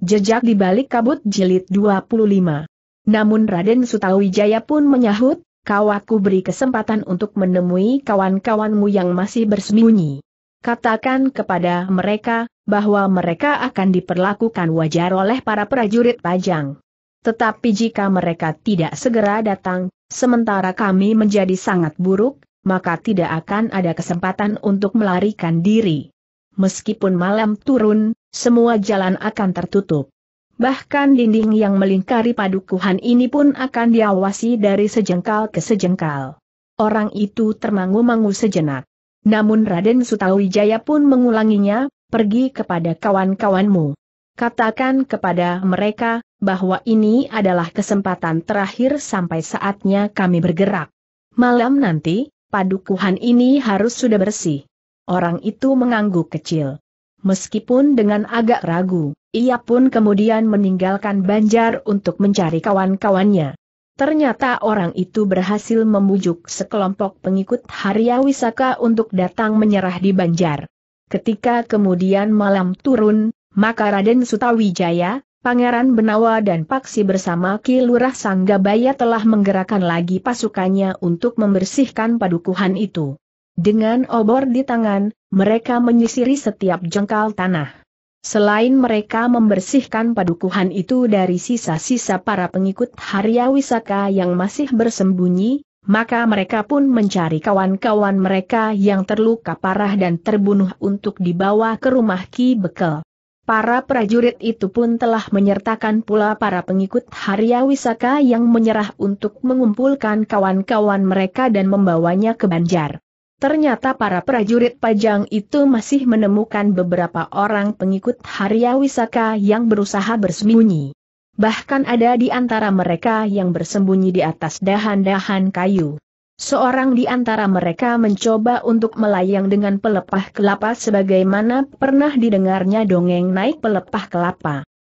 Jejak di balik kabut jilid 25. Namun Raden Sutawijaya pun menyahut, kau aku beri kesempatan untuk menemui kawan-kawanmu yang masih bersembunyi. Katakan kepada mereka, bahwa mereka akan diperlakukan wajar oleh para prajurit pajang. Tetapi jika mereka tidak segera datang, sementara kami menjadi sangat buruk, maka tidak akan ada kesempatan untuk melarikan diri. Meskipun malam turun, semua jalan akan tertutup. Bahkan dinding yang melingkari padukuhan ini pun akan diawasi dari sejengkal ke sejengkal. Orang itu termangu-mangu sejenak. Namun Raden Sutawijaya pun mengulanginya, pergi kepada kawan-kawanmu. Katakan kepada mereka, bahwa ini adalah kesempatan terakhir sampai saatnya kami bergerak. Malam nanti, padukuhan ini harus sudah bersih. Orang itu mengangguk kecil. Meskipun dengan agak ragu, ia pun kemudian meninggalkan Banjar untuk mencari kawan-kawannya. Ternyata orang itu berhasil membujuk sekelompok pengikut Harya Wisaka untuk datang menyerah di Banjar. Ketika kemudian malam turun, maka Raden Sutawijaya, Pangeran Benawa dan Paksi bersama Ki Lurah Sanggabaya telah menggerakkan lagi pasukannya untuk membersihkan padukuhan itu. Dengan obor di tangan, mereka menyisiri setiap jengkal tanah. Selain mereka membersihkan padukuhan itu dari sisa-sisa para pengikut Harya Wisaka yang masih bersembunyi, maka mereka pun mencari kawan-kawan mereka yang terluka parah dan terbunuh untuk dibawa ke rumah Ki Bekel. Para prajurit itu pun telah menyertakan pula para pengikut Harya Wisaka yang menyerah untuk mengumpulkan kawan-kawan mereka dan membawanya ke Banjar. Ternyata para prajurit pajang itu masih menemukan beberapa orang pengikut Harya Wisaka yang berusaha bersembunyi. Bahkan ada di antara mereka yang bersembunyi di atas dahan-dahan kayu. Seorang di antara mereka mencoba untuk melayang dengan pelepah kelapa sebagaimana pernah didengarnya dongeng naik pelepah kelapa.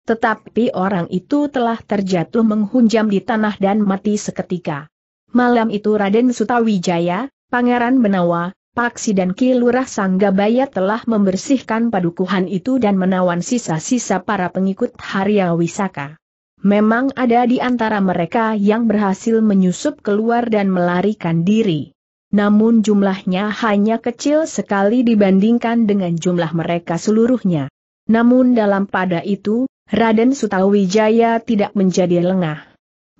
Tetapi orang itu telah terjatuh menghunjam di tanah dan mati seketika. Malam itu Raden Sutawijaya, Pangeran Benawa, Paksi dan Kilurah Sanggabaya telah membersihkan padukuhan itu dan menawan sisa-sisa para pengikut Harya Wisaka. Memang ada di antara mereka yang berhasil menyusup keluar dan melarikan diri. Namun jumlahnya hanya kecil sekali dibandingkan dengan jumlah mereka seluruhnya. Namun dalam pada itu, Raden Sutawijaya tidak menjadi lengah.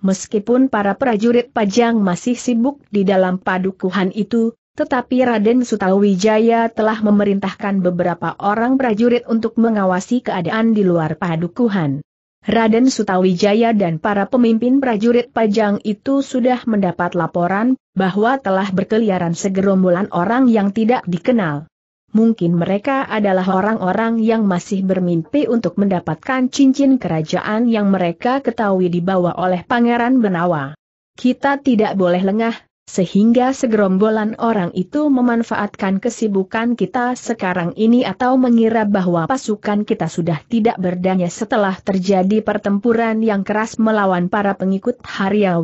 Meskipun para prajurit Pajang masih sibuk di dalam padukuhan itu, tetapi Raden Sutawijaya telah memerintahkan beberapa orang prajurit untuk mengawasi keadaan di luar padukuhan. Raden Sutawijaya dan para pemimpin prajurit Pajang itu sudah mendapat laporan bahwa telah berkeliaran segerombolan orang yang tidak dikenal mungkin mereka adalah orang-orang yang masih bermimpi untuk mendapatkan cincin kerajaan yang mereka ketahui dibawa oleh Pangeran Benawa. Kita tidak boleh lengah, sehingga segerombolan orang itu memanfaatkan kesibukan kita sekarang ini atau mengira bahwa pasukan kita sudah tidak berdaya setelah terjadi pertempuran yang keras melawan para pengikut Harya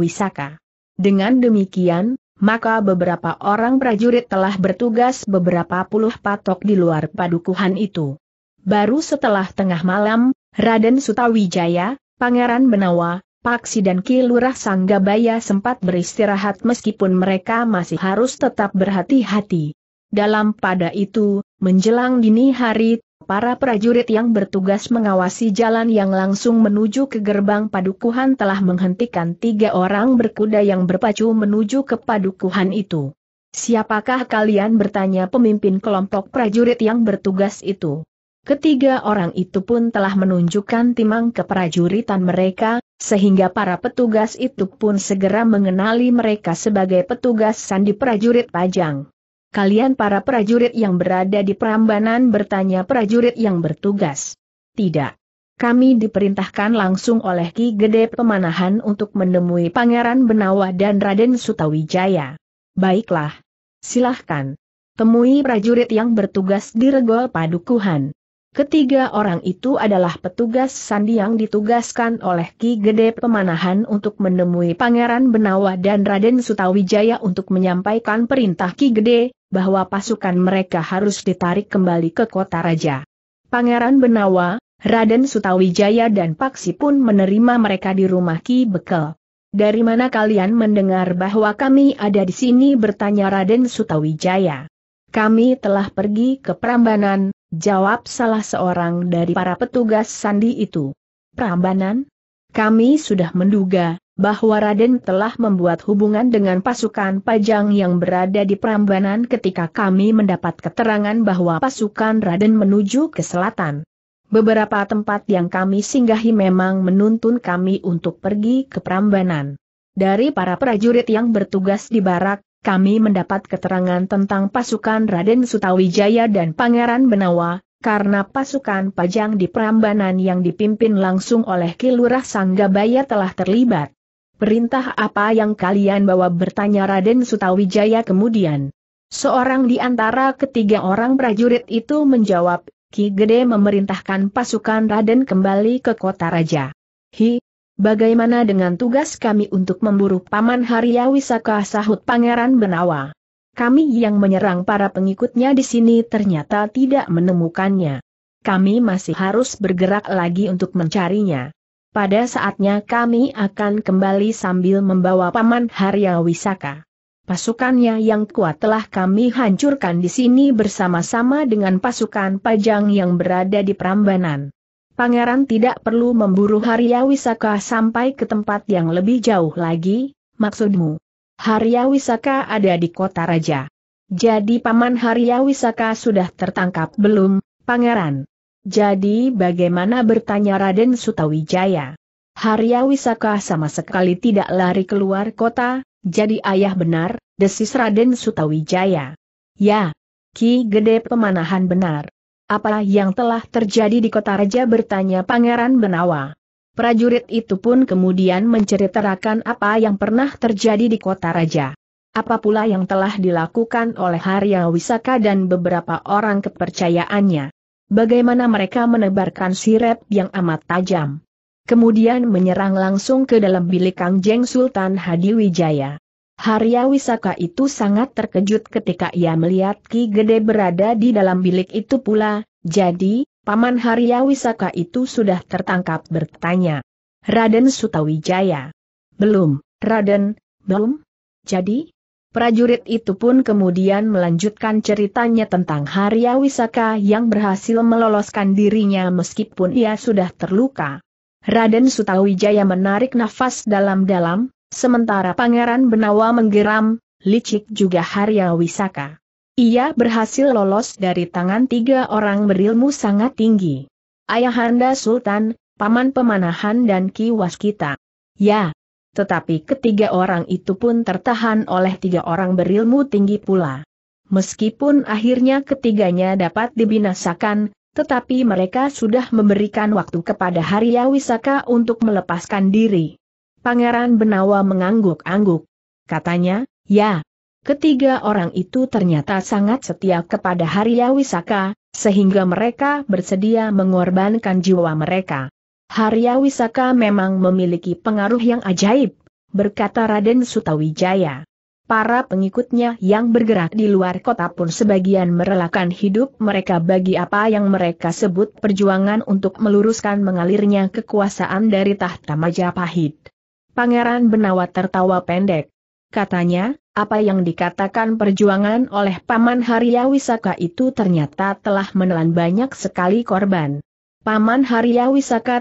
Dengan demikian, maka beberapa orang prajurit telah bertugas beberapa puluh patok di luar padukuhan itu. Baru setelah tengah malam, Raden Sutawijaya, Pangeran Benawa, Paksi dan Ki Lurah Sanggabaya sempat beristirahat meskipun mereka masih harus tetap berhati-hati. Dalam pada itu, menjelang dini hari, Para prajurit yang bertugas mengawasi jalan yang langsung menuju ke gerbang padukuhan telah menghentikan tiga orang berkuda yang berpacu menuju ke padukuhan itu. Siapakah kalian bertanya pemimpin kelompok prajurit yang bertugas itu? Ketiga orang itu pun telah menunjukkan timang ke prajuritan mereka, sehingga para petugas itu pun segera mengenali mereka sebagai petugas sandi prajurit pajang. Kalian para prajurit yang berada di Prambanan bertanya prajurit yang bertugas. Tidak. Kami diperintahkan langsung oleh Ki Gede Pemanahan untuk menemui Pangeran Benawa dan Raden Sutawijaya. Baiklah. Silahkan. Temui prajurit yang bertugas di Regol Padukuhan. Ketiga orang itu adalah petugas sandi yang ditugaskan oleh Ki Gede Pemanahan untuk menemui Pangeran Benawa dan Raden Sutawijaya untuk menyampaikan perintah Ki Gede, bahwa pasukan mereka harus ditarik kembali ke kota raja. Pangeran Benawa, Raden Sutawijaya dan Paksi pun menerima mereka di rumah Ki Bekel. Dari mana kalian mendengar bahwa kami ada di sini bertanya Raden Sutawijaya. Kami telah pergi ke Prambanan, jawab salah seorang dari para petugas sandi itu. Prambanan? Kami sudah menduga, bahwa Raden telah membuat hubungan dengan pasukan Pajang yang berada di Prambanan ketika kami mendapat keterangan bahwa pasukan Raden menuju ke selatan. Beberapa tempat yang kami singgahi memang menuntun kami untuk pergi ke Prambanan. Dari para prajurit yang bertugas di barak, kami mendapat keterangan tentang pasukan Raden Sutawijaya dan Pangeran Benawa, karena pasukan Pajang di Prambanan yang dipimpin langsung oleh Kilurah Sanggabaya telah terlibat. Perintah apa yang kalian bawa bertanya Raden Sutawijaya kemudian. Seorang di antara ketiga orang prajurit itu menjawab, Ki Gede memerintahkan pasukan Raden kembali ke kota raja. Hi, bagaimana dengan tugas kami untuk memburu Paman Harya Wisaka sahut Pangeran Benawa? Kami yang menyerang para pengikutnya di sini ternyata tidak menemukannya. Kami masih harus bergerak lagi untuk mencarinya. Pada saatnya kami akan kembali sambil membawa Paman Harya Wisaka. Pasukannya yang kuat telah kami hancurkan di sini bersama-sama dengan pasukan pajang yang berada di Prambanan. Pangeran tidak perlu memburu Harya Wisaka sampai ke tempat yang lebih jauh lagi, maksudmu. Harya Wisaka ada di kota raja. Jadi Paman Harya Wisaka sudah tertangkap belum, Pangeran? Jadi bagaimana bertanya Raden Sutawijaya? Harya Wisaka sama sekali tidak lari keluar kota, jadi ayah benar, desis Raden Sutawijaya. Ya, Ki Gede Pemanahan benar. Apa yang telah terjadi di kota raja bertanya Pangeran Benawa. Prajurit itu pun kemudian menceritakan apa yang pernah terjadi di kota raja. Apa pula yang telah dilakukan oleh Harya Wisaka dan beberapa orang kepercayaannya. Bagaimana mereka menebarkan sirep yang amat tajam. Kemudian menyerang langsung ke dalam bilik Kangjeng Sultan Hadiwijaya. Wijaya. Harya Wisaka itu sangat terkejut ketika ia melihat Ki Gede berada di dalam bilik itu pula, jadi, Paman Harya Wisaka itu sudah tertangkap bertanya. Raden Sutawijaya. Belum, Raden, belum? Jadi, Prajurit itu pun kemudian melanjutkan ceritanya tentang Harya Wisaka yang berhasil meloloskan dirinya meskipun ia sudah terluka. Raden Sutawijaya menarik nafas dalam-dalam, sementara Pangeran Benawa menggeram, licik juga Harya Wisaka. Ia berhasil lolos dari tangan tiga orang berilmu sangat tinggi. Ayahanda Sultan, Paman Pemanahan dan Ki Waskita. Ya, tetapi ketiga orang itu pun tertahan oleh tiga orang berilmu tinggi pula. Meskipun akhirnya ketiganya dapat dibinasakan, tetapi mereka sudah memberikan waktu kepada Harya Wisaka untuk melepaskan diri. Pangeran Benawa mengangguk-angguk. Katanya, ya. Ketiga orang itu ternyata sangat setia kepada Harya Wisaka, sehingga mereka bersedia mengorbankan jiwa mereka. Harya Wisaka memang memiliki pengaruh yang ajaib, berkata Raden Sutawijaya. Para pengikutnya yang bergerak di luar kota pun sebagian merelakan hidup mereka bagi apa yang mereka sebut perjuangan untuk meluruskan mengalirnya kekuasaan dari tahta Majapahit. Pangeran Benawa tertawa pendek. Katanya, apa yang dikatakan perjuangan oleh Paman Harya Wisaka itu ternyata telah menelan banyak sekali korban. Paman Harya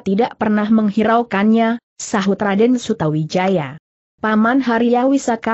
tidak pernah menghiraukannya, sahut Raden Sutawijaya. Paman Harya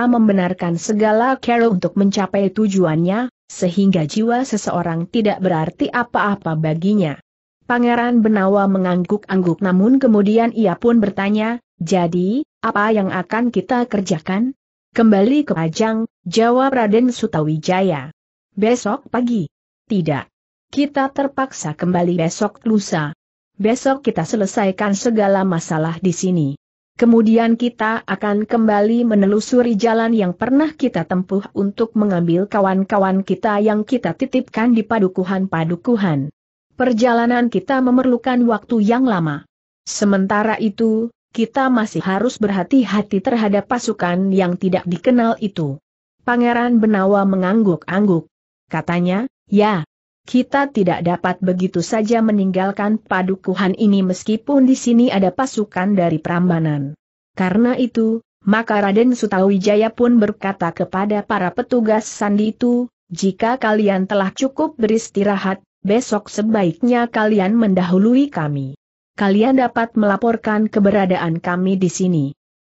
membenarkan segala cara untuk mencapai tujuannya, sehingga jiwa seseorang tidak berarti apa-apa baginya. Pangeran Benawa mengangguk-angguk namun kemudian ia pun bertanya, jadi, apa yang akan kita kerjakan? Kembali ke Pajang, jawab Raden Sutawijaya. Besok pagi. Tidak. Kita terpaksa kembali besok lusa. Besok kita selesaikan segala masalah di sini. Kemudian kita akan kembali menelusuri jalan yang pernah kita tempuh untuk mengambil kawan-kawan kita yang kita titipkan di padukuhan-padukuhan. Perjalanan kita memerlukan waktu yang lama. Sementara itu, kita masih harus berhati-hati terhadap pasukan yang tidak dikenal itu. Pangeran Benawa mengangguk-angguk. Katanya, ya, kita tidak dapat begitu saja meninggalkan padukuhan ini meskipun di sini ada pasukan dari Prambanan. Karena itu, maka Raden Sutawijaya pun berkata kepada para petugas sandi itu, jika kalian telah cukup beristirahat, besok sebaiknya kalian mendahului kami. Kalian dapat melaporkan keberadaan kami di sini.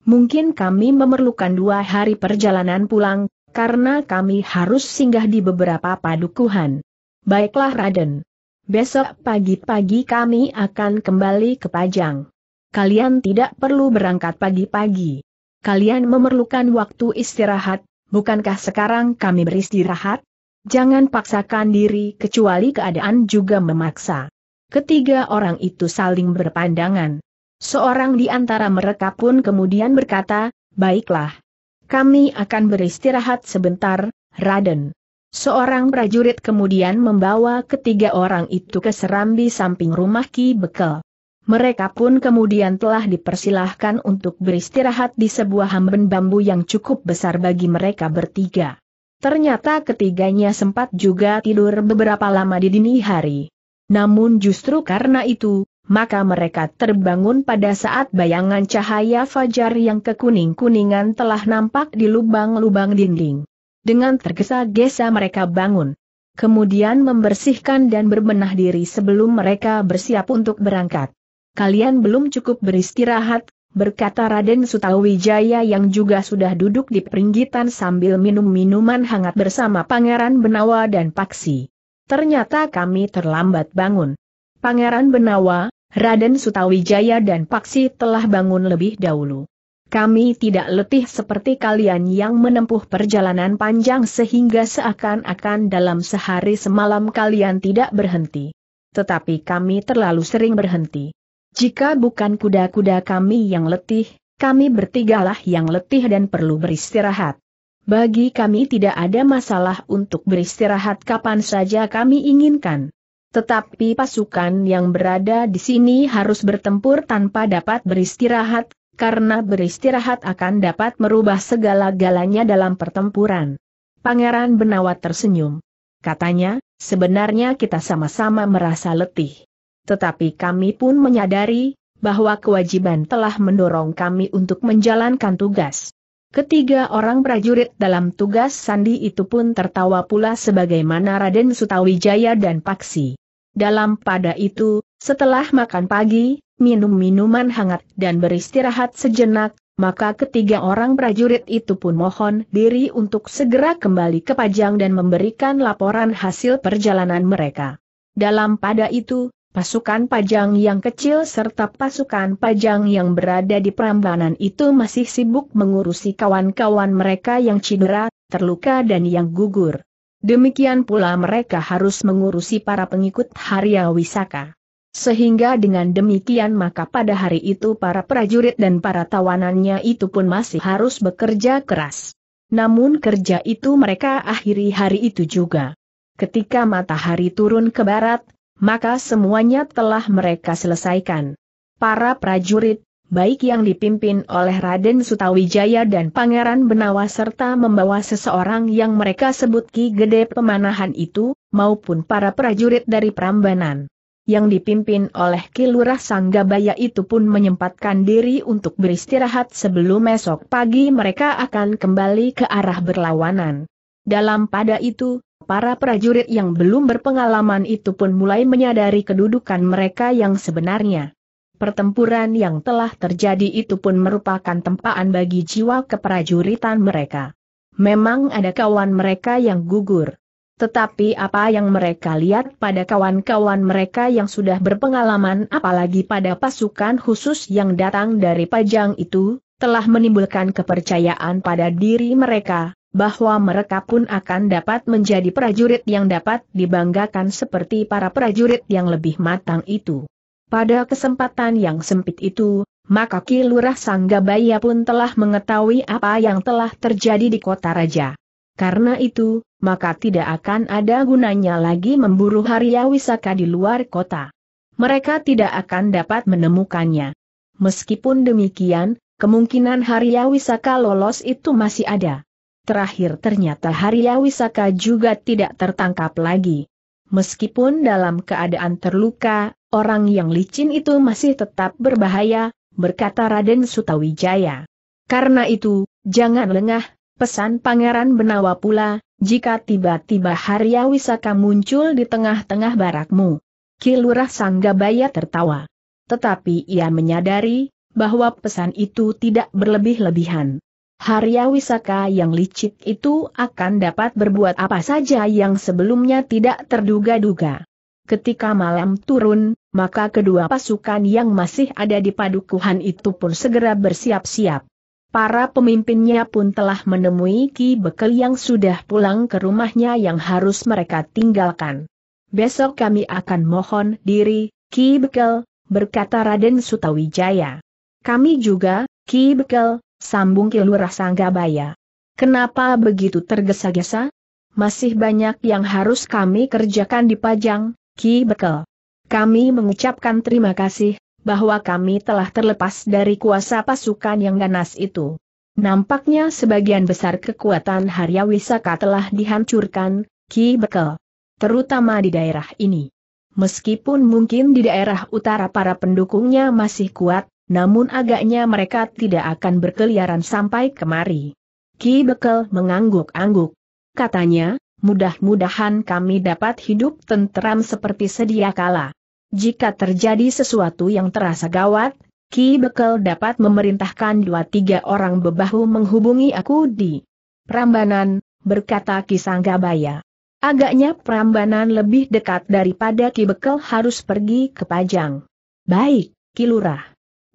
Mungkin kami memerlukan dua hari perjalanan pulang, karena kami harus singgah di beberapa padukuhan. Baiklah Raden. Besok pagi-pagi kami akan kembali ke Pajang. Kalian tidak perlu berangkat pagi-pagi. Kalian memerlukan waktu istirahat, bukankah sekarang kami beristirahat? Jangan paksakan diri kecuali keadaan juga memaksa. Ketiga orang itu saling berpandangan. Seorang di antara mereka pun kemudian berkata, Baiklah. Kami akan beristirahat sebentar, Raden. Seorang prajurit kemudian membawa ketiga orang itu ke serambi samping rumah Ki Bekel. Mereka pun kemudian telah dipersilahkan untuk beristirahat di sebuah hamben bambu yang cukup besar bagi mereka bertiga. Ternyata ketiganya sempat juga tidur beberapa lama di dini hari. Namun justru karena itu, maka mereka terbangun pada saat bayangan cahaya fajar yang kekuning-kuningan telah nampak di lubang-lubang dinding. Dengan tergesa-gesa mereka bangun. Kemudian membersihkan dan berbenah diri sebelum mereka bersiap untuk berangkat. Kalian belum cukup beristirahat, berkata Raden Sutawijaya yang juga sudah duduk di peringgitan sambil minum minuman hangat bersama Pangeran Benawa dan Paksi. Ternyata kami terlambat bangun. Pangeran Benawa, Raden Sutawijaya dan Paksi telah bangun lebih dahulu. Kami tidak letih seperti kalian yang menempuh perjalanan panjang sehingga seakan-akan dalam sehari semalam kalian tidak berhenti. Tetapi kami terlalu sering berhenti. Jika bukan kuda-kuda kami yang letih, kami bertigalah yang letih dan perlu beristirahat. Bagi kami tidak ada masalah untuk beristirahat kapan saja kami inginkan. Tetapi pasukan yang berada di sini harus bertempur tanpa dapat beristirahat karena beristirahat akan dapat merubah segala-galanya dalam pertempuran. Pangeran Benawa tersenyum. Katanya, sebenarnya kita sama-sama merasa letih. Tetapi kami pun menyadari, bahwa kewajiban telah mendorong kami untuk menjalankan tugas. Ketiga orang prajurit dalam tugas Sandi itu pun tertawa pula sebagaimana Raden Sutawijaya dan Paksi. Dalam pada itu, setelah makan pagi, minum minuman hangat dan beristirahat sejenak, maka ketiga orang prajurit itu pun mohon diri untuk segera kembali ke Pajang dan memberikan laporan hasil perjalanan mereka. Dalam pada itu, pasukan Pajang yang kecil serta pasukan Pajang yang berada di Prambanan itu masih sibuk mengurusi kawan-kawan mereka yang cedera, terluka dan yang gugur. Demikian pula mereka harus mengurusi para pengikut Harya Wisaka. Sehingga dengan demikian maka pada hari itu para prajurit dan para tawanannya itu pun masih harus bekerja keras. Namun kerja itu mereka akhiri hari itu juga. Ketika matahari turun ke barat, maka semuanya telah mereka selesaikan. Para prajurit, baik yang dipimpin oleh Raden Sutawijaya dan Pangeran Benawa serta membawa seseorang yang mereka sebut Ki Gede Pemanahan itu, maupun para prajurit dari Prambanan yang dipimpin oleh Kilurah Sanggabaya itu pun menyempatkan diri untuk beristirahat sebelum esok pagi mereka akan kembali ke arah berlawanan. Dalam pada itu, para prajurit yang belum berpengalaman itu pun mulai menyadari kedudukan mereka yang sebenarnya. Pertempuran yang telah terjadi itu pun merupakan tempaan bagi jiwa keprajuritan mereka. Memang ada kawan mereka yang gugur. Tetapi apa yang mereka lihat pada kawan-kawan mereka yang sudah berpengalaman apalagi pada pasukan khusus yang datang dari Pajang itu, telah menimbulkan kepercayaan pada diri mereka, bahwa mereka pun akan dapat menjadi prajurit yang dapat dibanggakan seperti para prajurit yang lebih matang itu. Pada kesempatan yang sempit itu, maka Ki Lurah Sanggabaya pun telah mengetahui apa yang telah terjadi di kota raja. Karena itu, maka tidak akan ada gunanya lagi memburu Harya Wisaka di luar kota. Mereka tidak akan dapat menemukannya. Meskipun demikian, kemungkinan Harya Wisaka lolos itu masih ada. Terakhir ternyata Harya Wisaka juga tidak tertangkap lagi. Meskipun dalam keadaan terluka, orang yang licin itu masih tetap berbahaya, berkata Raden Sutawijaya. Karena itu, jangan lengah, Pesan Pangeran Benawa pula, jika tiba-tiba Harya Wisaka muncul di tengah-tengah barakmu. Kilurah Sanggabaya tertawa. Tetapi ia menyadari, bahwa pesan itu tidak berlebih-lebihan. Harya Wisaka yang licik itu akan dapat berbuat apa saja yang sebelumnya tidak terduga-duga. Ketika malam turun, maka kedua pasukan yang masih ada di padukuhan itu pun segera bersiap-siap. Para pemimpinnya pun telah menemui Ki Bekel yang sudah pulang ke rumahnya yang harus mereka tinggalkan. Besok kami akan mohon diri, Ki Bekel, berkata Raden Sutawijaya. Kami juga, Ki Bekel, sambung Kilurah Sanggabaya. Kenapa begitu tergesa-gesa? Masih banyak yang harus kami kerjakan di Pajang, Ki Bekel. Kami mengucapkan terima kasih, bahwa kami telah terlepas dari kuasa pasukan yang ganas itu. Nampaknya sebagian besar kekuatan Harya Wisaka telah dihancurkan, Ki Bekel. Terutama di daerah ini. Meskipun mungkin di daerah utara para pendukungnya masih kuat, namun agaknya mereka tidak akan berkeliaran sampai kemari. Ki Bekel mengangguk-angguk. Katanya, mudah-mudahan kami dapat hidup tentram seperti sedia kala. Jika terjadi sesuatu yang terasa gawat, Ki Bekel dapat memerintahkan dua tiga orang bebahu menghubungi aku di Prambanan, berkata Ki Sanggabaya. Agaknya Prambanan lebih dekat daripada Ki Bekel harus pergi ke Pajang. Baik, Ki Lurah.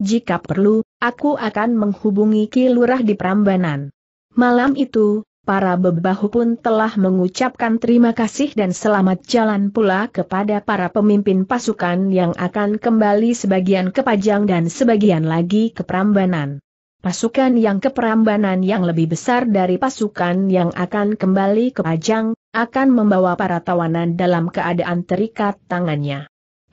Jika perlu, aku akan menghubungi Ki Lurah di Prambanan. Malam itu, para bebahu pun telah mengucapkan terima kasih dan selamat jalan pula kepada para pemimpin pasukan yang akan kembali sebagian ke Pajang dan sebagian lagi ke Prambanan. Pasukan yang ke Prambanan yang lebih besar dari pasukan yang akan kembali ke Pajang, akan membawa para tawanan dalam keadaan terikat tangannya.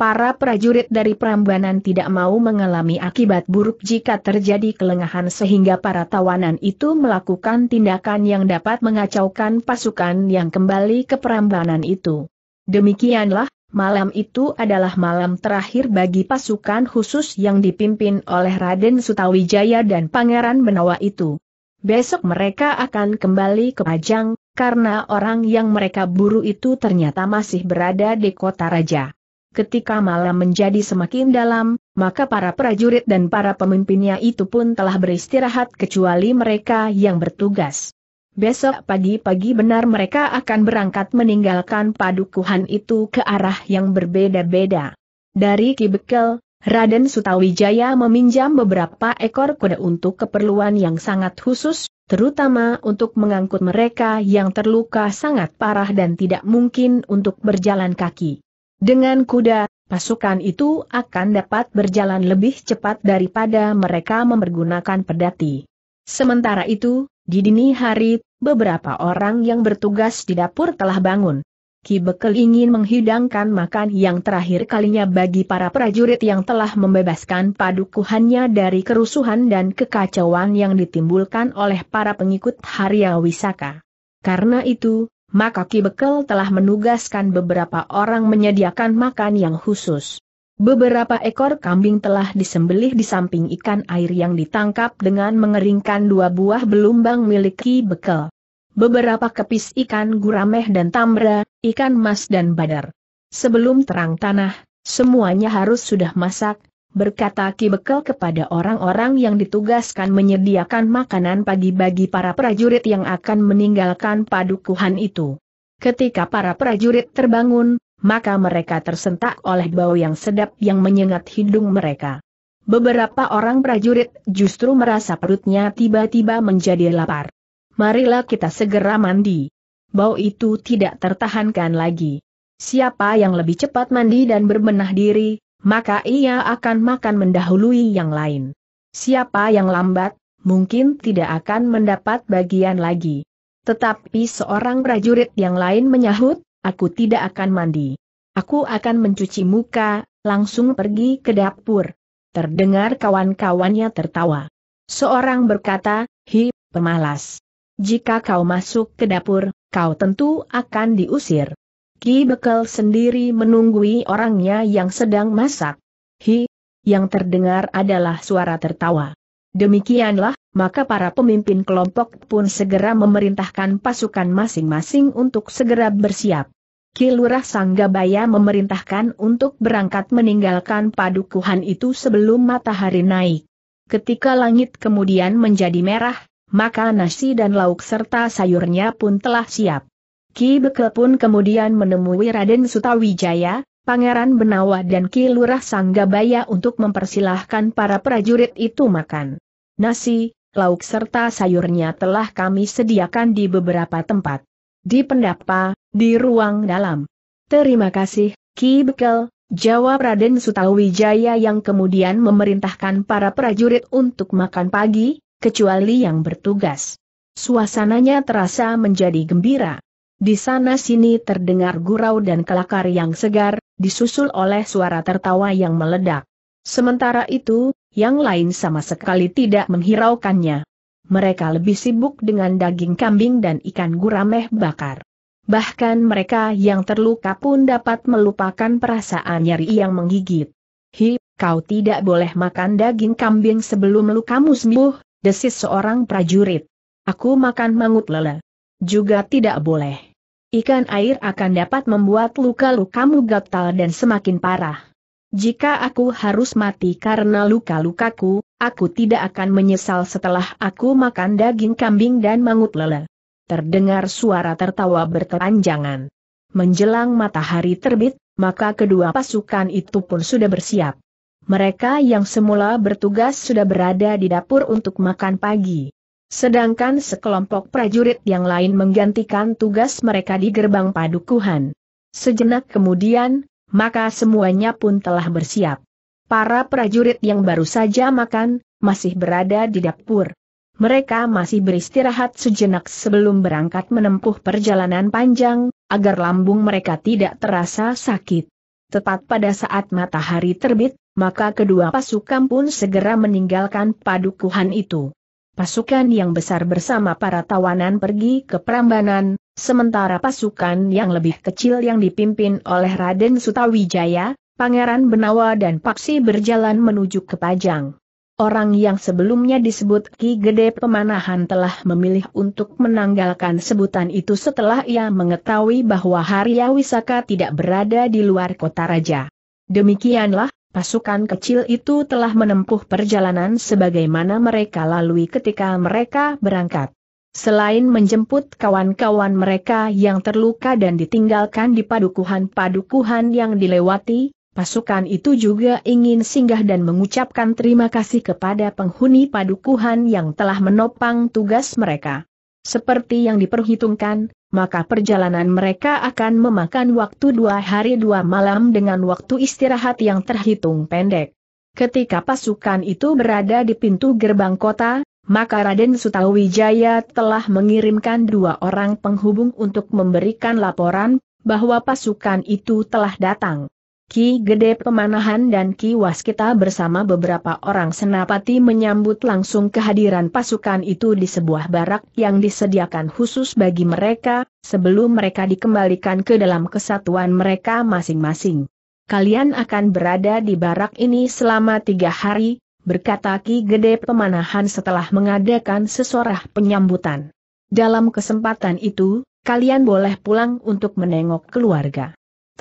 Para prajurit dari Prambanan tidak mau mengalami akibat buruk jika terjadi kelengahan sehingga para tawanan itu melakukan tindakan yang dapat mengacaukan pasukan yang kembali ke Prambanan itu. Demikianlah, malam itu adalah malam terakhir bagi pasukan khusus yang dipimpin oleh Raden Sutawijaya dan Pangeran Benawa itu. Besok mereka akan kembali ke Pajang, karena orang yang mereka buru itu ternyata masih berada di kota raja. Ketika malam menjadi semakin dalam, maka para prajurit dan para pemimpinnya itu pun telah beristirahat kecuali mereka yang bertugas. Besok pagi-pagi benar mereka akan berangkat meninggalkan padukuhan itu ke arah yang berbeda-beda. Dari Kibekel, Raden Sutawijaya meminjam beberapa ekor kuda untuk keperluan yang sangat khusus, terutama untuk mengangkut mereka yang terluka sangat parah dan tidak mungkin untuk berjalan kaki. Dengan kuda, pasukan itu akan dapat berjalan lebih cepat daripada mereka mempergunakan pedati. Sementara itu, di dini hari, beberapa orang yang bertugas di dapur telah bangun. Ki Bekel ingin menghidangkan makan yang terakhir kalinya bagi para prajurit yang telah membebaskan padukuhannya dari kerusuhan dan kekacauan yang ditimbulkan oleh para pengikut Harya Wisaka. Karena itu, maka Ki Bekel telah menugaskan beberapa orang menyediakan makan yang khusus. Beberapa ekor kambing telah disembelih di samping ikan air yang ditangkap dengan mengeringkan dua buah belumbang milik Ki Bekel. Beberapa kepis ikan gurameh dan tambra, ikan mas dan badar. Sebelum terang tanah, semuanya harus sudah masak, berkata Ki Bekel kepada orang-orang yang ditugaskan menyediakan makanan pagi bagi para prajurit yang akan meninggalkan padukuhan itu. Ketika para prajurit terbangun, maka mereka tersentak oleh bau yang sedap yang menyengat hidung mereka. Beberapa orang prajurit justru merasa perutnya tiba-tiba menjadi lapar. Marilah kita segera mandi. Bau itu tidak tertahankan lagi. Siapa yang lebih cepat mandi dan berbenah diri, maka ia akan makan mendahului yang lain. Siapa yang lambat, mungkin tidak akan mendapat bagian lagi. Tetapi seorang prajurit yang lain menyahut, aku tidak akan mandi. Aku akan mencuci muka, langsung pergi ke dapur. Terdengar kawan-kawannya tertawa. Seorang berkata, hi, pemalas. Jika kau masuk ke dapur, kau tentu akan diusir. Ki Bekal sendiri menunggui orangnya yang sedang masak. Hi, yang terdengar adalah suara tertawa. Demikianlah, maka para pemimpin kelompok pun segera memerintahkan pasukan masing-masing untuk segera bersiap. Ki Lurah Sanggabaya memerintahkan untuk berangkat meninggalkan padukuhan itu sebelum matahari naik. Ketika langit kemudian menjadi merah, maka nasi dan lauk serta sayurnya pun telah siap. Ki Bekel pun kemudian menemui Raden Sutawijaya, Pangeran Benawa dan Ki Lurah Sanggabaya untuk mempersilahkan para prajurit itu makan. Nasi, lauk serta sayurnya telah kami sediakan di beberapa tempat. Di pendapa, di ruang dalam. Terima kasih, Ki Bekel, jawab Raden Sutawijaya yang kemudian memerintahkan para prajurit untuk makan pagi, kecuali yang bertugas. Suasananya terasa menjadi gembira. Di sana-sini terdengar gurau dan kelakar yang segar, disusul oleh suara tertawa yang meledak. Sementara itu, yang lain sama sekali tidak menghiraukannya. Mereka lebih sibuk dengan daging kambing dan ikan gurameh bakar. Bahkan mereka yang terluka pun dapat melupakan perasaan nyeri yang menggigit. Hi, kau tidak boleh makan daging kambing sebelum lukamu sembuh, desis seorang prajurit. Aku makan mangut lele. Juga tidak boleh ikan air akan dapat membuat luka-lukamu gatal dan semakin parah. Jika aku harus mati karena luka-lukaku, aku tidak akan menyesal setelah aku makan daging kambing dan mangut lele. Terdengar suara tertawa bertelanjangan. Menjelang matahari terbit, maka kedua pasukan itu pun sudah bersiap. Mereka yang semula bertugas sudah berada di dapur untuk makan pagi. Sedangkan sekelompok prajurit yang lain menggantikan tugas mereka di gerbang padukuhan. Sejenak kemudian, maka semuanya pun telah bersiap. Para prajurit yang baru saja makan, masih berada di dapur. Mereka masih beristirahat sejenak sebelum berangkat menempuh perjalanan panjang, agar lambung mereka tidak terasa sakit. Tepat pada saat matahari terbit, maka kedua pasukan pun segera meninggalkan padukuhan itu pasukan yang besar bersama para tawanan pergi ke Prambanan, sementara pasukan yang lebih kecil yang dipimpin oleh Raden Sutawijaya, Pangeran Benawa dan Paksi berjalan menuju ke Pajang. Orang yang sebelumnya disebut Ki Gede Pemanahan telah memilih untuk menanggalkan sebutan itu setelah ia mengetahui bahwa Harya Wisaka tidak berada di luar kota raja. Demikianlah, Pasukan kecil itu telah menempuh perjalanan sebagaimana mereka lalui ketika mereka berangkat. Selain menjemput kawan-kawan mereka yang terluka dan ditinggalkan di padukuhan-padukuhan yang dilewati, pasukan itu juga ingin singgah dan mengucapkan terima kasih kepada penghuni padukuhan yang telah menopang tugas mereka. Seperti yang diperhitungkan, maka perjalanan mereka akan memakan waktu dua hari dua malam dengan waktu istirahat yang terhitung pendek. Ketika pasukan itu berada di pintu gerbang kota, maka Raden Sutawijaya telah mengirimkan dua orang penghubung untuk memberikan laporan bahwa pasukan itu telah datang. Ki Gede Pemanahan dan Ki Waskita bersama beberapa orang senapati menyambut langsung kehadiran pasukan itu di sebuah barak yang disediakan khusus bagi mereka, sebelum mereka dikembalikan ke dalam kesatuan mereka masing-masing. Kalian akan berada di barak ini selama tiga hari, berkata Ki Gede Pemanahan setelah mengadakan sesorah penyambutan. Dalam kesempatan itu, kalian boleh pulang untuk menengok keluarga.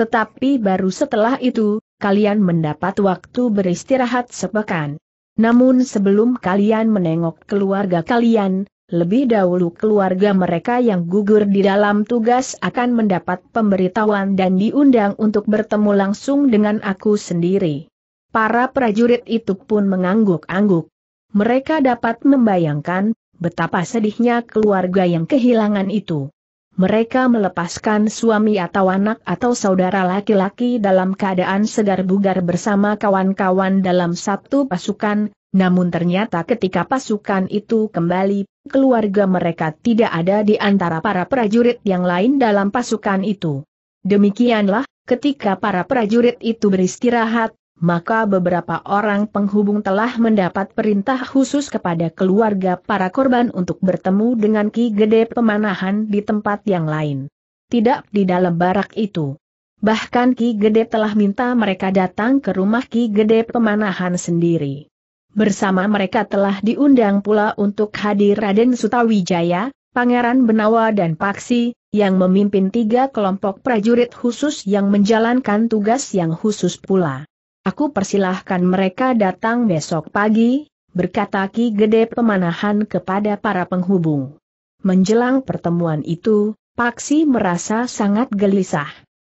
Tetapi baru setelah itu, kalian mendapat waktu beristirahat sepekan. Namun sebelum kalian menengok keluarga kalian, lebih dahulu keluarga mereka yang gugur di dalam tugas akan mendapat pemberitahuan dan diundang untuk bertemu langsung dengan aku sendiri. Para prajurit itu pun mengangguk-angguk. Mereka dapat membayangkan betapa sedihnya keluarga yang kehilangan itu mereka melepaskan suami atau anak atau saudara laki-laki dalam keadaan segar bugar bersama kawan-kawan dalam satu pasukan, namun ternyata ketika pasukan itu kembali, keluarga mereka tidak ada di antara para prajurit yang lain dalam pasukan itu. Demikianlah, ketika para prajurit itu beristirahat, maka beberapa orang penghubung telah mendapat perintah khusus kepada keluarga para korban untuk bertemu dengan Ki Gede Pemanahan di tempat yang lain. Tidak di dalam barak itu. Bahkan Ki Gede telah minta mereka datang ke rumah Ki Gede Pemanahan sendiri. Bersama mereka telah diundang pula untuk hadir Raden Sutawijaya, Pangeran Benawa dan Paksi, yang memimpin tiga kelompok prajurit khusus yang menjalankan tugas yang khusus pula. Aku persilahkan mereka datang besok pagi, berkata Ki Gede Pemanahan kepada para penghubung. Menjelang pertemuan itu, Paksi merasa sangat gelisah.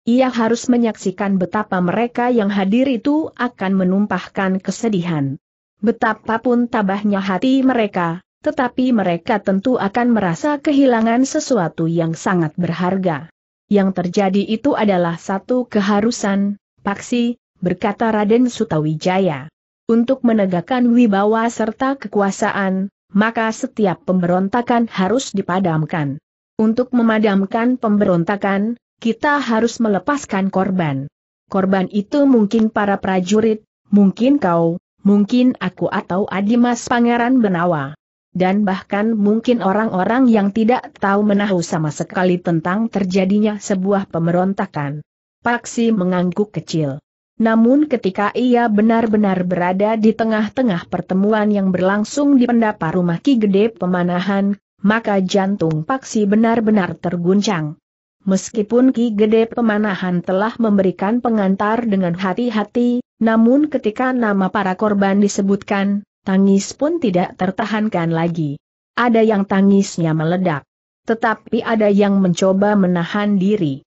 Ia harus menyaksikan betapa mereka yang hadir itu akan menumpahkan kesedihan. Betapapun tabahnya hati mereka, tetapi mereka tentu akan merasa kehilangan sesuatu yang sangat berharga. Yang terjadi itu adalah satu keharusan, paksi, berkata Raden Sutawijaya. Untuk menegakkan wibawa serta kekuasaan, maka setiap pemberontakan harus dipadamkan. Untuk memadamkan pemberontakan, kita harus melepaskan korban. Korban itu mungkin para prajurit, mungkin kau, mungkin aku atau Adimas Pangeran Benawa. Dan bahkan mungkin orang-orang yang tidak tahu menahu sama sekali tentang terjadinya sebuah pemberontakan. Paksi mengangguk kecil. Namun ketika ia benar-benar berada di tengah-tengah pertemuan yang berlangsung di pendapa rumah Ki Gede Pemanahan, maka jantung Paksi benar-benar terguncang. Meskipun Ki Gede Pemanahan telah memberikan pengantar dengan hati-hati, namun ketika nama para korban disebutkan, tangis pun tidak tertahankan lagi. Ada yang tangisnya meledak. Tetapi ada yang mencoba menahan diri.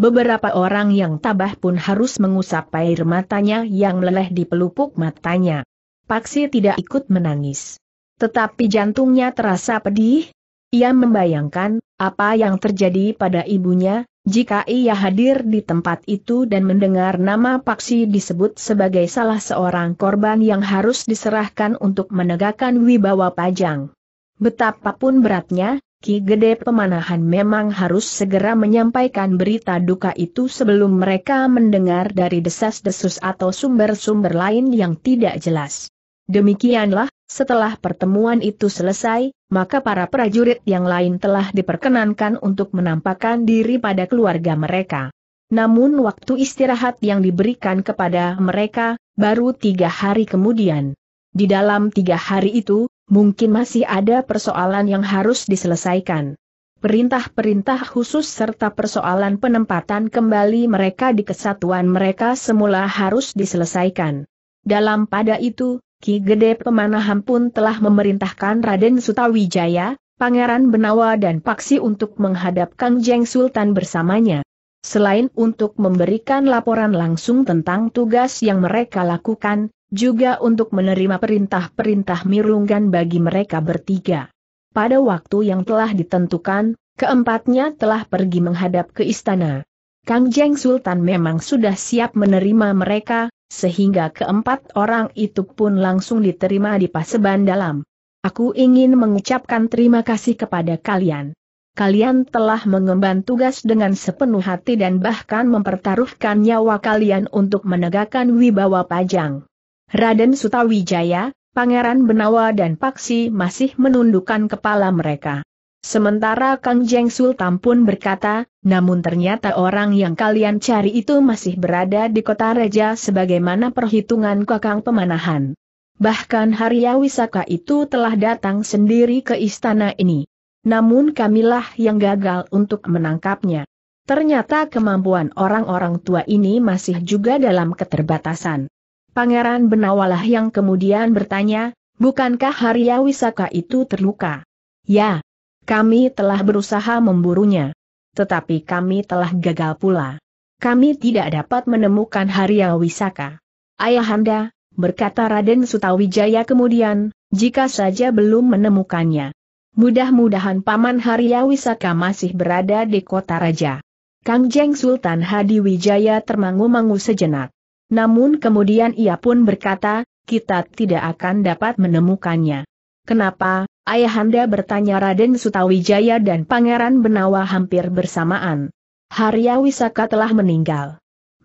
Beberapa orang yang tabah pun harus mengusap air matanya yang meleleh di pelupuk matanya. Paksi tidak ikut menangis. Tetapi jantungnya terasa pedih. Ia membayangkan, apa yang terjadi pada ibunya, jika ia hadir di tempat itu dan mendengar nama Paksi disebut sebagai salah seorang korban yang harus diserahkan untuk menegakkan wibawa Pajang. Betapapun beratnya, Ki Gede Pemanahan memang harus segera menyampaikan berita duka itu sebelum mereka mendengar dari desas-desus atau sumber-sumber lain yang tidak jelas. Demikianlah, setelah pertemuan itu selesai, maka para prajurit yang lain telah diperkenankan untuk menampakkan diri pada keluarga mereka. Namun waktu istirahat yang diberikan kepada mereka, baru tiga hari kemudian. Di dalam tiga hari itu, mungkin masih ada persoalan yang harus diselesaikan. Perintah-perintah khusus serta persoalan penempatan kembali mereka di kesatuan mereka semula harus diselesaikan. Dalam pada itu, Ki Gede Pemanahan pun telah memerintahkan Raden Sutawijaya, Pangeran Benawa dan Paksi untuk menghadap Kang Jeng Sultan bersamanya. Selain untuk memberikan laporan langsung tentang tugas yang mereka lakukan, juga untuk menerima perintah-perintah mirunggan bagi mereka bertiga. Pada waktu yang telah ditentukan, keempatnya telah pergi menghadap ke istana. Kang Jeng Sultan memang sudah siap menerima mereka, sehingga keempat orang itu pun langsung diterima di paseban dalam. Aku ingin mengucapkan terima kasih kepada kalian kalian telah mengemban tugas dengan sepenuh hati dan bahkan mempertaruhkan nyawa kalian untuk menegakkan wibawa Pajang. Raden Sutawijaya, Pangeran Benawa dan Paksi masih menundukkan kepala mereka. Sementara Kang Jeng Sultan pun berkata, namun ternyata orang yang kalian cari itu masih berada di kota raja sebagaimana perhitungan kakang pemanahan. Bahkan Harya Wisaka itu telah datang sendiri ke istana ini. Namun kamilah yang gagal untuk menangkapnya. Ternyata kemampuan orang-orang tua ini masih juga dalam keterbatasan. Pangeran Benawalah yang kemudian bertanya, bukankah Harya Wisaka itu terluka? Ya, kami telah berusaha memburunya. Tetapi kami telah gagal pula. Kami tidak dapat menemukan Harya Wisaka. Ayahanda, berkata Raden Sutawijaya kemudian, jika saja belum menemukannya, Mudah-mudahan Paman Harya masih berada di kota raja. Kang Jeng Sultan Hadi Wijaya termangu-mangu sejenak. Namun kemudian ia pun berkata, kita tidak akan dapat menemukannya. Kenapa? Ayahanda bertanya Raden Sutawijaya dan Pangeran Benawa hampir bersamaan. Harya telah meninggal.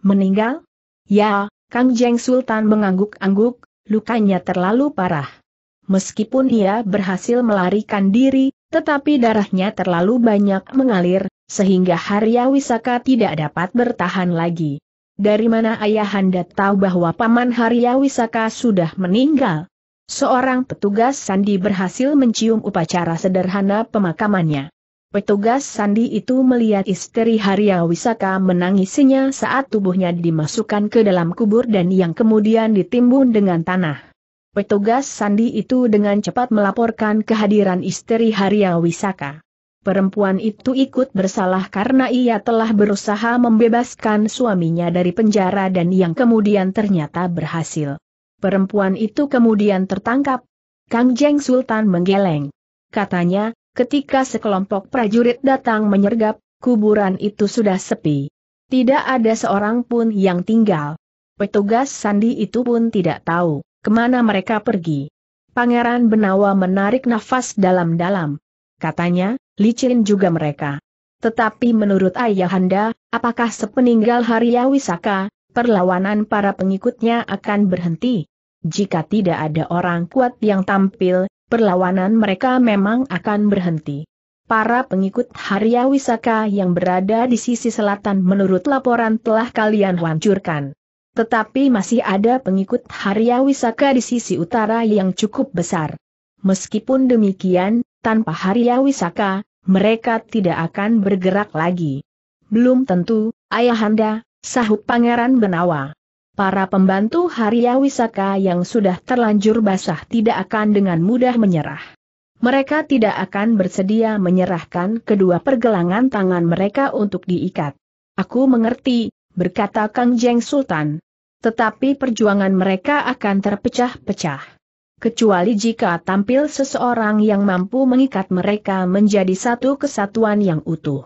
Meninggal? Ya, Kang Jeng Sultan mengangguk-angguk, lukanya terlalu parah. Meskipun ia berhasil melarikan diri, tetapi darahnya terlalu banyak mengalir, sehingga Harya Wisaka tidak dapat bertahan lagi. Dari mana ayahanda tahu bahwa paman Harya Wisaka sudah meninggal? Seorang petugas sandi berhasil mencium upacara sederhana pemakamannya. Petugas sandi itu melihat istri Harya Wisaka menangisinya saat tubuhnya dimasukkan ke dalam kubur dan yang kemudian ditimbun dengan tanah. Petugas sandi itu dengan cepat melaporkan kehadiran istri Haria Wisaka. Perempuan itu ikut bersalah karena ia telah berusaha membebaskan suaminya dari penjara dan yang kemudian ternyata berhasil. Perempuan itu kemudian tertangkap. Kang Jeng Sultan menggeleng. Katanya, ketika sekelompok prajurit datang menyergap, kuburan itu sudah sepi. Tidak ada seorang pun yang tinggal. Petugas sandi itu pun tidak tahu Kemana mereka pergi? Pangeran Benawa menarik nafas dalam-dalam. Katanya, licin juga mereka. Tetapi menurut Ayahanda, apakah sepeninggal hari Wisaka, perlawanan para pengikutnya akan berhenti? Jika tidak ada orang kuat yang tampil, perlawanan mereka memang akan berhenti. Para pengikut Haria Wisaka yang berada di sisi selatan menurut laporan telah kalian hancurkan. Tetapi masih ada pengikut Harya Wisaka di sisi utara yang cukup besar. Meskipun demikian, tanpa Harya Wisaka, mereka tidak akan bergerak lagi. Belum tentu, Ayahanda, sahut Pangeran Benawa. Para pembantu Harya Wisaka yang sudah terlanjur basah tidak akan dengan mudah menyerah. Mereka tidak akan bersedia menyerahkan kedua pergelangan tangan mereka untuk diikat. Aku mengerti, berkata Kang Jeng Sultan. Tetapi perjuangan mereka akan terpecah-pecah. Kecuali jika tampil seseorang yang mampu mengikat mereka menjadi satu kesatuan yang utuh.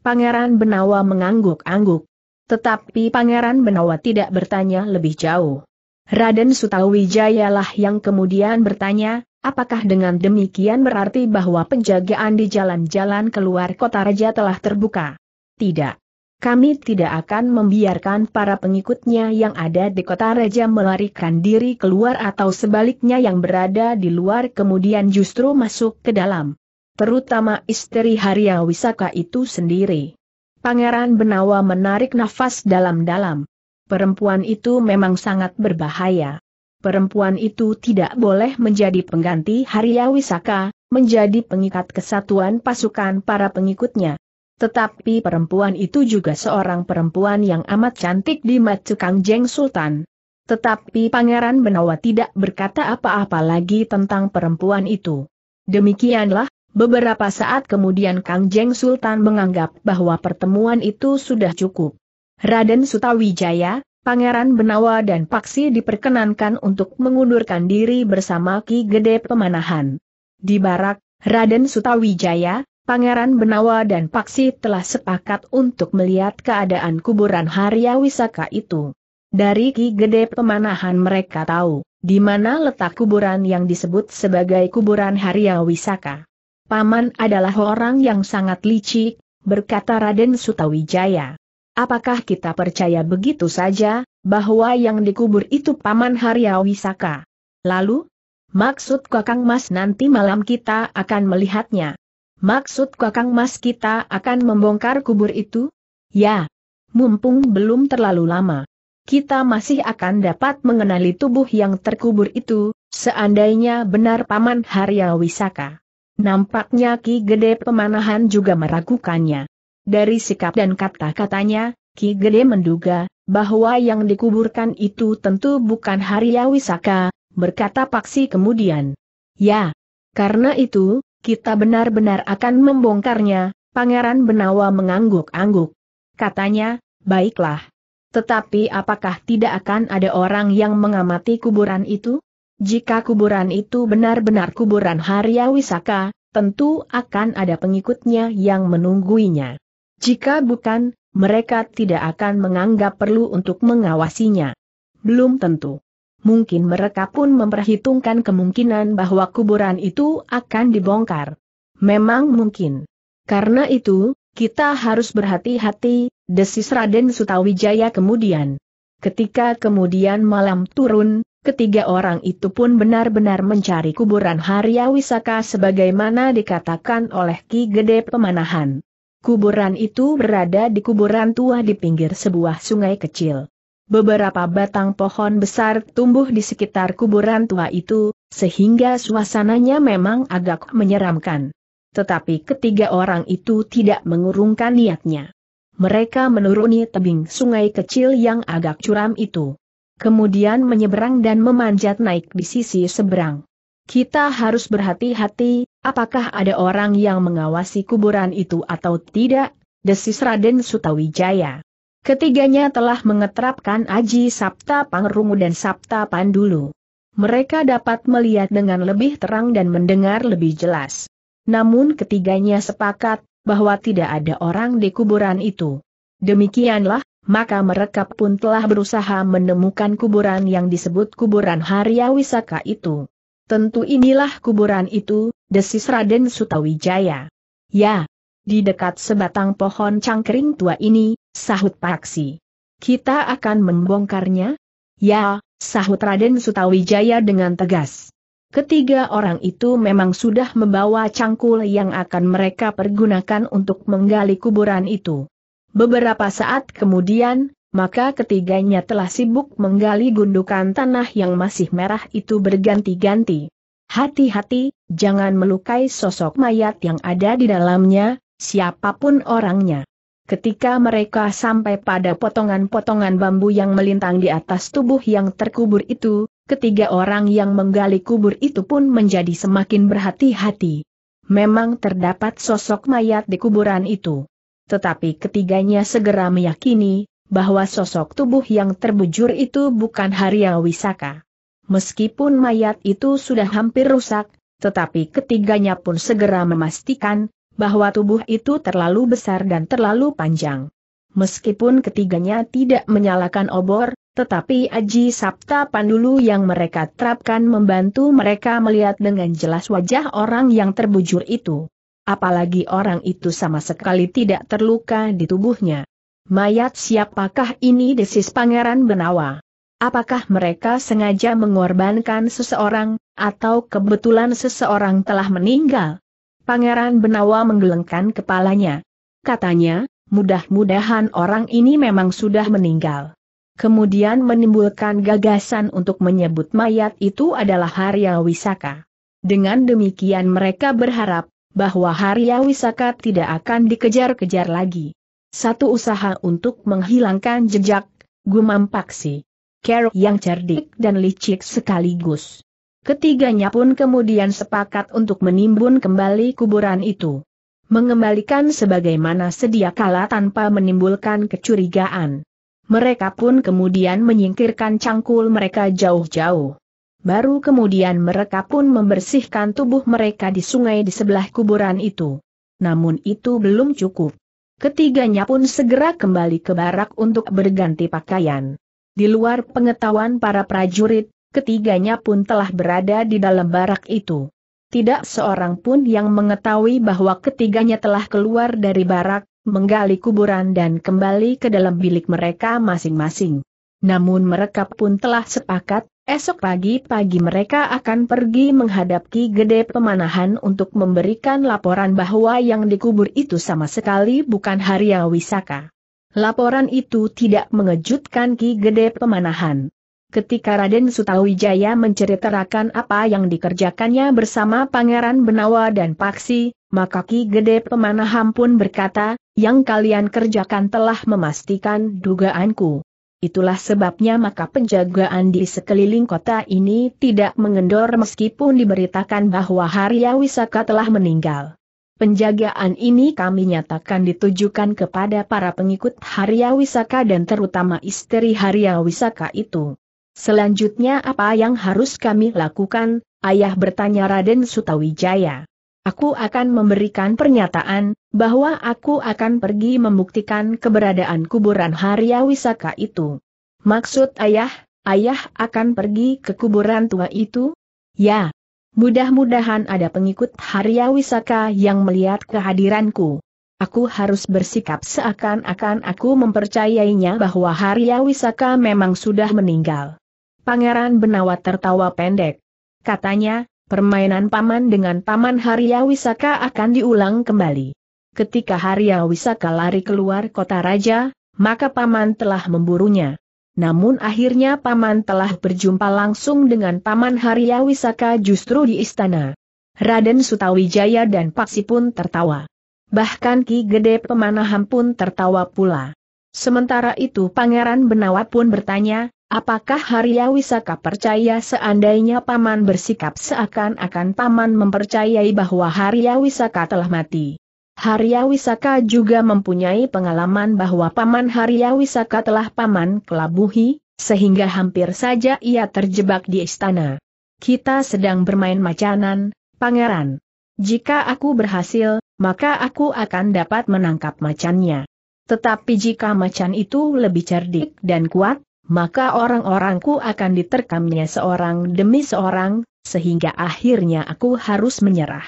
Pangeran Benawa mengangguk-angguk. Tetapi Pangeran Benawa tidak bertanya lebih jauh. Raden Sutawijayalah yang kemudian bertanya, Apakah dengan demikian berarti bahwa penjagaan di jalan-jalan keluar kota raja telah terbuka? Tidak kami tidak akan membiarkan para pengikutnya yang ada di kota raja melarikan diri keluar atau sebaliknya yang berada di luar kemudian justru masuk ke dalam. Terutama istri Harya Wisaka itu sendiri. Pangeran Benawa menarik nafas dalam-dalam. Perempuan itu memang sangat berbahaya. Perempuan itu tidak boleh menjadi pengganti Harya Wisaka, menjadi pengikat kesatuan pasukan para pengikutnya tetapi perempuan itu juga seorang perempuan yang amat cantik di mata Kang Jeng Sultan. Tetapi Pangeran Benawa tidak berkata apa-apa lagi tentang perempuan itu. Demikianlah, beberapa saat kemudian Kang Jeng Sultan menganggap bahwa pertemuan itu sudah cukup. Raden Sutawijaya, Pangeran Benawa dan Paksi diperkenankan untuk mengundurkan diri bersama Ki Gede Pemanahan. Di barak, Raden Sutawijaya, Pangeran Benawa dan Paksi telah sepakat untuk melihat keadaan kuburan Harya Wisaka itu. Dari Ki Gede Pemanahan mereka tahu, di mana letak kuburan yang disebut sebagai kuburan Harya Wisaka. Paman adalah orang yang sangat licik, berkata Raden Sutawijaya. Apakah kita percaya begitu saja, bahwa yang dikubur itu Paman Harya Wisaka? Lalu, maksud Kakang Mas nanti malam kita akan melihatnya. Maksud kakang mas kita akan membongkar kubur itu? Ya. Mumpung belum terlalu lama. Kita masih akan dapat mengenali tubuh yang terkubur itu, seandainya benar Paman Harya Wisaka. Nampaknya Ki Gede Pemanahan juga meragukannya. Dari sikap dan kata-katanya, Ki Gede menduga, bahwa yang dikuburkan itu tentu bukan Harya Wisaka, berkata Paksi kemudian. Ya, karena itu, kita benar-benar akan membongkarnya, Pangeran Benawa mengangguk-angguk. Katanya, baiklah. Tetapi apakah tidak akan ada orang yang mengamati kuburan itu? Jika kuburan itu benar-benar kuburan Harya Wisaka, tentu akan ada pengikutnya yang menungguinya. Jika bukan, mereka tidak akan menganggap perlu untuk mengawasinya. Belum tentu mungkin mereka pun memperhitungkan kemungkinan bahwa kuburan itu akan dibongkar. Memang mungkin. Karena itu, kita harus berhati-hati, desis Raden Sutawijaya kemudian. Ketika kemudian malam turun, ketiga orang itu pun benar-benar mencari kuburan Harya Wisaka sebagaimana dikatakan oleh Ki Gede Pemanahan. Kuburan itu berada di kuburan tua di pinggir sebuah sungai kecil. Beberapa batang pohon besar tumbuh di sekitar kuburan tua itu, sehingga suasananya memang agak menyeramkan. Tetapi ketiga orang itu tidak mengurungkan niatnya. Mereka menuruni tebing sungai kecil yang agak curam itu. Kemudian menyeberang dan memanjat naik di sisi seberang. Kita harus berhati-hati, apakah ada orang yang mengawasi kuburan itu atau tidak, desis Raden Sutawijaya. Ketiganya telah mengeterapkan Aji Sabta Pangrungu dan Sabta Pandulu. Mereka dapat melihat dengan lebih terang dan mendengar lebih jelas. Namun ketiganya sepakat bahwa tidak ada orang di kuburan itu. Demikianlah, maka mereka pun telah berusaha menemukan kuburan yang disebut kuburan Harya Wisaka itu. Tentu inilah kuburan itu, desis Raden Sutawijaya. Ya, di dekat sebatang pohon cangkring tua ini, sahut Paksi. Kita akan membongkarnya? Ya, sahut Raden Sutawijaya dengan tegas. Ketiga orang itu memang sudah membawa cangkul yang akan mereka pergunakan untuk menggali kuburan itu. Beberapa saat kemudian, maka ketiganya telah sibuk menggali gundukan tanah yang masih merah itu berganti-ganti. Hati-hati, jangan melukai sosok mayat yang ada di dalamnya, siapapun orangnya. Ketika mereka sampai pada potongan-potongan bambu yang melintang di atas tubuh yang terkubur itu, ketiga orang yang menggali kubur itu pun menjadi semakin berhati-hati. Memang terdapat sosok mayat di kuburan itu. Tetapi ketiganya segera meyakini bahwa sosok tubuh yang terbujur itu bukan Harya Wisaka. Meskipun mayat itu sudah hampir rusak, tetapi ketiganya pun segera memastikan bahwa tubuh itu terlalu besar dan terlalu panjang. Meskipun ketiganya tidak menyalakan obor, tetapi Aji Sabta Pandulu yang mereka terapkan membantu mereka melihat dengan jelas wajah orang yang terbujur itu. Apalagi orang itu sama sekali tidak terluka di tubuhnya. Mayat siapakah ini desis Pangeran Benawa? Apakah mereka sengaja mengorbankan seseorang, atau kebetulan seseorang telah meninggal? Pangeran Benawa menggelengkan kepalanya. Katanya, mudah-mudahan orang ini memang sudah meninggal. Kemudian menimbulkan gagasan untuk menyebut mayat itu adalah Harya Wisaka. Dengan demikian mereka berharap, bahwa Harya Wisaka tidak akan dikejar-kejar lagi. Satu usaha untuk menghilangkan jejak, gumam Paksi. Kerok yang cerdik dan licik sekaligus. Ketiganya pun kemudian sepakat untuk menimbun kembali kuburan itu. Mengembalikan sebagaimana sedia kala tanpa menimbulkan kecurigaan. Mereka pun kemudian menyingkirkan cangkul mereka jauh-jauh. Baru kemudian mereka pun membersihkan tubuh mereka di sungai di sebelah kuburan itu. Namun itu belum cukup. Ketiganya pun segera kembali ke barak untuk berganti pakaian. Di luar pengetahuan para prajurit, ketiganya pun telah berada di dalam barak itu. Tidak seorang pun yang mengetahui bahwa ketiganya telah keluar dari barak, menggali kuburan dan kembali ke dalam bilik mereka masing-masing. Namun mereka pun telah sepakat, esok pagi-pagi mereka akan pergi menghadapi gede pemanahan untuk memberikan laporan bahwa yang dikubur itu sama sekali bukan Harya Wisaka. Laporan itu tidak mengejutkan Ki Gede Pemanahan. Ketika Raden Sutawijaya menceritakan apa yang dikerjakannya bersama Pangeran Benawa dan Paksi, maka Ki Gede Pemanaham pun berkata, yang kalian kerjakan telah memastikan dugaanku. Itulah sebabnya maka penjagaan di sekeliling kota ini tidak mengendor meskipun diberitakan bahwa Harya Wisaka telah meninggal. Penjagaan ini kami nyatakan ditujukan kepada para pengikut Harya Wisaka dan terutama istri Harya Wisaka itu. Selanjutnya apa yang harus kami lakukan, ayah bertanya Raden Sutawijaya. Aku akan memberikan pernyataan, bahwa aku akan pergi membuktikan keberadaan kuburan Harya Wisaka itu. Maksud ayah, ayah akan pergi ke kuburan tua itu? Ya. Mudah-mudahan ada pengikut Harya Wisaka yang melihat kehadiranku. Aku harus bersikap seakan-akan aku mempercayainya bahwa Harya Wisaka memang sudah meninggal. Pangeran Benawa tertawa pendek. Katanya, permainan paman dengan paman Harya Wisaka akan diulang kembali. Ketika Harya Wisaka lari keluar kota raja, maka paman telah memburunya. Namun akhirnya paman telah berjumpa langsung dengan paman Harya Wisaka justru di istana. Raden Sutawijaya dan Paksi pun tertawa. Bahkan Ki Gede Pemanahan pun tertawa pula. Sementara itu Pangeran Benawa pun bertanya, Apakah Harya Wisaka percaya seandainya Paman bersikap seakan-akan Paman mempercayai bahwa Harya Wisaka telah mati? Harya Wisaka juga mempunyai pengalaman bahwa Paman Harya Wisaka telah Paman kelabuhi, sehingga hampir saja ia terjebak di istana. Kita sedang bermain macanan, pangeran. Jika aku berhasil, maka aku akan dapat menangkap macannya. Tetapi jika macan itu lebih cerdik dan kuat, maka orang-orangku akan diterkamnya seorang demi seorang, sehingga akhirnya aku harus menyerah.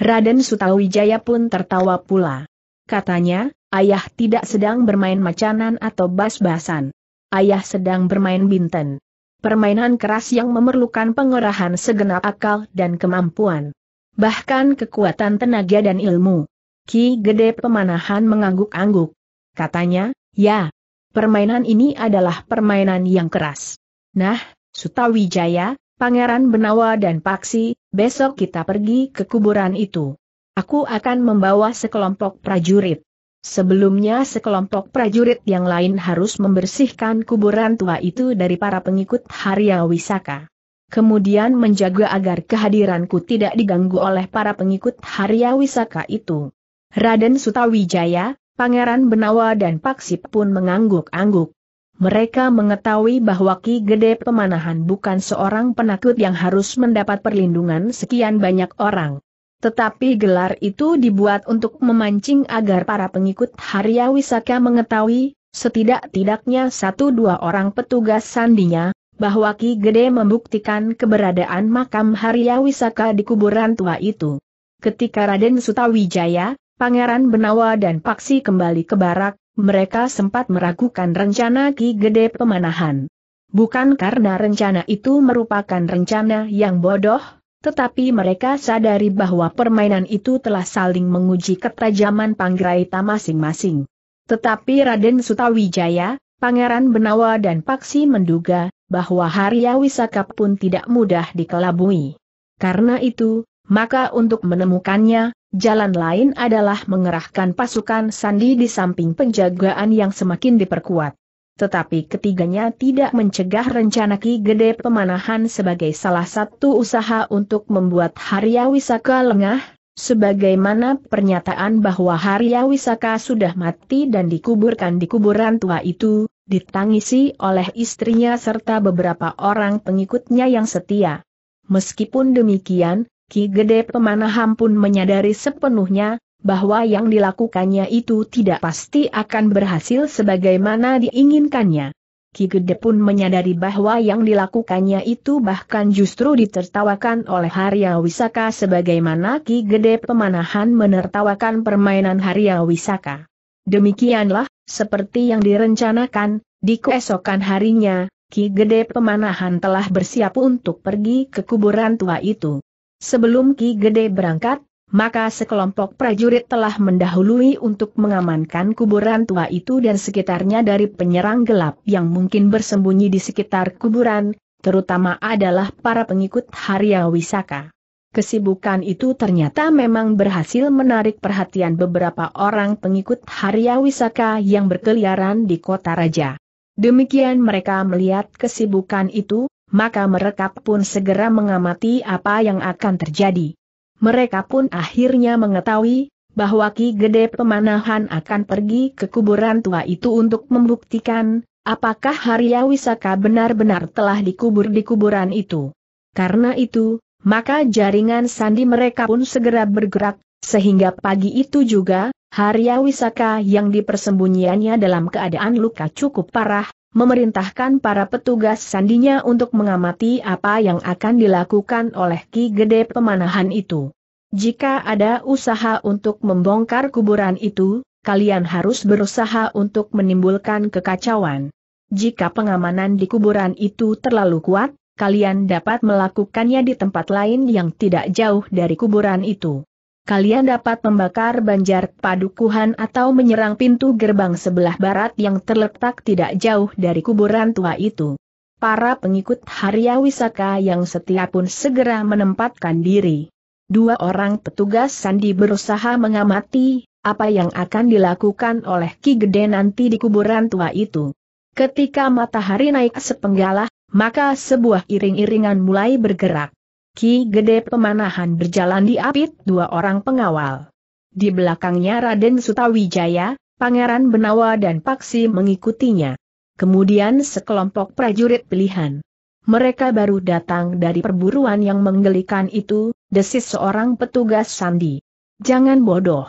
Raden Sutawijaya pun tertawa pula. Katanya, ayah tidak sedang bermain macanan atau bas-basan. Ayah sedang bermain binten. Permainan keras yang memerlukan pengerahan segenap akal dan kemampuan. Bahkan kekuatan tenaga dan ilmu. Ki Gede Pemanahan mengangguk-angguk. Katanya, ya, Permainan ini adalah permainan yang keras. Nah, Sutawijaya, Pangeran Benawa dan Paksi, besok kita pergi ke kuburan itu. Aku akan membawa sekelompok prajurit. Sebelumnya sekelompok prajurit yang lain harus membersihkan kuburan tua itu dari para pengikut Harya Wisaka. Kemudian menjaga agar kehadiranku tidak diganggu oleh para pengikut Harya Wisaka itu. Raden Sutawijaya, Pangeran Benawa dan Paksip pun mengangguk-angguk. Mereka mengetahui bahwa Ki Gede Pemanahan bukan seorang penakut yang harus mendapat perlindungan sekian banyak orang. Tetapi gelar itu dibuat untuk memancing agar para pengikut Harya Wisaka mengetahui, setidak-tidaknya satu dua orang petugas sandinya, bahwa Ki Gede membuktikan keberadaan makam Harya Wisaka di kuburan tua itu. Ketika Raden Sutawijaya, Pangeran Benawa dan Paksi kembali ke barak, mereka sempat meragukan rencana Ki Gede Pemanahan. Bukan karena rencana itu merupakan rencana yang bodoh, tetapi mereka sadari bahwa permainan itu telah saling menguji ketajaman panggraita masing-masing. Tetapi Raden Sutawijaya, Pangeran Benawa dan Paksi menduga, bahwa Harya Wisaka pun tidak mudah dikelabui. Karena itu, maka untuk menemukannya, Jalan lain adalah mengerahkan pasukan sandi di samping penjagaan yang semakin diperkuat. Tetapi ketiganya tidak mencegah rencana Ki Gede Pemanahan sebagai salah satu usaha untuk membuat Harya Wisaka lengah, sebagaimana pernyataan bahwa Harya Wisaka sudah mati dan dikuburkan di kuburan tua itu, ditangisi oleh istrinya serta beberapa orang pengikutnya yang setia. Meskipun demikian, Ki Gede Pemanaham pun menyadari sepenuhnya, bahwa yang dilakukannya itu tidak pasti akan berhasil sebagaimana diinginkannya. Ki Gede pun menyadari bahwa yang dilakukannya itu bahkan justru ditertawakan oleh Harya Wisaka sebagaimana Ki Gede Pemanahan menertawakan permainan Harya Wisaka. Demikianlah, seperti yang direncanakan, di keesokan harinya, Ki Gede Pemanahan telah bersiap untuk pergi ke kuburan tua itu. Sebelum Ki Gede berangkat, maka sekelompok prajurit telah mendahului untuk mengamankan kuburan tua itu dan sekitarnya dari penyerang gelap yang mungkin bersembunyi di sekitar kuburan, terutama adalah para pengikut Harya Wisaka. Kesibukan itu ternyata memang berhasil menarik perhatian beberapa orang pengikut Harya Wisaka yang berkeliaran di kota raja. Demikian mereka melihat kesibukan itu, maka mereka pun segera mengamati apa yang akan terjadi. Mereka pun akhirnya mengetahui, bahwa Ki Gede Pemanahan akan pergi ke kuburan tua itu untuk membuktikan, apakah Harya Wisaka benar-benar telah dikubur di kuburan itu. Karena itu, maka jaringan sandi mereka pun segera bergerak, sehingga pagi itu juga, Harya Wisaka yang dipersembunyiannya dalam keadaan luka cukup parah, memerintahkan para petugas sandinya untuk mengamati apa yang akan dilakukan oleh Ki Gede Pemanahan itu. Jika ada usaha untuk membongkar kuburan itu, kalian harus berusaha untuk menimbulkan kekacauan. Jika pengamanan di kuburan itu terlalu kuat, kalian dapat melakukannya di tempat lain yang tidak jauh dari kuburan itu kalian dapat membakar banjar padukuhan atau menyerang pintu gerbang sebelah barat yang terletak tidak jauh dari kuburan tua itu. Para pengikut Harya Wisaka yang setia pun segera menempatkan diri. Dua orang petugas Sandi berusaha mengamati apa yang akan dilakukan oleh Ki Gede nanti di kuburan tua itu. Ketika matahari naik sepenggalah, maka sebuah iring-iringan mulai bergerak. Ki Gede Pemanahan berjalan diapit dua orang pengawal. Di belakangnya Raden Sutawijaya, Pangeran Benawa dan Paksi mengikutinya. Kemudian sekelompok prajurit pilihan. Mereka baru datang dari perburuan yang menggelikan itu, desis seorang petugas sandi. Jangan bodoh.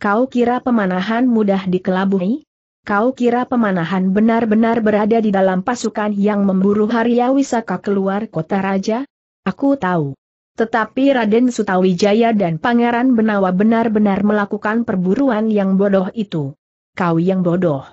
Kau kira pemanahan mudah dikelabui? Kau kira pemanahan benar-benar berada di dalam pasukan yang memburu Harya Wisaka keluar kota raja? Aku tahu. Tetapi Raden Sutawijaya dan Pangeran Benawa benar-benar melakukan perburuan yang bodoh itu. Kau yang bodoh.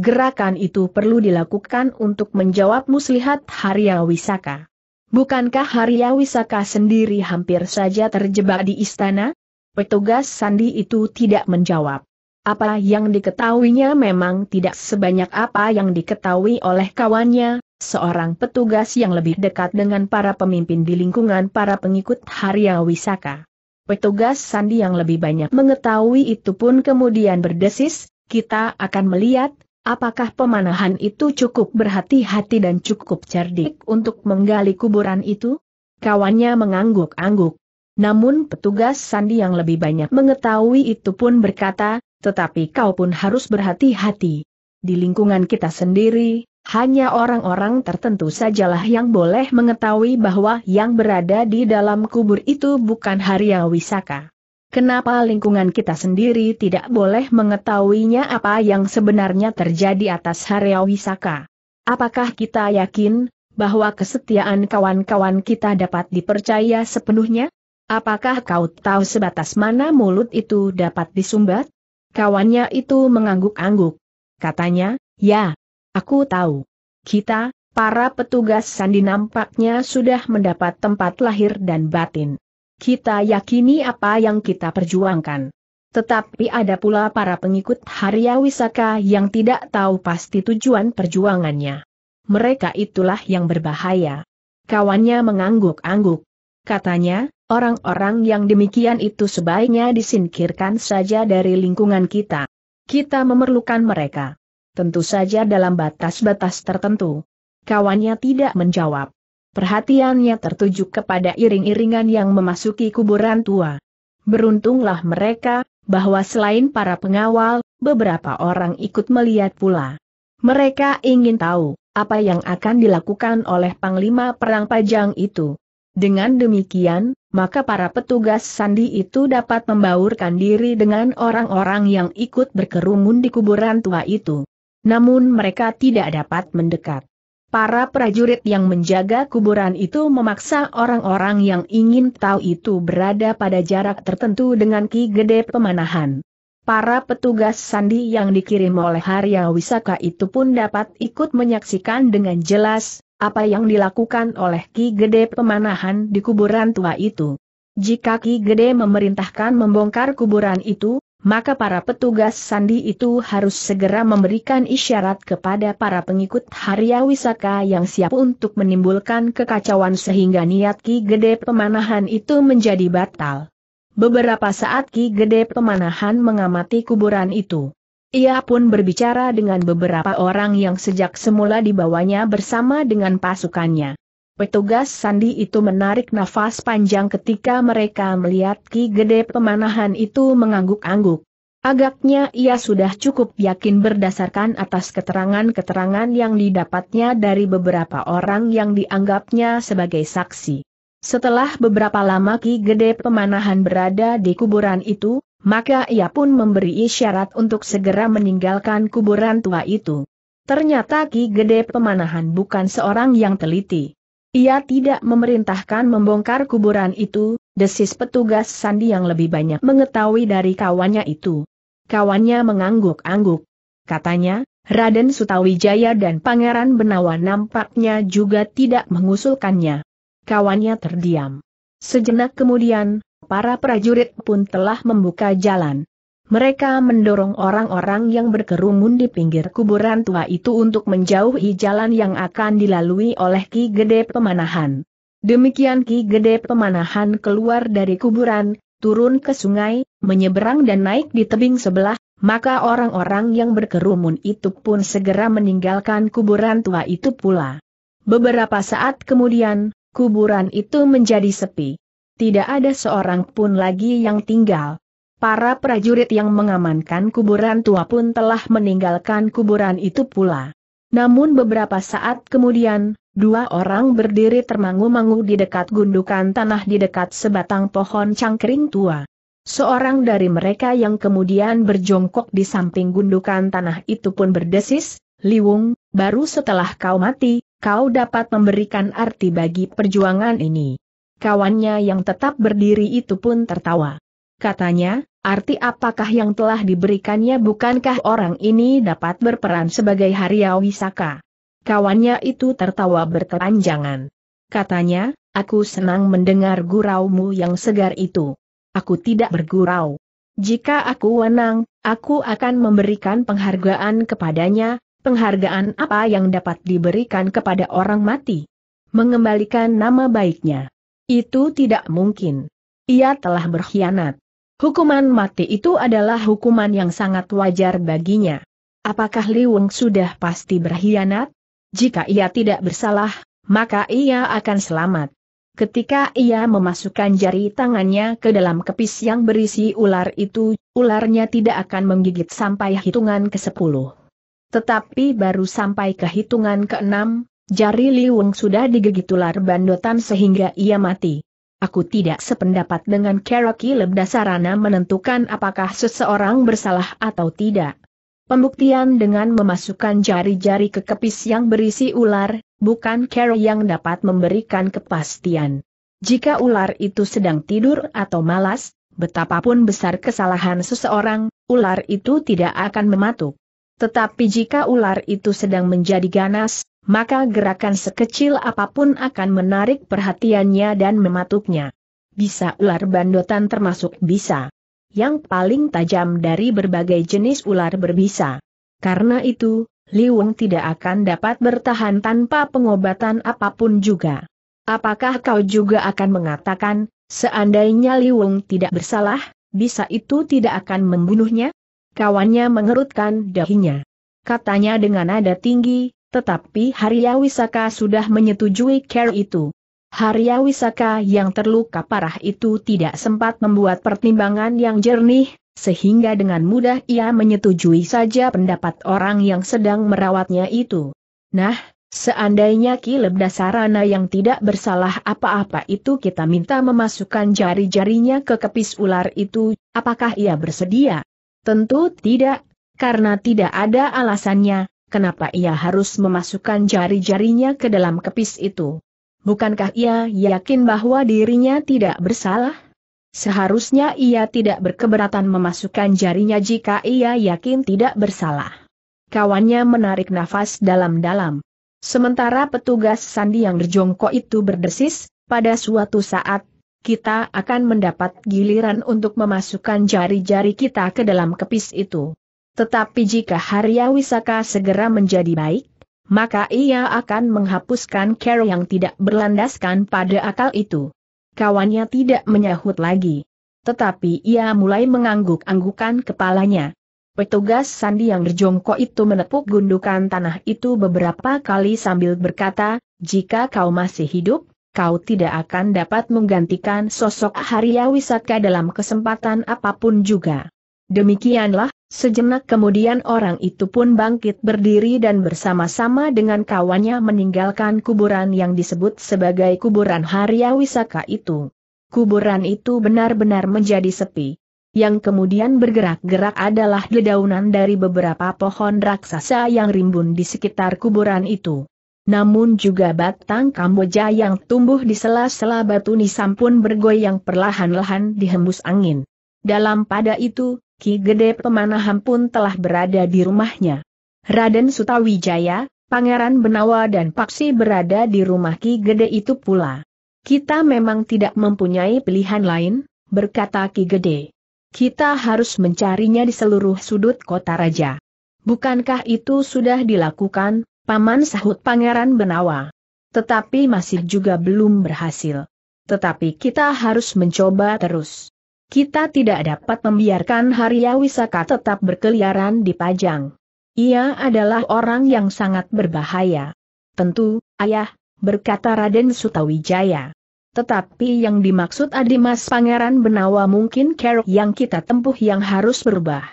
Gerakan itu perlu dilakukan untuk menjawab muslihat Haryawisaka. Bukankah Haryawisaka sendiri hampir saja terjebak di istana? Petugas sandi itu tidak menjawab. Apa yang diketahuinya memang tidak sebanyak apa yang diketahui oleh kawannya, seorang petugas yang lebih dekat dengan para pemimpin di lingkungan para pengikut Harya Wisaka. Petugas Sandi yang lebih banyak mengetahui itu pun kemudian berdesis, kita akan melihat, apakah pemanahan itu cukup berhati-hati dan cukup cerdik untuk menggali kuburan itu? Kawannya mengangguk-angguk. Namun petugas Sandi yang lebih banyak mengetahui itu pun berkata, tetapi kau pun harus berhati-hati. Di lingkungan kita sendiri, hanya orang-orang tertentu sajalah yang boleh mengetahui bahwa yang berada di dalam kubur itu bukan Harya Wisaka. Kenapa lingkungan kita sendiri tidak boleh mengetahuinya apa yang sebenarnya terjadi atas Harya Wisaka? Apakah kita yakin bahwa kesetiaan kawan-kawan kita dapat dipercaya sepenuhnya? Apakah kau tahu sebatas mana mulut itu dapat disumbat? Kawannya itu mengangguk-angguk. Katanya, ya, Aku tahu. Kita, para petugas sandi nampaknya sudah mendapat tempat lahir dan batin. Kita yakini apa yang kita perjuangkan. Tetapi ada pula para pengikut Harya Wisaka yang tidak tahu pasti tujuan perjuangannya. Mereka itulah yang berbahaya. Kawannya mengangguk-angguk. Katanya, orang-orang yang demikian itu sebaiknya disingkirkan saja dari lingkungan kita. Kita memerlukan mereka tentu saja dalam batas-batas tertentu. Kawannya tidak menjawab. Perhatiannya tertuju kepada iring-iringan yang memasuki kuburan tua. Beruntunglah mereka, bahwa selain para pengawal, beberapa orang ikut melihat pula. Mereka ingin tahu, apa yang akan dilakukan oleh Panglima Perang Pajang itu. Dengan demikian, maka para petugas sandi itu dapat membaurkan diri dengan orang-orang yang ikut berkerumun di kuburan tua itu. Namun mereka tidak dapat mendekat. Para prajurit yang menjaga kuburan itu memaksa orang-orang yang ingin tahu itu berada pada jarak tertentu dengan Ki Gede Pemanahan. Para petugas sandi yang dikirim oleh Harya Wisaka itu pun dapat ikut menyaksikan dengan jelas apa yang dilakukan oleh Ki Gede Pemanahan di kuburan tua itu. Jika Ki Gede memerintahkan membongkar kuburan itu, maka para petugas sandi itu harus segera memberikan isyarat kepada para pengikut Harya Wisaka yang siap untuk menimbulkan kekacauan sehingga niat Ki Gede Pemanahan itu menjadi batal. Beberapa saat Ki Gede Pemanahan mengamati kuburan itu. Ia pun berbicara dengan beberapa orang yang sejak semula dibawanya bersama dengan pasukannya. Petugas sandi itu menarik nafas panjang ketika mereka melihat Ki Gede pemanahan itu mengangguk-angguk. Agaknya ia sudah cukup yakin berdasarkan atas keterangan-keterangan yang didapatnya dari beberapa orang yang dianggapnya sebagai saksi. Setelah beberapa lama Ki Gede pemanahan berada di kuburan itu, maka ia pun memberi isyarat untuk segera meninggalkan kuburan tua itu. Ternyata Ki Gede Pemanahan bukan seorang yang teliti. Ia tidak memerintahkan membongkar kuburan itu, desis petugas Sandi yang lebih banyak mengetahui dari kawannya itu. Kawannya mengangguk-angguk. Katanya, Raden Sutawijaya dan Pangeran Benawa nampaknya juga tidak mengusulkannya. Kawannya terdiam. Sejenak kemudian, para prajurit pun telah membuka jalan. Mereka mendorong orang-orang yang berkerumun di pinggir kuburan tua itu untuk menjauhi jalan yang akan dilalui oleh Ki Gede Pemanahan. Demikian Ki Gede Pemanahan keluar dari kuburan, turun ke sungai, menyeberang dan naik di tebing sebelah, maka orang-orang yang berkerumun itu pun segera meninggalkan kuburan tua itu pula. Beberapa saat kemudian, kuburan itu menjadi sepi. Tidak ada seorang pun lagi yang tinggal. Para prajurit yang mengamankan kuburan tua pun telah meninggalkan kuburan itu pula. Namun beberapa saat kemudian, dua orang berdiri termangu-mangu di dekat gundukan tanah di dekat sebatang pohon cangkring tua. Seorang dari mereka yang kemudian berjongkok di samping gundukan tanah itu pun berdesis, Liwung, baru setelah kau mati, kau dapat memberikan arti bagi perjuangan ini. Kawannya yang tetap berdiri itu pun tertawa. Katanya, Arti apakah yang telah diberikannya bukankah orang ini dapat berperan sebagai Haria Wisaka? Kawannya itu tertawa berkepanjangan. Katanya, aku senang mendengar guraumu yang segar itu. Aku tidak bergurau. Jika aku wenang, aku akan memberikan penghargaan kepadanya, penghargaan apa yang dapat diberikan kepada orang mati. Mengembalikan nama baiknya. Itu tidak mungkin. Ia telah berkhianat. Hukuman mati itu adalah hukuman yang sangat wajar baginya. Apakah Li Weng sudah pasti berkhianat? Jika ia tidak bersalah, maka ia akan selamat. Ketika ia memasukkan jari tangannya ke dalam kepis yang berisi ular itu, ularnya tidak akan menggigit sampai hitungan ke-10. Tetapi baru sampai ke hitungan ke-6, jari Liwung sudah digigit ular bandotan sehingga ia mati. Aku tidak sependapat dengan Keroki Lebda Sarana menentukan apakah seseorang bersalah atau tidak. Pembuktian dengan memasukkan jari-jari ke kepis yang berisi ular, bukan Carol yang dapat memberikan kepastian. Jika ular itu sedang tidur atau malas, betapapun besar kesalahan seseorang, ular itu tidak akan mematuk. Tetapi jika ular itu sedang menjadi ganas, maka gerakan sekecil apapun akan menarik perhatiannya dan mematuknya. Bisa ular bandotan termasuk bisa. Yang paling tajam dari berbagai jenis ular berbisa. Karena itu, Liwung tidak akan dapat bertahan tanpa pengobatan apapun juga. Apakah kau juga akan mengatakan, seandainya Liwung tidak bersalah, bisa itu tidak akan membunuhnya? Kawannya mengerutkan dahinya. Katanya dengan nada tinggi, tetapi Harya Wisaka sudah menyetujui care itu. Harya Wisaka yang terluka parah itu tidak sempat membuat pertimbangan yang jernih, sehingga dengan mudah ia menyetujui saja pendapat orang yang sedang merawatnya itu. Nah, Seandainya ki dasarana yang tidak bersalah apa-apa itu kita minta memasukkan jari-jarinya ke kepis ular itu, apakah ia bersedia? Tentu tidak, karena tidak ada alasannya, kenapa ia harus memasukkan jari-jarinya ke dalam kepis itu? Bukankah ia yakin bahwa dirinya tidak bersalah? Seharusnya ia tidak berkeberatan memasukkan jarinya jika ia yakin tidak bersalah. Kawannya menarik nafas dalam-dalam. Sementara petugas sandi yang berjongkok itu berdesis, pada suatu saat, kita akan mendapat giliran untuk memasukkan jari-jari kita ke dalam kepis itu. Tetapi jika Harya Wisaka segera menjadi baik, maka ia akan menghapuskan care yang tidak berlandaskan pada akal itu. Kawannya tidak menyahut lagi. Tetapi ia mulai mengangguk-anggukan kepalanya. Petugas sandi yang berjongkok itu menepuk gundukan tanah itu beberapa kali sambil berkata, jika kau masih hidup, kau tidak akan dapat menggantikan sosok Harya Wisaka dalam kesempatan apapun juga. Demikianlah, Sejenak kemudian orang itu pun bangkit berdiri dan bersama-sama dengan kawannya meninggalkan kuburan yang disebut sebagai kuburan Harya Wisaka itu. Kuburan itu benar-benar menjadi sepi. Yang kemudian bergerak-gerak adalah dedaunan dari beberapa pohon raksasa yang rimbun di sekitar kuburan itu. Namun juga batang kamboja yang tumbuh di sela-sela batu nisan pun bergoyang perlahan-lahan dihembus angin. Dalam pada itu, Ki Gede Pemanahan pun telah berada di rumahnya. Raden Sutawijaya, Pangeran Benawa dan Paksi berada di rumah Ki Gede itu pula. Kita memang tidak mempunyai pilihan lain, berkata Ki Gede. Kita harus mencarinya di seluruh sudut kota raja. Bukankah itu sudah dilakukan, Paman sahut Pangeran Benawa? Tetapi masih juga belum berhasil. Tetapi kita harus mencoba terus. Kita tidak dapat membiarkan Harya Wisaka tetap berkeliaran di Pajang. Ia adalah orang yang sangat berbahaya. Tentu, ayah, berkata Raden Sutawijaya. Tetapi yang dimaksud Adimas Pangeran Benawa mungkin care yang kita tempuh yang harus berubah.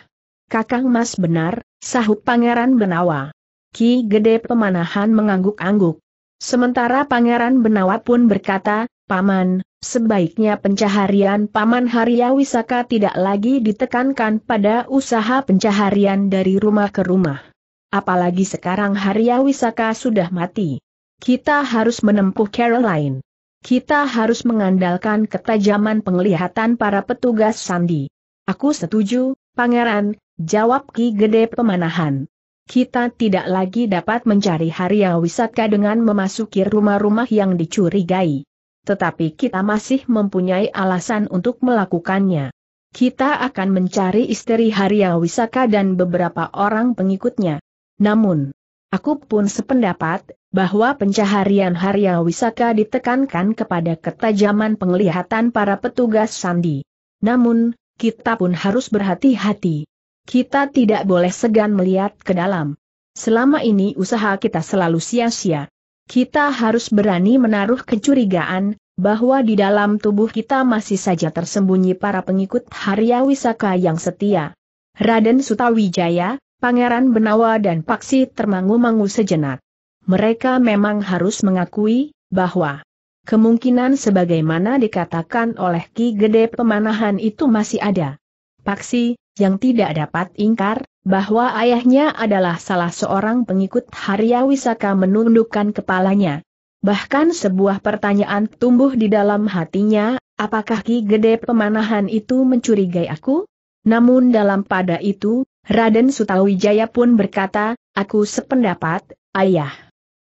Kakang Mas benar, sahut Pangeran Benawa. Ki Gede Pemanahan mengangguk-angguk. Sementara Pangeran Benawa pun berkata, Paman, Sebaiknya pencaharian Paman Harya Wisaka tidak lagi ditekankan pada usaha pencaharian dari rumah ke rumah. Apalagi sekarang Harya Wisaka sudah mati. Kita harus menempuh Caroline. Kita harus mengandalkan ketajaman penglihatan para petugas sandi. Aku setuju, pangeran, jawab Ki Gede Pemanahan. Kita tidak lagi dapat mencari Harya Wisaka dengan memasuki rumah-rumah yang dicurigai tetapi kita masih mempunyai alasan untuk melakukannya. Kita akan mencari istri Haria Wisaka dan beberapa orang pengikutnya. Namun, aku pun sependapat bahwa pencaharian Haria Wisaka ditekankan kepada ketajaman penglihatan para petugas sandi. Namun, kita pun harus berhati-hati. Kita tidak boleh segan melihat ke dalam. Selama ini usaha kita selalu sia-sia kita harus berani menaruh kecurigaan, bahwa di dalam tubuh kita masih saja tersembunyi para pengikut Harya Wisaka yang setia. Raden Sutawijaya, Pangeran Benawa dan Paksi termangu-mangu sejenak. Mereka memang harus mengakui, bahwa kemungkinan sebagaimana dikatakan oleh Ki Gede Pemanahan itu masih ada. Paksi, yang tidak dapat ingkar, bahwa ayahnya adalah salah seorang pengikut Harya Wisaka menundukkan kepalanya. Bahkan sebuah pertanyaan tumbuh di dalam hatinya, apakah Ki Gede Pemanahan itu mencurigai aku? Namun dalam pada itu, Raden Sutawijaya pun berkata, aku sependapat, ayah.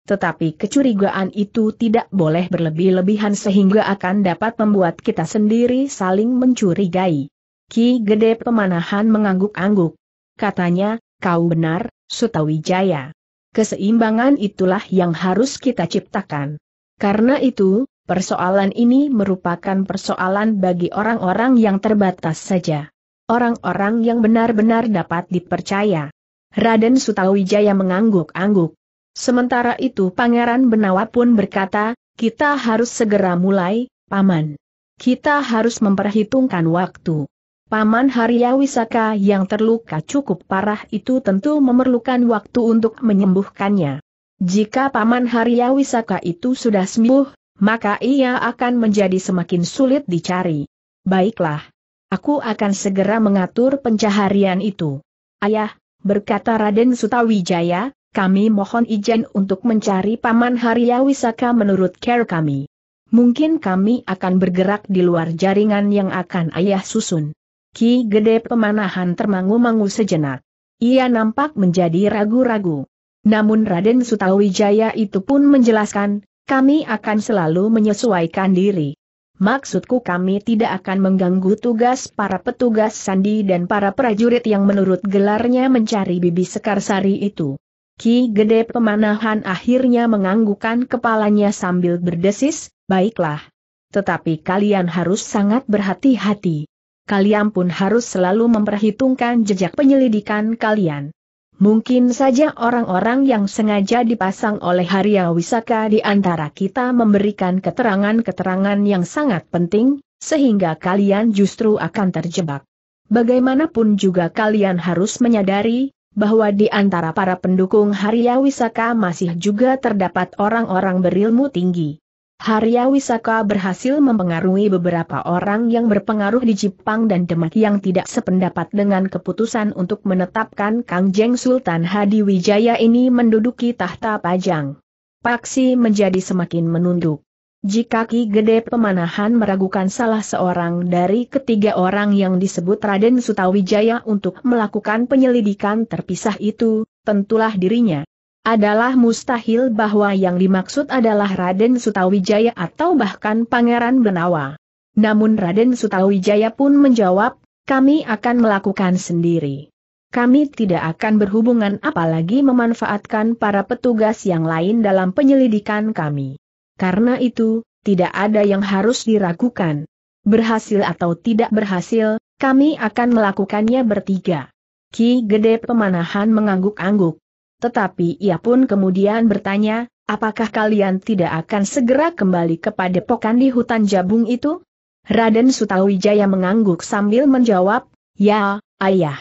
Tetapi kecurigaan itu tidak boleh berlebih-lebihan sehingga akan dapat membuat kita sendiri saling mencurigai. Ki Gede Pemanahan mengangguk-angguk katanya, kau benar, Sutawijaya. Keseimbangan itulah yang harus kita ciptakan. Karena itu, persoalan ini merupakan persoalan bagi orang-orang yang terbatas saja. Orang-orang yang benar-benar dapat dipercaya. Raden Sutawijaya mengangguk-angguk. Sementara itu Pangeran Benawa pun berkata, kita harus segera mulai, Paman. Kita harus memperhitungkan waktu. Paman Harya Wisaka yang terluka cukup parah itu tentu memerlukan waktu untuk menyembuhkannya. Jika Paman Harya Wisaka itu sudah sembuh, maka ia akan menjadi semakin sulit dicari. Baiklah. Aku akan segera mengatur pencaharian itu. Ayah, berkata Raden Sutawijaya, kami mohon izin untuk mencari Paman Harya Wisaka menurut care kami. Mungkin kami akan bergerak di luar jaringan yang akan ayah susun. Ki Gede Pemanahan termangu-mangu sejenak. Ia nampak menjadi ragu-ragu. Namun Raden Sutawijaya itu pun menjelaskan, kami akan selalu menyesuaikan diri. Maksudku kami tidak akan mengganggu tugas para petugas sandi dan para prajurit yang menurut gelarnya mencari bibi sekarsari itu. Ki Gede Pemanahan akhirnya menganggukkan kepalanya sambil berdesis, baiklah. Tetapi kalian harus sangat berhati-hati kalian pun harus selalu memperhitungkan jejak penyelidikan kalian. Mungkin saja orang-orang yang sengaja dipasang oleh Harya Wisaka di antara kita memberikan keterangan-keterangan yang sangat penting, sehingga kalian justru akan terjebak. Bagaimanapun juga kalian harus menyadari, bahwa di antara para pendukung Harya Wisaka masih juga terdapat orang-orang berilmu tinggi. Harya Wisaka berhasil mempengaruhi beberapa orang yang berpengaruh di Jepang dan Demak yang tidak sependapat dengan keputusan untuk menetapkan Kang Jeng Sultan Hadi Wijaya ini menduduki tahta Pajang. Paksi menjadi semakin menunduk. Jika Ki Gede Pemanahan meragukan salah seorang dari ketiga orang yang disebut Raden Sutawijaya untuk melakukan penyelidikan terpisah itu, tentulah dirinya, adalah mustahil bahwa yang dimaksud adalah Raden Sutawijaya atau bahkan Pangeran Benawa. Namun Raden Sutawijaya pun menjawab, kami akan melakukan sendiri. Kami tidak akan berhubungan apalagi memanfaatkan para petugas yang lain dalam penyelidikan kami. Karena itu, tidak ada yang harus diragukan. Berhasil atau tidak berhasil, kami akan melakukannya bertiga. Ki Gede Pemanahan mengangguk-angguk. Tetapi ia pun kemudian bertanya, apakah kalian tidak akan segera kembali kepada pokan di hutan jabung itu? Raden Sutawijaya mengangguk sambil menjawab, ya, ayah.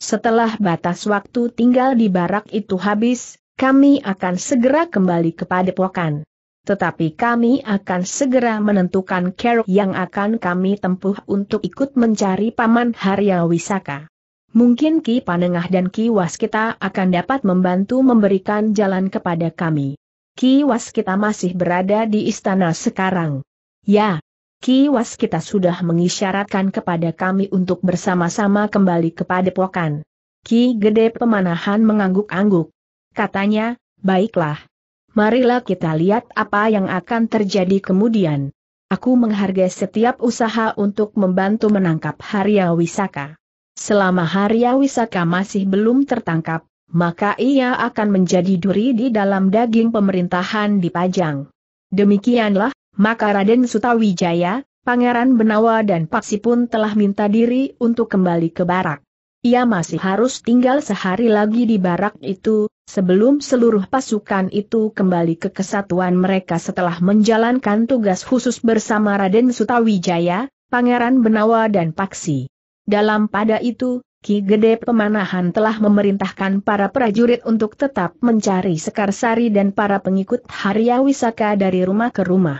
Setelah batas waktu tinggal di barak itu habis, kami akan segera kembali kepada pokan. Tetapi kami akan segera menentukan kerok yang akan kami tempuh untuk ikut mencari Paman Haryawisaka mungkin Ki Panengah dan Ki Waskita akan dapat membantu memberikan jalan kepada kami. Ki Waskita masih berada di istana sekarang. Ya, Ki Waskita sudah mengisyaratkan kepada kami untuk bersama-sama kembali kepada Pokan. Ki Gede Pemanahan mengangguk-angguk. Katanya, baiklah. Marilah kita lihat apa yang akan terjadi kemudian. Aku menghargai setiap usaha untuk membantu menangkap Harya Wisaka. Selama Harya Wisaka masih belum tertangkap, maka ia akan menjadi duri di dalam daging pemerintahan di Pajang. Demikianlah, maka Raden Sutawijaya, Pangeran Benawa dan Paksi pun telah minta diri untuk kembali ke barak. Ia masih harus tinggal sehari lagi di barak itu, sebelum seluruh pasukan itu kembali ke kesatuan mereka setelah menjalankan tugas khusus bersama Raden Sutawijaya, Pangeran Benawa dan Paksi. Dalam pada itu, Ki Gede Pemanahan telah memerintahkan para prajurit untuk tetap mencari Sekarsari dan para pengikut Harya Wisaka dari rumah ke rumah.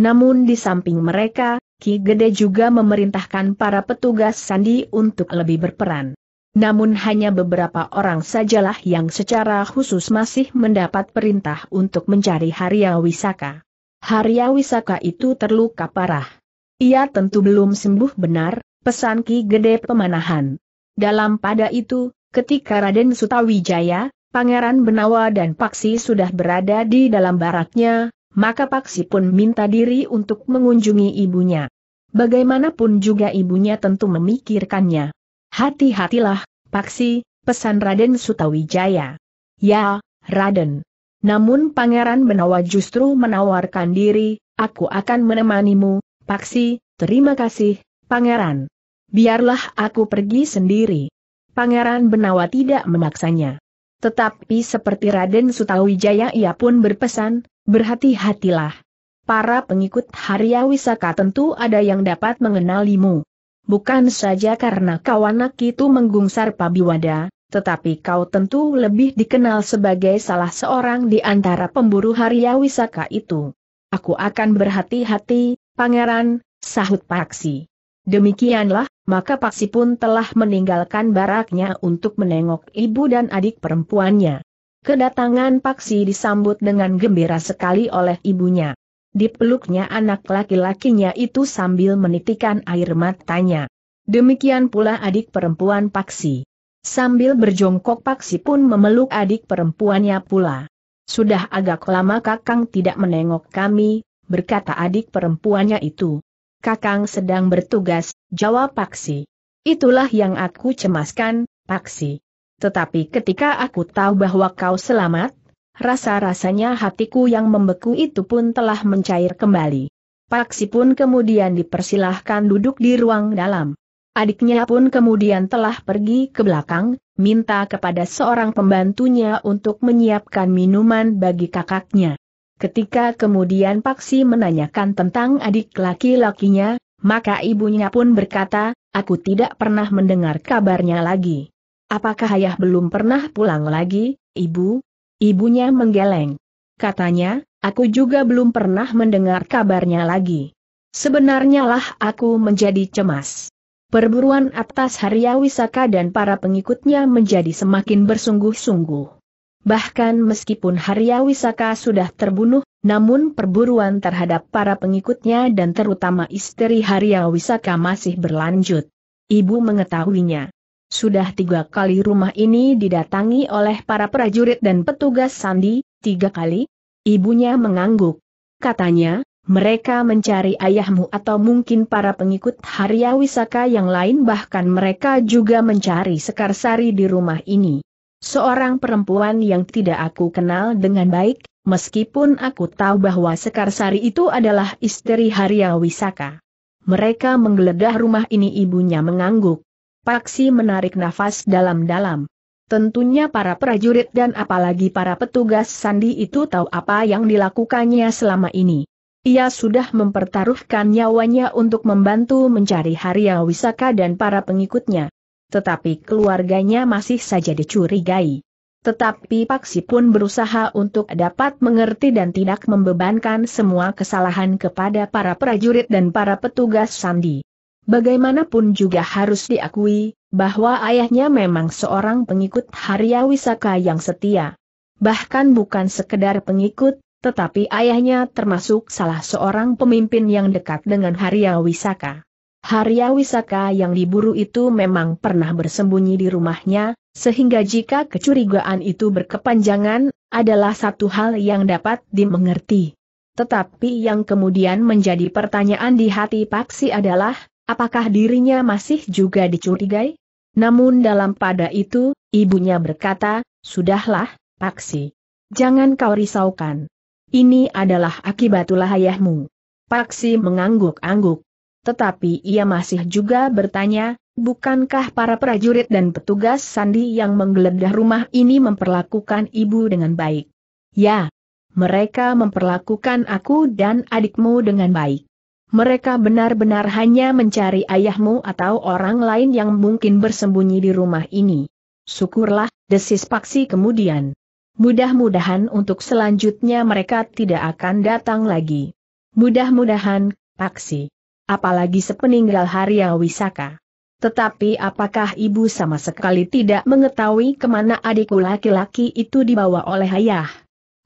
Namun di samping mereka, Ki Gede juga memerintahkan para petugas sandi untuk lebih berperan. Namun hanya beberapa orang sajalah yang secara khusus masih mendapat perintah untuk mencari Harya Wisaka. Harya Wisaka itu terluka parah. Ia tentu belum sembuh benar, pesan Ki Gede Pemanahan. Dalam pada itu, ketika Raden Sutawijaya, Pangeran Benawa dan Paksi sudah berada di dalam baraknya, maka Paksi pun minta diri untuk mengunjungi ibunya. Bagaimanapun juga ibunya tentu memikirkannya. Hati-hatilah, Paksi, pesan Raden Sutawijaya. Ya, Raden. Namun Pangeran Benawa justru menawarkan diri, aku akan menemanimu, Paksi, terima kasih, Pangeran biarlah aku pergi sendiri. Pangeran Benawa tidak memaksanya. Tetapi seperti Raden Sutawijaya ia pun berpesan, berhati-hatilah. Para pengikut Harya Wisaka tentu ada yang dapat mengenalimu. Bukan saja karena kau anak itu menggungsar Pabiwada, tetapi kau tentu lebih dikenal sebagai salah seorang di antara pemburu Harya Wisaka itu. Aku akan berhati-hati, pangeran, sahut Paksi. Demikianlah, maka Paksi pun telah meninggalkan baraknya untuk menengok ibu dan adik perempuannya. Kedatangan Paksi disambut dengan gembira sekali oleh ibunya. Dipeluknya anak laki-lakinya itu sambil menitikan air matanya. Demikian pula adik perempuan Paksi. Sambil berjongkok Paksi pun memeluk adik perempuannya pula. Sudah agak lama kakang tidak menengok kami, berkata adik perempuannya itu. Kakang sedang bertugas, jawab Paksi. Itulah yang aku cemaskan, Paksi. Tetapi ketika aku tahu bahwa kau selamat, rasa-rasanya hatiku yang membeku itu pun telah mencair kembali. Paksi pun kemudian dipersilahkan duduk di ruang dalam. Adiknya pun kemudian telah pergi ke belakang, minta kepada seorang pembantunya untuk menyiapkan minuman bagi kakaknya. Ketika kemudian Paksi menanyakan tentang adik laki-lakinya, maka ibunya pun berkata, aku tidak pernah mendengar kabarnya lagi. Apakah ayah belum pernah pulang lagi, ibu? Ibunya menggeleng. Katanya, aku juga belum pernah mendengar kabarnya lagi. Sebenarnya lah aku menjadi cemas. Perburuan atas Haryawisaka dan para pengikutnya menjadi semakin bersungguh-sungguh. Bahkan meskipun Harya Wisaka sudah terbunuh, namun perburuan terhadap para pengikutnya dan terutama istri Harya Wisaka masih berlanjut. Ibu mengetahuinya. Sudah tiga kali rumah ini didatangi oleh para prajurit dan petugas sandi, tiga kali? Ibunya mengangguk. Katanya, mereka mencari ayahmu atau mungkin para pengikut Harya Wisaka yang lain bahkan mereka juga mencari Sekarsari di rumah ini. Seorang perempuan yang tidak aku kenal dengan baik, meskipun aku tahu bahwa Sekarsari itu adalah istri Harya Wisaka. Mereka menggeledah rumah ini ibunya mengangguk. Paksi menarik nafas dalam-dalam. Tentunya para prajurit dan apalagi para petugas sandi itu tahu apa yang dilakukannya selama ini. Ia sudah mempertaruhkan nyawanya untuk membantu mencari Harya Wisaka dan para pengikutnya tetapi keluarganya masih saja dicurigai. Tetapi Paksi pun berusaha untuk dapat mengerti dan tidak membebankan semua kesalahan kepada para prajurit dan para petugas sandi. Bagaimanapun juga harus diakui, bahwa ayahnya memang seorang pengikut Harya Wisaka yang setia. Bahkan bukan sekedar pengikut, tetapi ayahnya termasuk salah seorang pemimpin yang dekat dengan Harya Wisaka. Harya Wisaka yang diburu itu memang pernah bersembunyi di rumahnya, sehingga jika kecurigaan itu berkepanjangan, adalah satu hal yang dapat dimengerti. Tetapi yang kemudian menjadi pertanyaan di hati Paksi adalah, apakah dirinya masih juga dicurigai? Namun dalam pada itu, ibunya berkata, Sudahlah, Paksi. Jangan kau risaukan. Ini adalah akibat ayahmu. Paksi mengangguk-angguk. Tetapi ia masih juga bertanya, bukankah para prajurit dan petugas sandi yang menggeledah rumah ini memperlakukan ibu dengan baik? Ya, mereka memperlakukan aku dan adikmu dengan baik. Mereka benar-benar hanya mencari ayahmu atau orang lain yang mungkin bersembunyi di rumah ini. Syukurlah, desis Paksi kemudian. Mudah-mudahan untuk selanjutnya mereka tidak akan datang lagi. Mudah-mudahan, Paksi apalagi sepeninggal Harya Wisaka. Tetapi apakah ibu sama sekali tidak mengetahui kemana adikku laki-laki itu dibawa oleh ayah?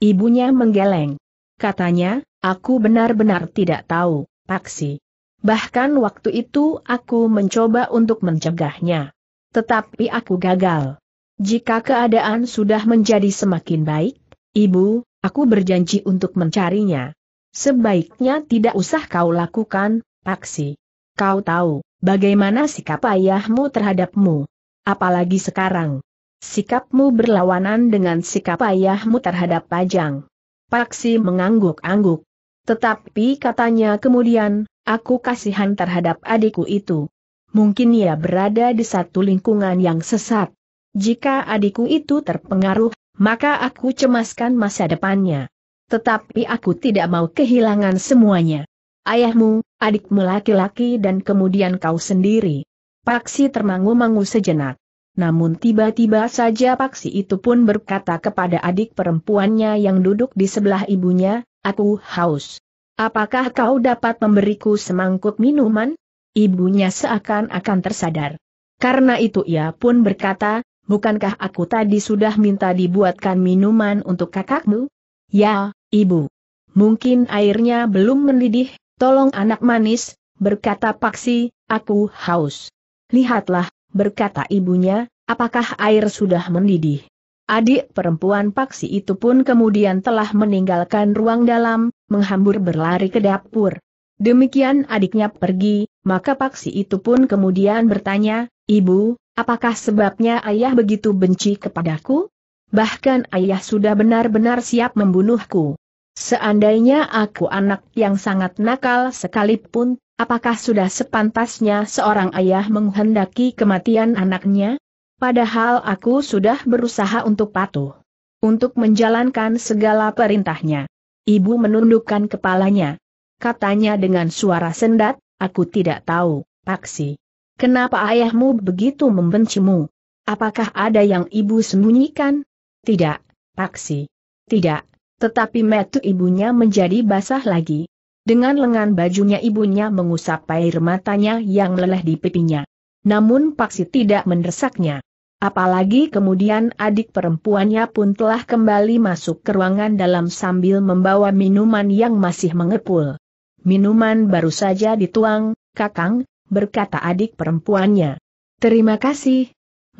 Ibunya menggeleng. Katanya, aku benar-benar tidak tahu, Paksi. Bahkan waktu itu aku mencoba untuk mencegahnya. Tetapi aku gagal. Jika keadaan sudah menjadi semakin baik, ibu, aku berjanji untuk mencarinya. Sebaiknya tidak usah kau lakukan, Paksi. Kau tahu, bagaimana sikap ayahmu terhadapmu. Apalagi sekarang. Sikapmu berlawanan dengan sikap ayahmu terhadap Pajang. Paksi mengangguk-angguk. Tetapi katanya kemudian, aku kasihan terhadap adikku itu. Mungkin ia berada di satu lingkungan yang sesat. Jika adikku itu terpengaruh, maka aku cemaskan masa depannya. Tetapi aku tidak mau kehilangan semuanya. Ayahmu, adikmu laki-laki dan kemudian kau sendiri. Paksi termangu-mangu sejenak. Namun tiba-tiba saja Paksi itu pun berkata kepada adik perempuannya yang duduk di sebelah ibunya, aku haus. Apakah kau dapat memberiku semangkuk minuman? Ibunya seakan-akan tersadar. Karena itu ia pun berkata, bukankah aku tadi sudah minta dibuatkan minuman untuk kakakmu? Ya, ibu. Mungkin airnya belum mendidih, Tolong anak manis, berkata Paksi, aku haus. Lihatlah, berkata ibunya, apakah air sudah mendidih. Adik perempuan Paksi itu pun kemudian telah meninggalkan ruang dalam, menghambur berlari ke dapur. Demikian adiknya pergi, maka Paksi itu pun kemudian bertanya, Ibu, apakah sebabnya ayah begitu benci kepadaku? Bahkan ayah sudah benar-benar siap membunuhku. Seandainya aku anak yang sangat nakal sekalipun, apakah sudah sepantasnya seorang ayah menghendaki kematian anaknya? Padahal aku sudah berusaha untuk patuh. Untuk menjalankan segala perintahnya. Ibu menundukkan kepalanya. Katanya dengan suara sendat, aku tidak tahu, Paksi. Kenapa ayahmu begitu membencimu? Apakah ada yang ibu sembunyikan? Tidak, Paksi. Tidak. Tetapi metu ibunya menjadi basah lagi. Dengan lengan bajunya ibunya mengusap air matanya yang leleh di pipinya. Namun Paksi tidak mendesaknya. Apalagi kemudian adik perempuannya pun telah kembali masuk ke ruangan dalam sambil membawa minuman yang masih mengepul. Minuman baru saja dituang, kakang, berkata adik perempuannya. Terima kasih.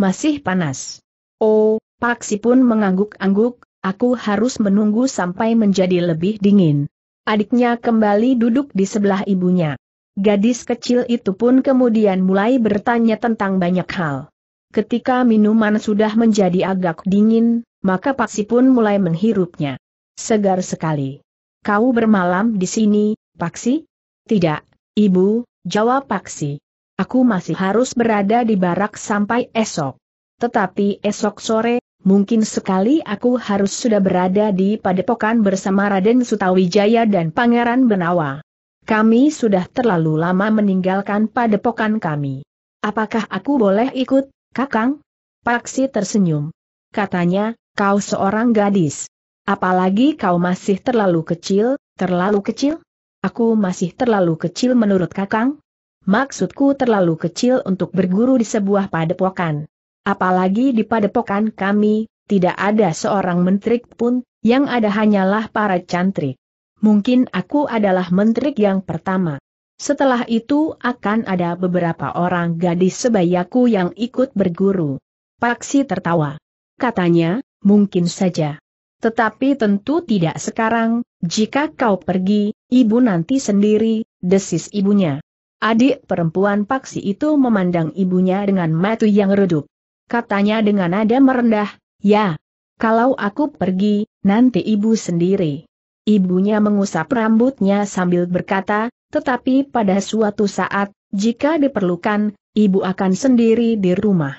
Masih panas. Oh, Paksi pun mengangguk-angguk, aku harus menunggu sampai menjadi lebih dingin. Adiknya kembali duduk di sebelah ibunya. Gadis kecil itu pun kemudian mulai bertanya tentang banyak hal. Ketika minuman sudah menjadi agak dingin, maka Paksi pun mulai menghirupnya. Segar sekali. Kau bermalam di sini, Paksi? Tidak, Ibu, jawab Paksi. Aku masih harus berada di barak sampai esok. Tetapi esok sore, mungkin sekali aku harus sudah berada di padepokan bersama Raden Sutawijaya dan Pangeran Benawa. Kami sudah terlalu lama meninggalkan padepokan kami. Apakah aku boleh ikut, Kakang? Paksi tersenyum. Katanya, kau seorang gadis. Apalagi kau masih terlalu kecil, terlalu kecil? Aku masih terlalu kecil menurut Kakang? Maksudku terlalu kecil untuk berguru di sebuah padepokan. Apalagi di padepokan kami, tidak ada seorang menteri pun, yang ada hanyalah para cantrik. Mungkin aku adalah menteri yang pertama. Setelah itu akan ada beberapa orang gadis sebayaku yang ikut berguru. Paksi tertawa. Katanya, mungkin saja. Tetapi tentu tidak sekarang, jika kau pergi, ibu nanti sendiri, desis ibunya. Adik perempuan Paksi itu memandang ibunya dengan mata yang redup katanya dengan nada merendah, ya, kalau aku pergi, nanti ibu sendiri. Ibunya mengusap rambutnya sambil berkata, tetapi pada suatu saat, jika diperlukan, ibu akan sendiri di rumah.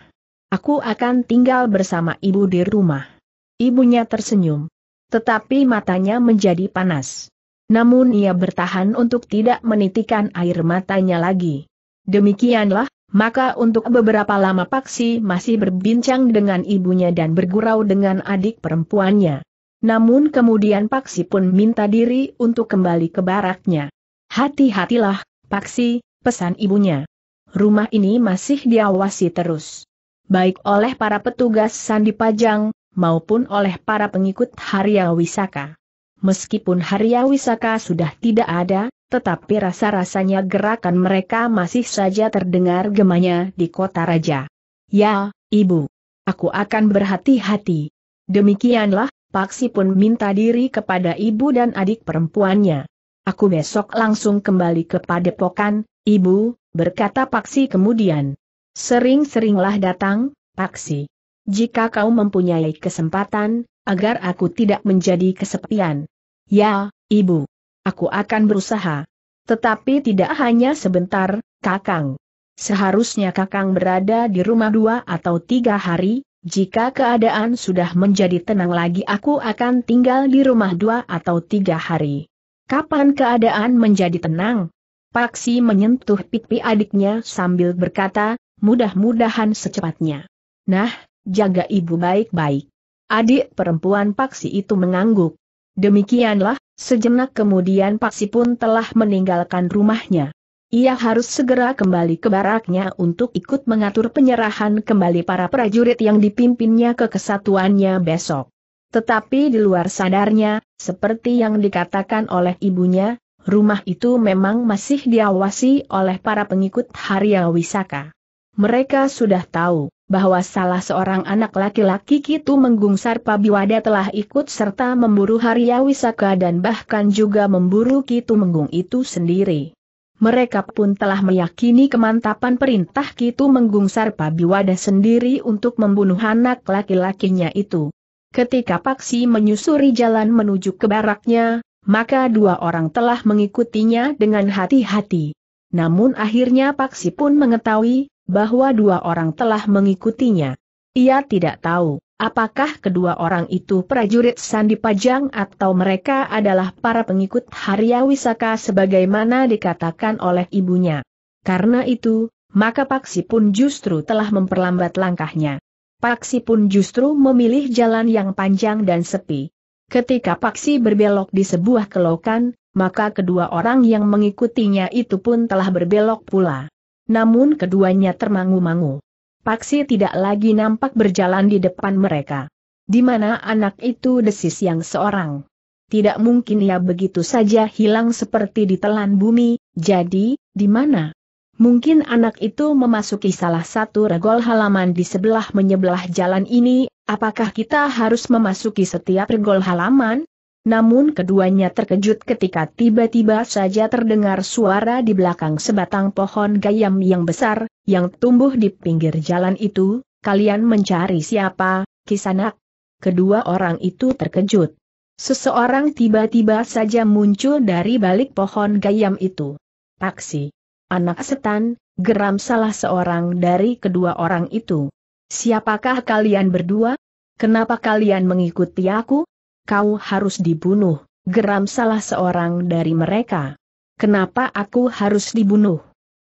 Aku akan tinggal bersama ibu di rumah. Ibunya tersenyum. Tetapi matanya menjadi panas. Namun ia bertahan untuk tidak menitikan air matanya lagi. Demikianlah, maka untuk beberapa lama Paksi masih berbincang dengan ibunya dan bergurau dengan adik perempuannya. Namun kemudian Paksi pun minta diri untuk kembali ke baraknya. Hati-hatilah, Paksi, pesan ibunya. Rumah ini masih diawasi terus. Baik oleh para petugas Sandi Pajang, maupun oleh para pengikut Harya Wisaka. Meskipun Harya Wisaka sudah tidak ada, tetapi rasa-rasanya gerakan mereka masih saja terdengar gemanya di kota raja. Ya, ibu. Aku akan berhati-hati. Demikianlah, Paksi pun minta diri kepada ibu dan adik perempuannya. Aku besok langsung kembali ke padepokan, ibu, berkata Paksi kemudian. Sering-seringlah datang, Paksi. Jika kau mempunyai kesempatan, agar aku tidak menjadi kesepian. Ya, ibu. Aku akan berusaha. Tetapi tidak hanya sebentar, Kakang. Seharusnya Kakang berada di rumah dua atau tiga hari, jika keadaan sudah menjadi tenang lagi aku akan tinggal di rumah dua atau tiga hari. Kapan keadaan menjadi tenang? Paksi menyentuh pipi adiknya sambil berkata, mudah-mudahan secepatnya. Nah, jaga ibu baik-baik. Adik perempuan Paksi itu mengangguk. Demikianlah Sejenak kemudian Paksi pun telah meninggalkan rumahnya. Ia harus segera kembali ke baraknya untuk ikut mengatur penyerahan kembali para prajurit yang dipimpinnya ke kesatuannya besok. Tetapi di luar sadarnya, seperti yang dikatakan oleh ibunya, rumah itu memang masih diawasi oleh para pengikut Harya Wisaka. Mereka sudah tahu bahwa salah seorang anak laki-laki itu menggungsar Pabiwada telah ikut serta memburu Harya Wisaka dan bahkan juga memburu Kitu Menggung itu sendiri. Mereka pun telah meyakini kemantapan perintah Kitu menggungsar Pabiwada sendiri untuk membunuh anak laki-lakinya itu. Ketika Paksi menyusuri jalan menuju ke baraknya, maka dua orang telah mengikutinya dengan hati-hati. Namun akhirnya Paksi pun mengetahui bahwa dua orang telah mengikutinya. Ia tidak tahu, apakah kedua orang itu prajurit Sandi Pajang atau mereka adalah para pengikut Harya Wisaka sebagaimana dikatakan oleh ibunya. Karena itu, maka Paksi pun justru telah memperlambat langkahnya. Paksi pun justru memilih jalan yang panjang dan sepi. Ketika Paksi berbelok di sebuah kelokan, maka kedua orang yang mengikutinya itu pun telah berbelok pula namun keduanya termangu-mangu. Paksi tidak lagi nampak berjalan di depan mereka. Di mana anak itu desis yang seorang. Tidak mungkin ia begitu saja hilang seperti ditelan bumi, jadi, di mana? Mungkin anak itu memasuki salah satu regol halaman di sebelah menyebelah jalan ini, apakah kita harus memasuki setiap regol halaman? Namun keduanya terkejut ketika tiba-tiba saja terdengar suara di belakang sebatang pohon gayam yang besar, yang tumbuh di pinggir jalan itu, kalian mencari siapa, kisanak? Kedua orang itu terkejut. Seseorang tiba-tiba saja muncul dari balik pohon gayam itu. Paksi. Anak setan, geram salah seorang dari kedua orang itu. Siapakah kalian berdua? Kenapa kalian mengikuti aku? kau harus dibunuh, geram salah seorang dari mereka. Kenapa aku harus dibunuh?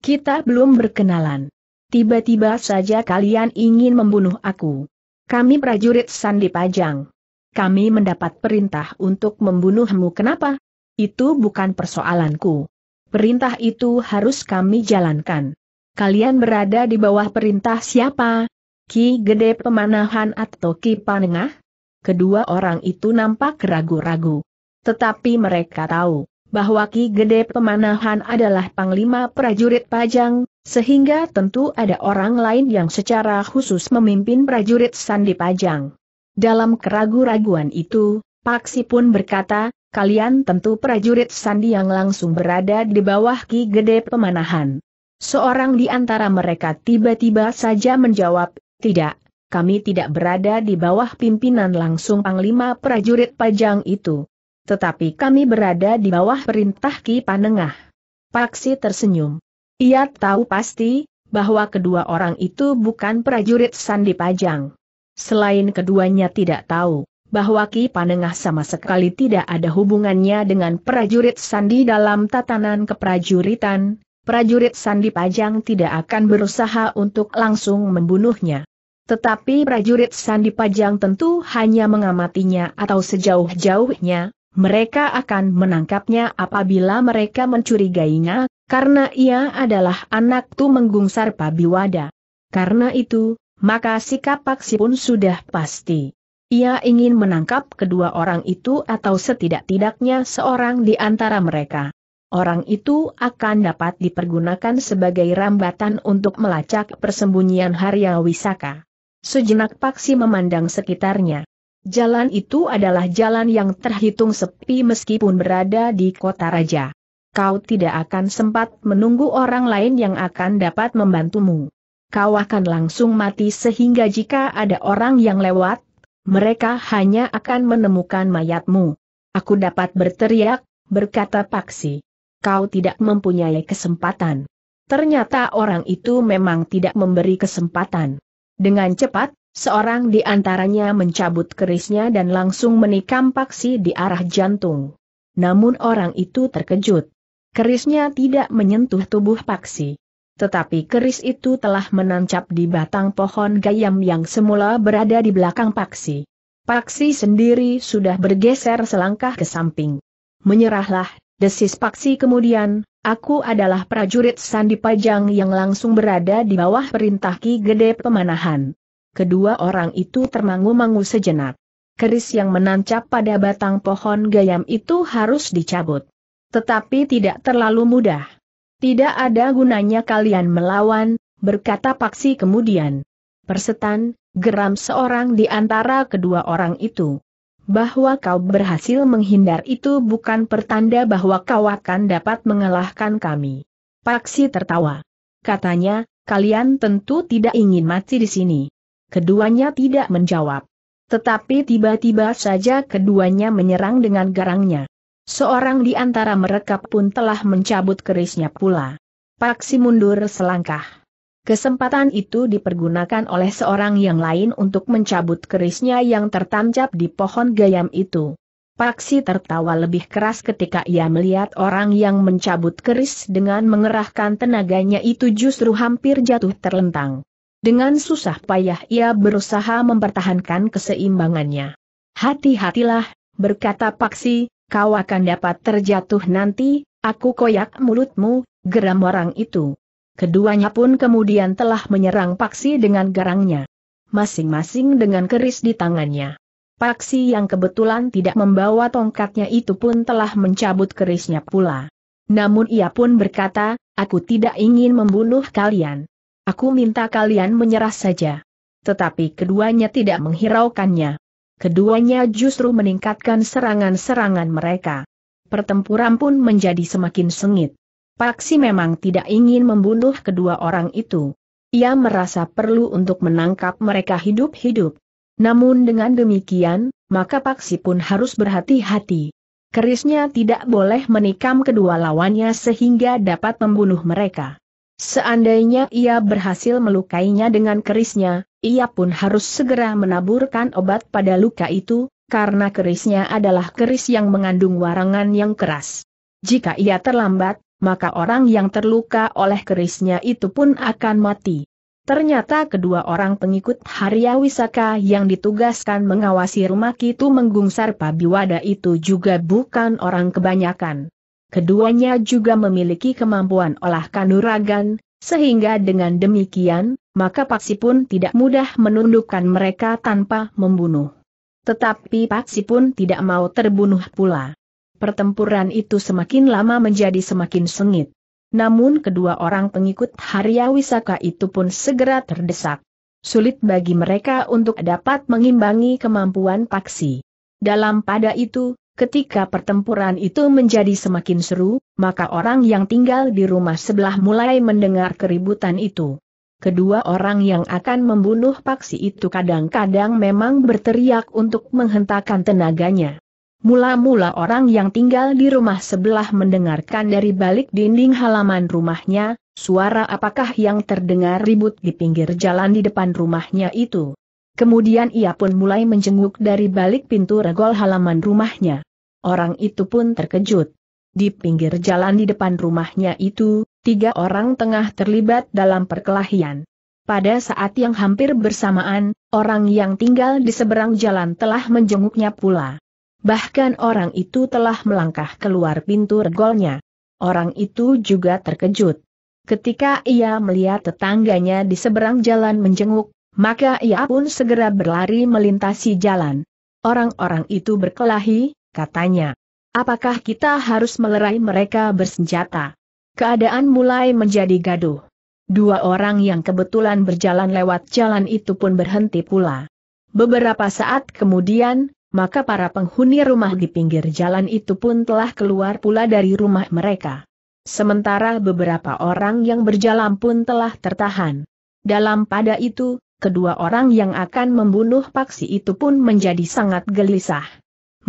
Kita belum berkenalan. Tiba-tiba saja kalian ingin membunuh aku. Kami prajurit Sandi Pajang. Kami mendapat perintah untuk membunuhmu kenapa? Itu bukan persoalanku. Perintah itu harus kami jalankan. Kalian berada di bawah perintah siapa? Ki Gede Pemanahan atau Ki Panengah? kedua orang itu nampak ragu-ragu. Tetapi mereka tahu bahwa Ki Gede Pemanahan adalah panglima prajurit Pajang, sehingga tentu ada orang lain yang secara khusus memimpin prajurit Sandi Pajang. Dalam keraguan raguan itu, Paksi pun berkata, kalian tentu prajurit Sandi yang langsung berada di bawah Ki Gede Pemanahan. Seorang di antara mereka tiba-tiba saja menjawab, tidak, kami tidak berada di bawah pimpinan langsung Panglima Prajurit Pajang itu. Tetapi kami berada di bawah perintah Ki Panengah. Paksi tersenyum. Ia tahu pasti, bahwa kedua orang itu bukan prajurit Sandi Pajang. Selain keduanya tidak tahu, bahwa Ki Panengah sama sekali tidak ada hubungannya dengan prajurit Sandi dalam tatanan keprajuritan, prajurit Sandi Pajang tidak akan berusaha untuk langsung membunuhnya. Tetapi prajurit Sandi Pajang tentu hanya mengamatinya atau sejauh-jauhnya, mereka akan menangkapnya apabila mereka mencurigainya, karena ia adalah anak Tumenggung Pabiwada. Karena itu, maka sikap Paksi pun sudah pasti. Ia ingin menangkap kedua orang itu atau setidak-tidaknya seorang di antara mereka. Orang itu akan dapat dipergunakan sebagai rambatan untuk melacak persembunyian Harya Wisaka. Sejenak Paksi memandang sekitarnya. Jalan itu adalah jalan yang terhitung sepi meskipun berada di kota raja. Kau tidak akan sempat menunggu orang lain yang akan dapat membantumu. Kau akan langsung mati sehingga jika ada orang yang lewat, mereka hanya akan menemukan mayatmu. Aku dapat berteriak, berkata Paksi. Kau tidak mempunyai kesempatan. Ternyata orang itu memang tidak memberi kesempatan. Dengan cepat, seorang di antaranya mencabut kerisnya dan langsung menikam paksi di arah jantung. Namun orang itu terkejut. Kerisnya tidak menyentuh tubuh paksi. Tetapi keris itu telah menancap di batang pohon gayam yang semula berada di belakang paksi. Paksi sendiri sudah bergeser selangkah ke samping. Menyerahlah, desis Paksi kemudian, Aku adalah prajurit Sandi Pajang yang langsung berada di bawah perintah Ki Gede Pemanahan. Kedua orang itu termangu-mangu sejenak. Keris yang menancap pada batang pohon gayam itu harus dicabut. Tetapi tidak terlalu mudah. Tidak ada gunanya kalian melawan, berkata Paksi kemudian. Persetan, geram seorang di antara kedua orang itu bahwa kau berhasil menghindar itu bukan pertanda bahwa kau akan dapat mengalahkan kami. Paksi tertawa. Katanya, kalian tentu tidak ingin mati di sini. Keduanya tidak menjawab. Tetapi tiba-tiba saja keduanya menyerang dengan garangnya. Seorang di antara mereka pun telah mencabut kerisnya pula. Paksi mundur selangkah. Kesempatan itu dipergunakan oleh seorang yang lain untuk mencabut kerisnya yang tertancap di pohon gayam itu. Paksi tertawa lebih keras ketika ia melihat orang yang mencabut keris dengan mengerahkan tenaganya itu justru hampir jatuh terlentang. Dengan susah payah ia berusaha mempertahankan keseimbangannya. Hati-hatilah, berkata Paksi, kau akan dapat terjatuh nanti, aku koyak mulutmu, geram orang itu. Keduanya pun kemudian telah menyerang Paksi dengan garangnya. Masing-masing dengan keris di tangannya. Paksi yang kebetulan tidak membawa tongkatnya itu pun telah mencabut kerisnya pula. Namun ia pun berkata, aku tidak ingin membunuh kalian. Aku minta kalian menyerah saja. Tetapi keduanya tidak menghiraukannya. Keduanya justru meningkatkan serangan-serangan mereka. Pertempuran pun menjadi semakin sengit. Paksi memang tidak ingin membunuh kedua orang itu. Ia merasa perlu untuk menangkap mereka hidup-hidup. Namun dengan demikian, maka Paksi pun harus berhati-hati. Kerisnya tidak boleh menikam kedua lawannya sehingga dapat membunuh mereka. Seandainya ia berhasil melukainya dengan kerisnya, ia pun harus segera menaburkan obat pada luka itu, karena kerisnya adalah keris yang mengandung warangan yang keras. Jika ia terlambat, maka orang yang terluka oleh kerisnya itu pun akan mati. Ternyata kedua orang pengikut Harya Wisaka yang ditugaskan mengawasi rumah itu Menggungsar Pabiwada itu juga bukan orang kebanyakan. Keduanya juga memiliki kemampuan olah kanuragan, sehingga dengan demikian, maka Paksi pun tidak mudah menundukkan mereka tanpa membunuh. Tetapi Paksi pun tidak mau terbunuh pula pertempuran itu semakin lama menjadi semakin sengit. Namun kedua orang pengikut Harya Wisaka itu pun segera terdesak. Sulit bagi mereka untuk dapat mengimbangi kemampuan Paksi. Dalam pada itu, ketika pertempuran itu menjadi semakin seru, maka orang yang tinggal di rumah sebelah mulai mendengar keributan itu. Kedua orang yang akan membunuh Paksi itu kadang-kadang memang berteriak untuk menghentakkan tenaganya. Mula-mula orang yang tinggal di rumah sebelah mendengarkan dari balik dinding halaman rumahnya, suara apakah yang terdengar ribut di pinggir jalan di depan rumahnya itu. Kemudian ia pun mulai menjenguk dari balik pintu regol halaman rumahnya. Orang itu pun terkejut. Di pinggir jalan di depan rumahnya itu, tiga orang tengah terlibat dalam perkelahian. Pada saat yang hampir bersamaan, orang yang tinggal di seberang jalan telah menjenguknya pula. Bahkan orang itu telah melangkah keluar pintu regolnya. Orang itu juga terkejut. Ketika ia melihat tetangganya di seberang jalan menjenguk, maka ia pun segera berlari melintasi jalan. Orang-orang itu berkelahi, katanya. Apakah kita harus melerai mereka bersenjata? Keadaan mulai menjadi gaduh. Dua orang yang kebetulan berjalan lewat jalan itu pun berhenti pula. Beberapa saat kemudian, maka para penghuni rumah di pinggir jalan itu pun telah keluar pula dari rumah mereka. Sementara beberapa orang yang berjalan pun telah tertahan. Dalam pada itu, kedua orang yang akan membunuh Paksi itu pun menjadi sangat gelisah.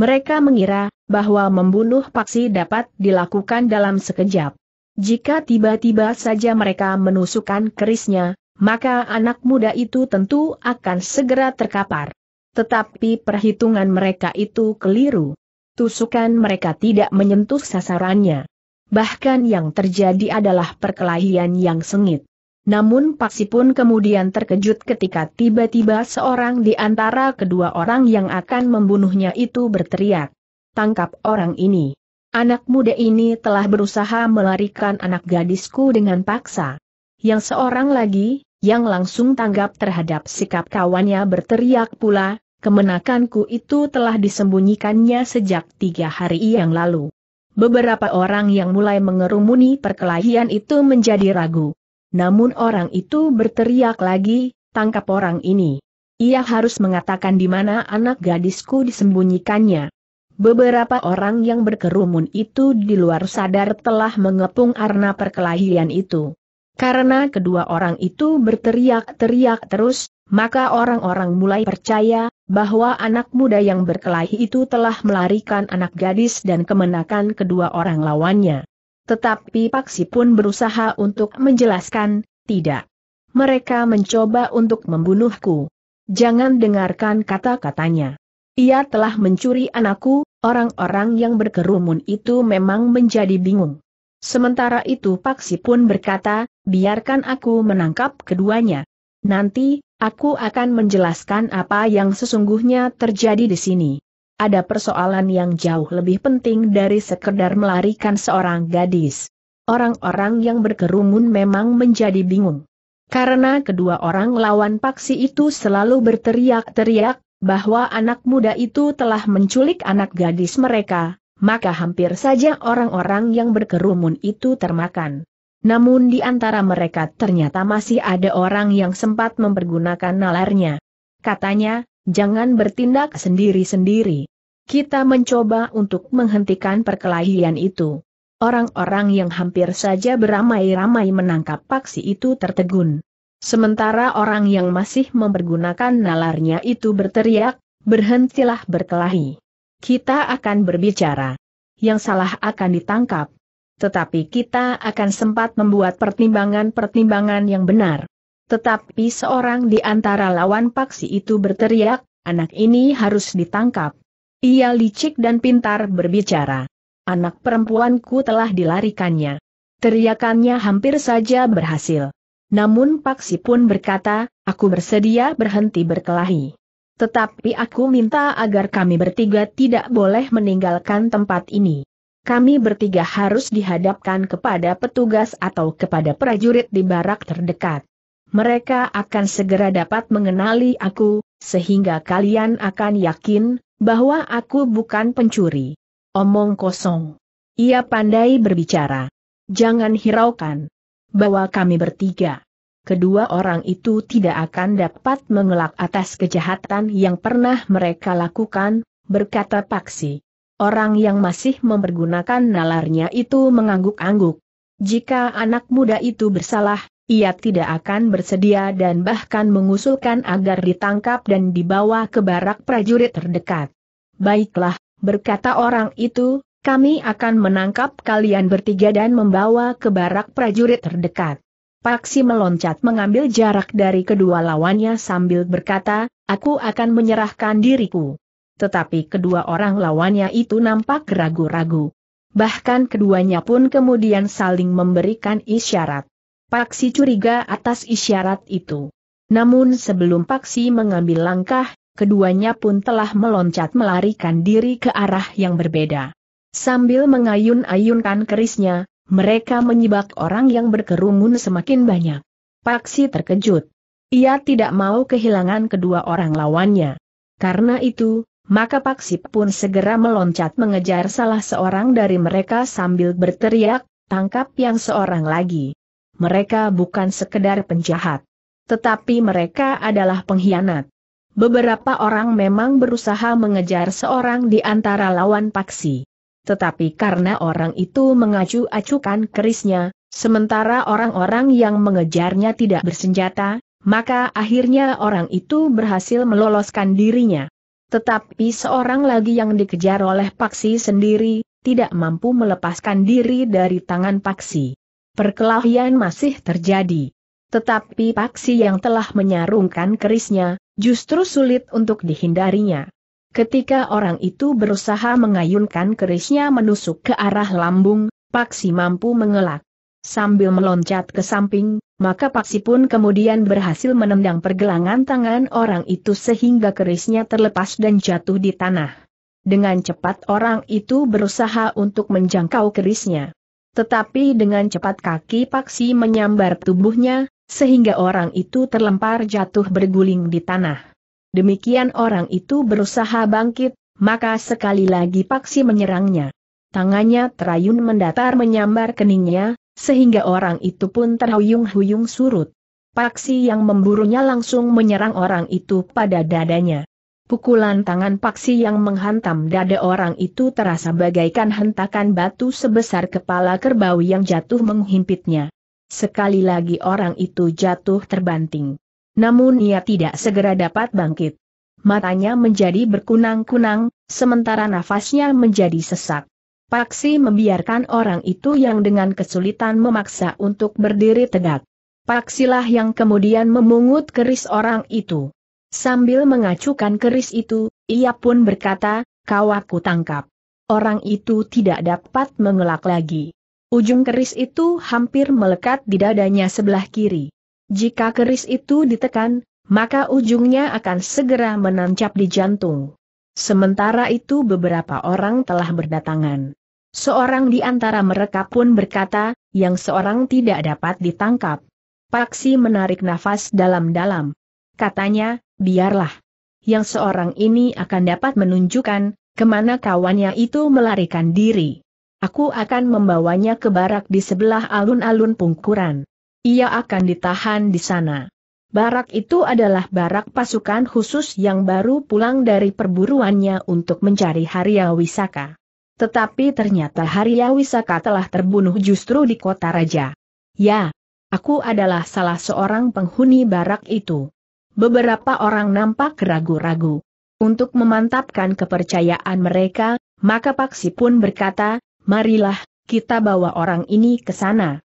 Mereka mengira bahwa membunuh Paksi dapat dilakukan dalam sekejap. Jika tiba-tiba saja mereka menusukkan kerisnya, maka anak muda itu tentu akan segera terkapar. Tetapi perhitungan mereka itu keliru. Tusukan mereka tidak menyentuh sasarannya. Bahkan yang terjadi adalah perkelahian yang sengit. Namun Paksi pun kemudian terkejut ketika tiba-tiba seorang di antara kedua orang yang akan membunuhnya itu berteriak. Tangkap orang ini. Anak muda ini telah berusaha melarikan anak gadisku dengan paksa. Yang seorang lagi, yang langsung tanggap terhadap sikap kawannya berteriak pula, kemenakanku itu telah disembunyikannya sejak tiga hari yang lalu. Beberapa orang yang mulai mengerumuni perkelahian itu menjadi ragu. Namun orang itu berteriak lagi, tangkap orang ini. Ia harus mengatakan di mana anak gadisku disembunyikannya. Beberapa orang yang berkerumun itu di luar sadar telah mengepung arna perkelahian itu. Karena kedua orang itu berteriak-teriak terus, maka orang-orang mulai percaya bahwa anak muda yang berkelahi itu telah melarikan anak gadis dan kemenakan kedua orang lawannya. Tetapi Paksi pun berusaha untuk menjelaskan, tidak. Mereka mencoba untuk membunuhku. Jangan dengarkan kata-katanya. Ia telah mencuri anakku, orang-orang yang berkerumun itu memang menjadi bingung. Sementara itu Paksi pun berkata, biarkan aku menangkap keduanya. Nanti, aku akan menjelaskan apa yang sesungguhnya terjadi di sini. Ada persoalan yang jauh lebih penting dari sekedar melarikan seorang gadis. Orang-orang yang berkerumun memang menjadi bingung. Karena kedua orang lawan Paksi itu selalu berteriak-teriak, bahwa anak muda itu telah menculik anak gadis mereka, maka hampir saja orang-orang yang berkerumun itu termakan. Namun di antara mereka ternyata masih ada orang yang sempat mempergunakan nalarnya. Katanya, jangan bertindak sendiri-sendiri. Kita mencoba untuk menghentikan perkelahian itu. Orang-orang yang hampir saja beramai-ramai menangkap paksi itu tertegun. Sementara orang yang masih mempergunakan nalarnya itu berteriak, berhentilah berkelahi. Kita akan berbicara. Yang salah akan ditangkap. Tetapi kita akan sempat membuat pertimbangan-pertimbangan yang benar. Tetapi seorang di antara lawan paksi itu berteriak, anak ini harus ditangkap. Ia licik dan pintar berbicara. Anak perempuanku telah dilarikannya. Teriakannya hampir saja berhasil. Namun Paksi pun berkata, aku bersedia berhenti berkelahi. Tetapi aku minta agar kami bertiga tidak boleh meninggalkan tempat ini. Kami bertiga harus dihadapkan kepada petugas atau kepada prajurit di barak terdekat. Mereka akan segera dapat mengenali aku, sehingga kalian akan yakin bahwa aku bukan pencuri. Omong kosong. Ia pandai berbicara. Jangan hiraukan Bawa kami bertiga kedua orang itu tidak akan dapat mengelak atas kejahatan yang pernah mereka lakukan, berkata Paksi. Orang yang masih mempergunakan nalarnya itu mengangguk-angguk. Jika anak muda itu bersalah, ia tidak akan bersedia dan bahkan mengusulkan agar ditangkap dan dibawa ke barak prajurit terdekat. Baiklah, berkata orang itu, kami akan menangkap kalian bertiga dan membawa ke barak prajurit terdekat. Paksi meloncat mengambil jarak dari kedua lawannya sambil berkata, aku akan menyerahkan diriku. Tetapi kedua orang lawannya itu nampak ragu-ragu. Bahkan keduanya pun kemudian saling memberikan isyarat. Paksi curiga atas isyarat itu. Namun sebelum Paksi mengambil langkah, keduanya pun telah meloncat melarikan diri ke arah yang berbeda. Sambil mengayun-ayunkan kerisnya, mereka menyibak orang yang berkerumun semakin banyak. Paksi terkejut. Ia tidak mau kehilangan kedua orang lawannya. Karena itu, maka Paksi pun segera meloncat mengejar salah seorang dari mereka sambil berteriak, tangkap yang seorang lagi. Mereka bukan sekedar penjahat. Tetapi mereka adalah pengkhianat. Beberapa orang memang berusaha mengejar seorang di antara lawan Paksi. Tetapi karena orang itu mengacu-acukan kerisnya, sementara orang-orang yang mengejarnya tidak bersenjata, maka akhirnya orang itu berhasil meloloskan dirinya. Tetapi seorang lagi yang dikejar oleh Paksi sendiri, tidak mampu melepaskan diri dari tangan Paksi. Perkelahian masih terjadi. Tetapi Paksi yang telah menyarungkan kerisnya, justru sulit untuk dihindarinya. Ketika orang itu berusaha mengayunkan kerisnya menusuk ke arah lambung, Paksi mampu mengelak. Sambil meloncat ke samping, maka Paksi pun kemudian berhasil menendang pergelangan tangan orang itu sehingga kerisnya terlepas dan jatuh di tanah. Dengan cepat orang itu berusaha untuk menjangkau kerisnya. Tetapi dengan cepat kaki Paksi menyambar tubuhnya, sehingga orang itu terlempar jatuh berguling di tanah. Demikian orang itu berusaha bangkit, maka sekali lagi Paksi menyerangnya. Tangannya terayun mendatar menyambar keningnya, sehingga orang itu pun terhuyung-huyung surut. Paksi yang memburunya langsung menyerang orang itu pada dadanya. Pukulan tangan Paksi yang menghantam dada orang itu terasa bagaikan hentakan batu sebesar kepala kerbau yang jatuh menghimpitnya. Sekali lagi orang itu jatuh terbanting namun ia tidak segera dapat bangkit. Matanya menjadi berkunang-kunang, sementara nafasnya menjadi sesak. Paksi membiarkan orang itu yang dengan kesulitan memaksa untuk berdiri tegak. Paksilah yang kemudian memungut keris orang itu. Sambil mengacukan keris itu, ia pun berkata, kau aku tangkap. Orang itu tidak dapat mengelak lagi. Ujung keris itu hampir melekat di dadanya sebelah kiri. Jika keris itu ditekan, maka ujungnya akan segera menancap di jantung. Sementara itu beberapa orang telah berdatangan. Seorang di antara mereka pun berkata, yang seorang tidak dapat ditangkap. Paksi menarik nafas dalam-dalam. Katanya, biarlah. Yang seorang ini akan dapat menunjukkan, kemana kawannya itu melarikan diri. Aku akan membawanya ke barak di sebelah alun-alun pungkuran. Ia akan ditahan di sana. Barak itu adalah barak pasukan khusus yang baru pulang dari perburuannya untuk mencari Harya Wisaka. Tetapi ternyata Harya Wisaka telah terbunuh justru di kota raja. Ya, aku adalah salah seorang penghuni barak itu. Beberapa orang nampak ragu-ragu. Untuk memantapkan kepercayaan mereka, maka Paksi pun berkata, marilah, kita bawa orang ini ke sana.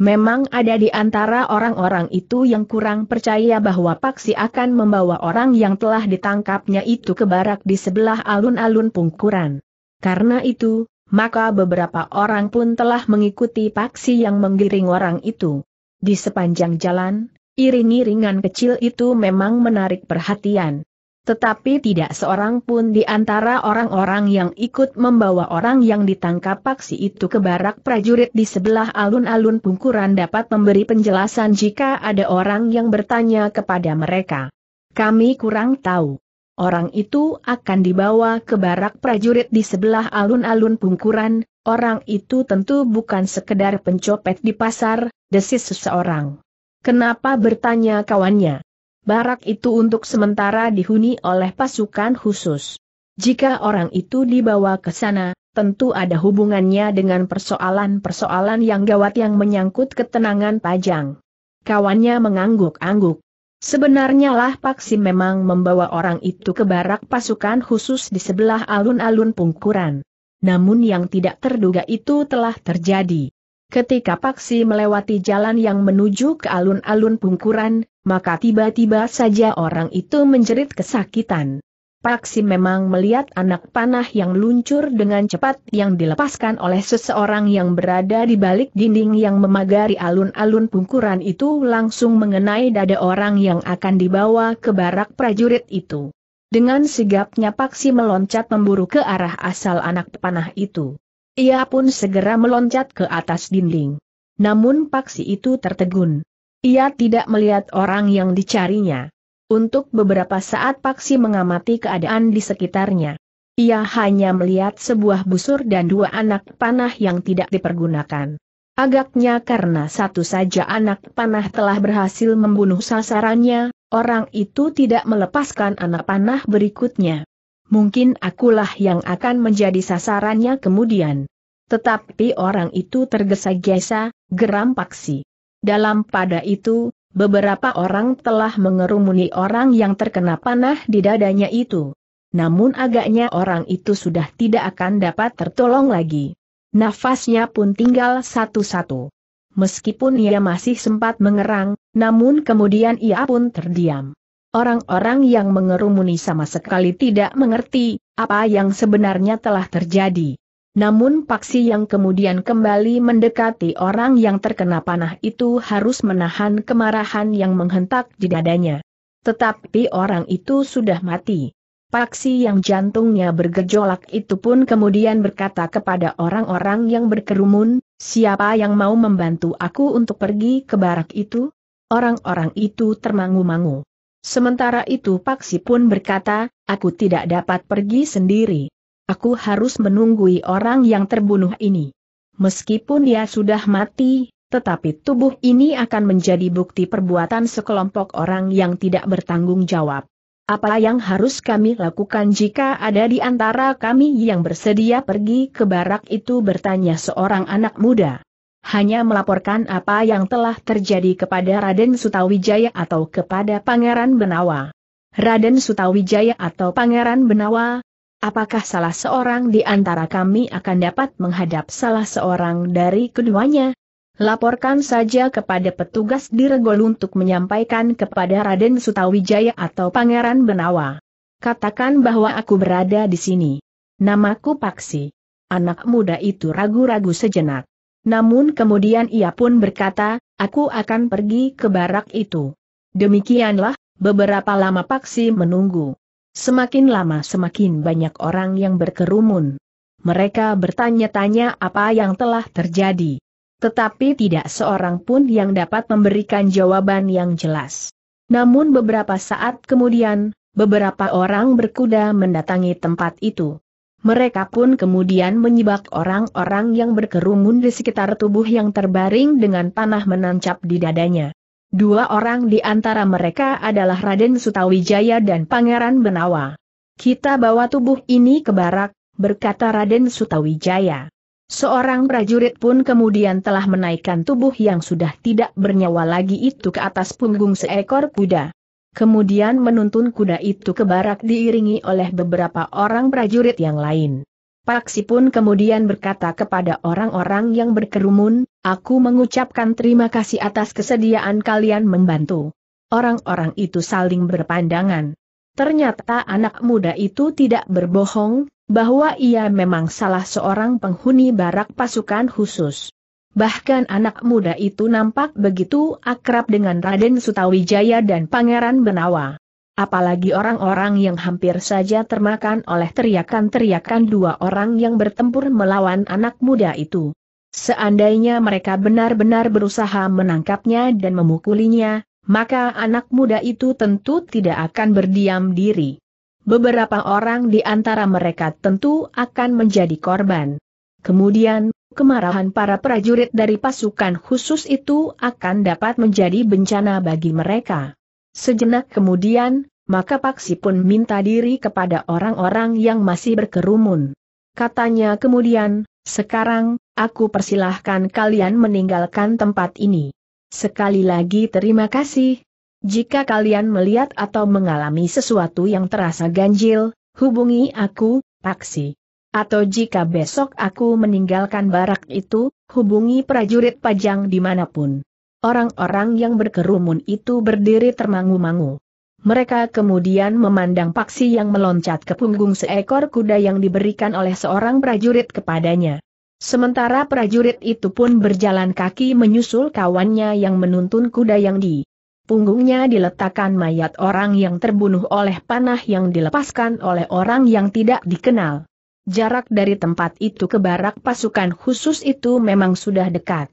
Memang ada di antara orang-orang itu yang kurang percaya bahwa Paksi akan membawa orang yang telah ditangkapnya itu ke barak di sebelah alun-alun pungkuran. Karena itu, maka beberapa orang pun telah mengikuti Paksi yang menggiring orang itu. Di sepanjang jalan, iring-iringan kecil itu memang menarik perhatian. Tetapi tidak seorang pun di antara orang-orang yang ikut membawa orang yang ditangkap paksi itu ke barak prajurit di sebelah alun-alun pungkuran dapat memberi penjelasan jika ada orang yang bertanya kepada mereka. Kami kurang tahu. Orang itu akan dibawa ke barak prajurit di sebelah alun-alun pungkuran, orang itu tentu bukan sekedar pencopet di pasar, desis seseorang. Kenapa bertanya kawannya? barak itu untuk sementara dihuni oleh pasukan khusus. Jika orang itu dibawa ke sana, tentu ada hubungannya dengan persoalan-persoalan yang gawat yang menyangkut ketenangan Pajang. Kawannya mengangguk-angguk. Sebenarnya lah Paksi memang membawa orang itu ke barak pasukan khusus di sebelah alun-alun pungkuran. Namun yang tidak terduga itu telah terjadi. Ketika Paksi melewati jalan yang menuju ke alun-alun pungkuran, maka tiba-tiba saja orang itu menjerit kesakitan. Paksi memang melihat anak panah yang luncur dengan cepat yang dilepaskan oleh seseorang yang berada di balik dinding yang memagari alun-alun pungkuran itu langsung mengenai dada orang yang akan dibawa ke barak prajurit itu. Dengan sigapnya Paksi meloncat memburu ke arah asal anak panah itu. Ia pun segera meloncat ke atas dinding. Namun Paksi itu tertegun. Ia tidak melihat orang yang dicarinya. Untuk beberapa saat Paksi mengamati keadaan di sekitarnya. Ia hanya melihat sebuah busur dan dua anak panah yang tidak dipergunakan. Agaknya karena satu saja anak panah telah berhasil membunuh sasarannya, orang itu tidak melepaskan anak panah berikutnya. Mungkin akulah yang akan menjadi sasarannya kemudian. Tetapi orang itu tergesa-gesa, geram Paksi. Dalam pada itu, beberapa orang telah mengerumuni orang yang terkena panah di dadanya itu. Namun agaknya orang itu sudah tidak akan dapat tertolong lagi. Nafasnya pun tinggal satu-satu. Meskipun ia masih sempat mengerang, namun kemudian ia pun terdiam. Orang-orang yang mengerumuni sama sekali tidak mengerti apa yang sebenarnya telah terjadi. Namun paksi yang kemudian kembali mendekati orang yang terkena panah itu harus menahan kemarahan yang menghentak di dadanya. Tetapi orang itu sudah mati. Paksi yang jantungnya bergejolak itu pun kemudian berkata kepada orang-orang yang berkerumun, siapa yang mau membantu aku untuk pergi ke barak itu? Orang-orang itu termangu-mangu. Sementara itu Paksi pun berkata, aku tidak dapat pergi sendiri aku harus menunggui orang yang terbunuh ini. Meskipun dia sudah mati, tetapi tubuh ini akan menjadi bukti perbuatan sekelompok orang yang tidak bertanggung jawab. Apa yang harus kami lakukan jika ada di antara kami yang bersedia pergi ke barak itu bertanya seorang anak muda. Hanya melaporkan apa yang telah terjadi kepada Raden Sutawijaya atau kepada Pangeran Benawa. Raden Sutawijaya atau Pangeran Benawa, Apakah salah seorang di antara kami akan dapat menghadap salah seorang dari keduanya? Laporkan saja kepada petugas di Regol untuk menyampaikan kepada Raden Sutawijaya atau Pangeran Benawa. Katakan bahwa aku berada di sini. Namaku Paksi. Anak muda itu ragu-ragu sejenak. Namun kemudian ia pun berkata, aku akan pergi ke barak itu. Demikianlah, beberapa lama Paksi menunggu. Semakin lama semakin banyak orang yang berkerumun. Mereka bertanya-tanya apa yang telah terjadi. Tetapi tidak seorang pun yang dapat memberikan jawaban yang jelas. Namun beberapa saat kemudian, beberapa orang berkuda mendatangi tempat itu. Mereka pun kemudian menyibak orang-orang yang berkerumun di sekitar tubuh yang terbaring dengan panah menancap di dadanya. Dua orang di antara mereka adalah Raden Sutawijaya dan Pangeran Benawa. Kita bawa tubuh ini ke barak, berkata Raden Sutawijaya. Seorang prajurit pun kemudian telah menaikkan tubuh yang sudah tidak bernyawa lagi itu ke atas punggung seekor kuda. Kemudian menuntun kuda itu ke barak diiringi oleh beberapa orang prajurit yang lain. Paksi pun kemudian berkata kepada orang-orang yang berkerumun, aku mengucapkan terima kasih atas kesediaan kalian membantu. Orang-orang itu saling berpandangan. Ternyata anak muda itu tidak berbohong, bahwa ia memang salah seorang penghuni barak pasukan khusus. Bahkan anak muda itu nampak begitu akrab dengan Raden Sutawijaya dan Pangeran Benawa. Apalagi orang-orang yang hampir saja termakan oleh teriakan-teriakan dua orang yang bertempur melawan anak muda itu. Seandainya mereka benar-benar berusaha menangkapnya dan memukulinya, maka anak muda itu tentu tidak akan berdiam diri. Beberapa orang di antara mereka tentu akan menjadi korban. Kemudian, kemarahan para prajurit dari pasukan khusus itu akan dapat menjadi bencana bagi mereka. Sejenak kemudian, maka Paksi pun minta diri kepada orang-orang yang masih berkerumun. Katanya kemudian, sekarang, aku persilahkan kalian meninggalkan tempat ini. Sekali lagi terima kasih. Jika kalian melihat atau mengalami sesuatu yang terasa ganjil, hubungi aku, Paksi. Atau jika besok aku meninggalkan barak itu, hubungi prajurit pajang dimanapun. Orang-orang yang berkerumun itu berdiri termangu-mangu. Mereka kemudian memandang paksi yang meloncat ke punggung seekor kuda yang diberikan oleh seorang prajurit kepadanya. Sementara prajurit itu pun berjalan kaki menyusul kawannya yang menuntun kuda yang di punggungnya diletakkan mayat orang yang terbunuh oleh panah yang dilepaskan oleh orang yang tidak dikenal. Jarak dari tempat itu ke barak pasukan khusus itu memang sudah dekat.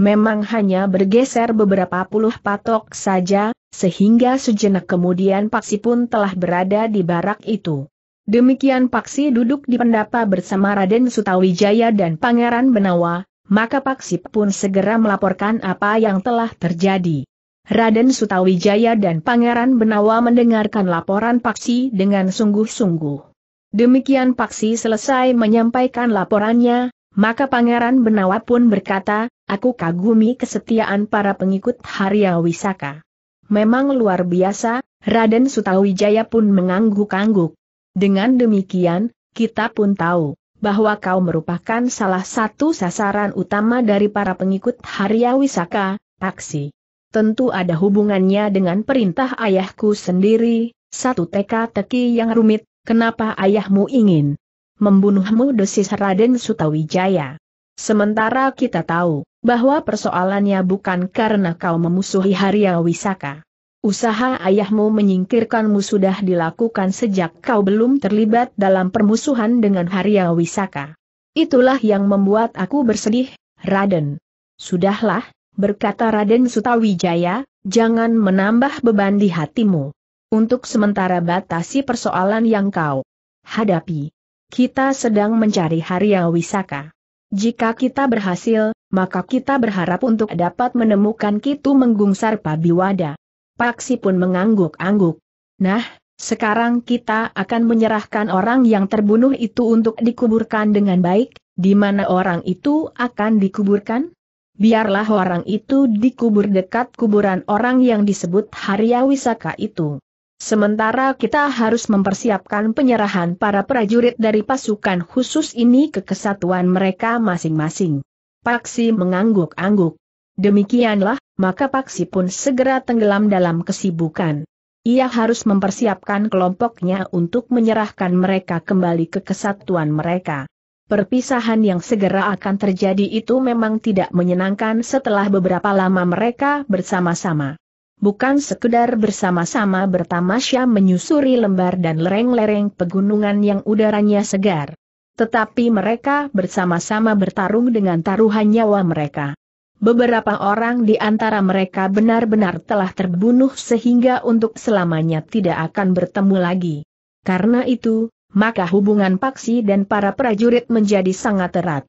Memang hanya bergeser beberapa puluh patok saja, sehingga sejenak kemudian Paksi pun telah berada di barak itu. Demikian Paksi duduk di pendapa bersama Raden Sutawijaya dan Pangeran Benawa, maka Paksi pun segera melaporkan apa yang telah terjadi. Raden Sutawijaya dan Pangeran Benawa mendengarkan laporan Paksi dengan sungguh-sungguh. Demikian Paksi selesai menyampaikan laporannya, maka Pangeran Benawa pun berkata, aku kagumi kesetiaan para pengikut Harya Wisaka. Memang luar biasa, Raden Sutawijaya pun mengangguk-angguk. Dengan demikian, kita pun tahu bahwa kau merupakan salah satu sasaran utama dari para pengikut Harya Wisaka, Paksi. Tentu ada hubungannya dengan perintah ayahku sendiri, satu teka-teki yang rumit, kenapa ayahmu ingin membunuhmu desis Raden Sutawijaya. Sementara kita tahu, bahwa persoalannya bukan karena kau memusuhi Harya Wisaka. Usaha ayahmu menyingkirkanmu sudah dilakukan sejak kau belum terlibat dalam permusuhan dengan Harya Wisaka. Itulah yang membuat aku bersedih, Raden. Sudahlah, berkata Raden Sutawijaya, jangan menambah beban di hatimu. Untuk sementara batasi persoalan yang kau hadapi. Kita sedang mencari yang Wisaka. Jika kita berhasil, maka kita berharap untuk dapat menemukan Kitu Menggungsar Pabiwada. Paksi pun mengangguk-angguk. Nah, sekarang kita akan menyerahkan orang yang terbunuh itu untuk dikuburkan dengan baik, di mana orang itu akan dikuburkan? Biarlah orang itu dikubur dekat kuburan orang yang disebut Haria Wisaka itu. Sementara kita harus mempersiapkan penyerahan para prajurit dari pasukan khusus ini ke kesatuan mereka masing-masing. Paksi mengangguk-angguk. Demikianlah, maka Paksi pun segera tenggelam dalam kesibukan. Ia harus mempersiapkan kelompoknya untuk menyerahkan mereka kembali ke kesatuan mereka. Perpisahan yang segera akan terjadi itu memang tidak menyenangkan setelah beberapa lama mereka bersama-sama bukan sekedar bersama-sama bertamasya menyusuri lembar dan lereng-lereng pegunungan yang udaranya segar. Tetapi mereka bersama-sama bertarung dengan taruhan nyawa mereka. Beberapa orang di antara mereka benar-benar telah terbunuh sehingga untuk selamanya tidak akan bertemu lagi. Karena itu, maka hubungan Paksi dan para prajurit menjadi sangat erat.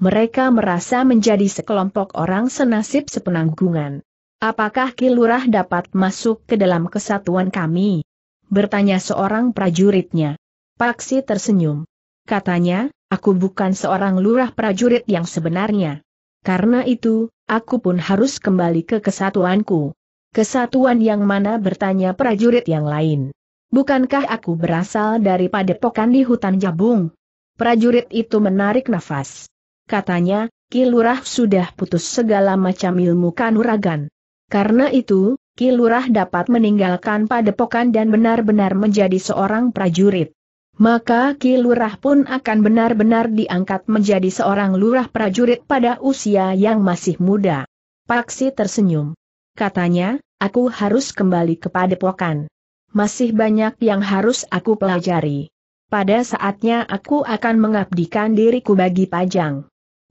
Mereka merasa menjadi sekelompok orang senasib sepenanggungan. Apakah Kilurah dapat masuk ke dalam kesatuan kami? Bertanya seorang prajuritnya. Paksi tersenyum. Katanya, aku bukan seorang lurah prajurit yang sebenarnya. Karena itu, aku pun harus kembali ke kesatuanku. Kesatuan yang mana bertanya prajurit yang lain. Bukankah aku berasal dari padepokan di hutan Jabung? Prajurit itu menarik nafas. Katanya, Kilurah sudah putus segala macam ilmu kanuragan. Karena itu, Ki Lurah dapat meninggalkan padepokan dan benar-benar menjadi seorang prajurit. Maka Ki Lurah pun akan benar-benar diangkat menjadi seorang lurah prajurit pada usia yang masih muda. Paksi tersenyum. Katanya, aku harus kembali ke padepokan. Masih banyak yang harus aku pelajari. Pada saatnya aku akan mengabdikan diriku bagi Pajang.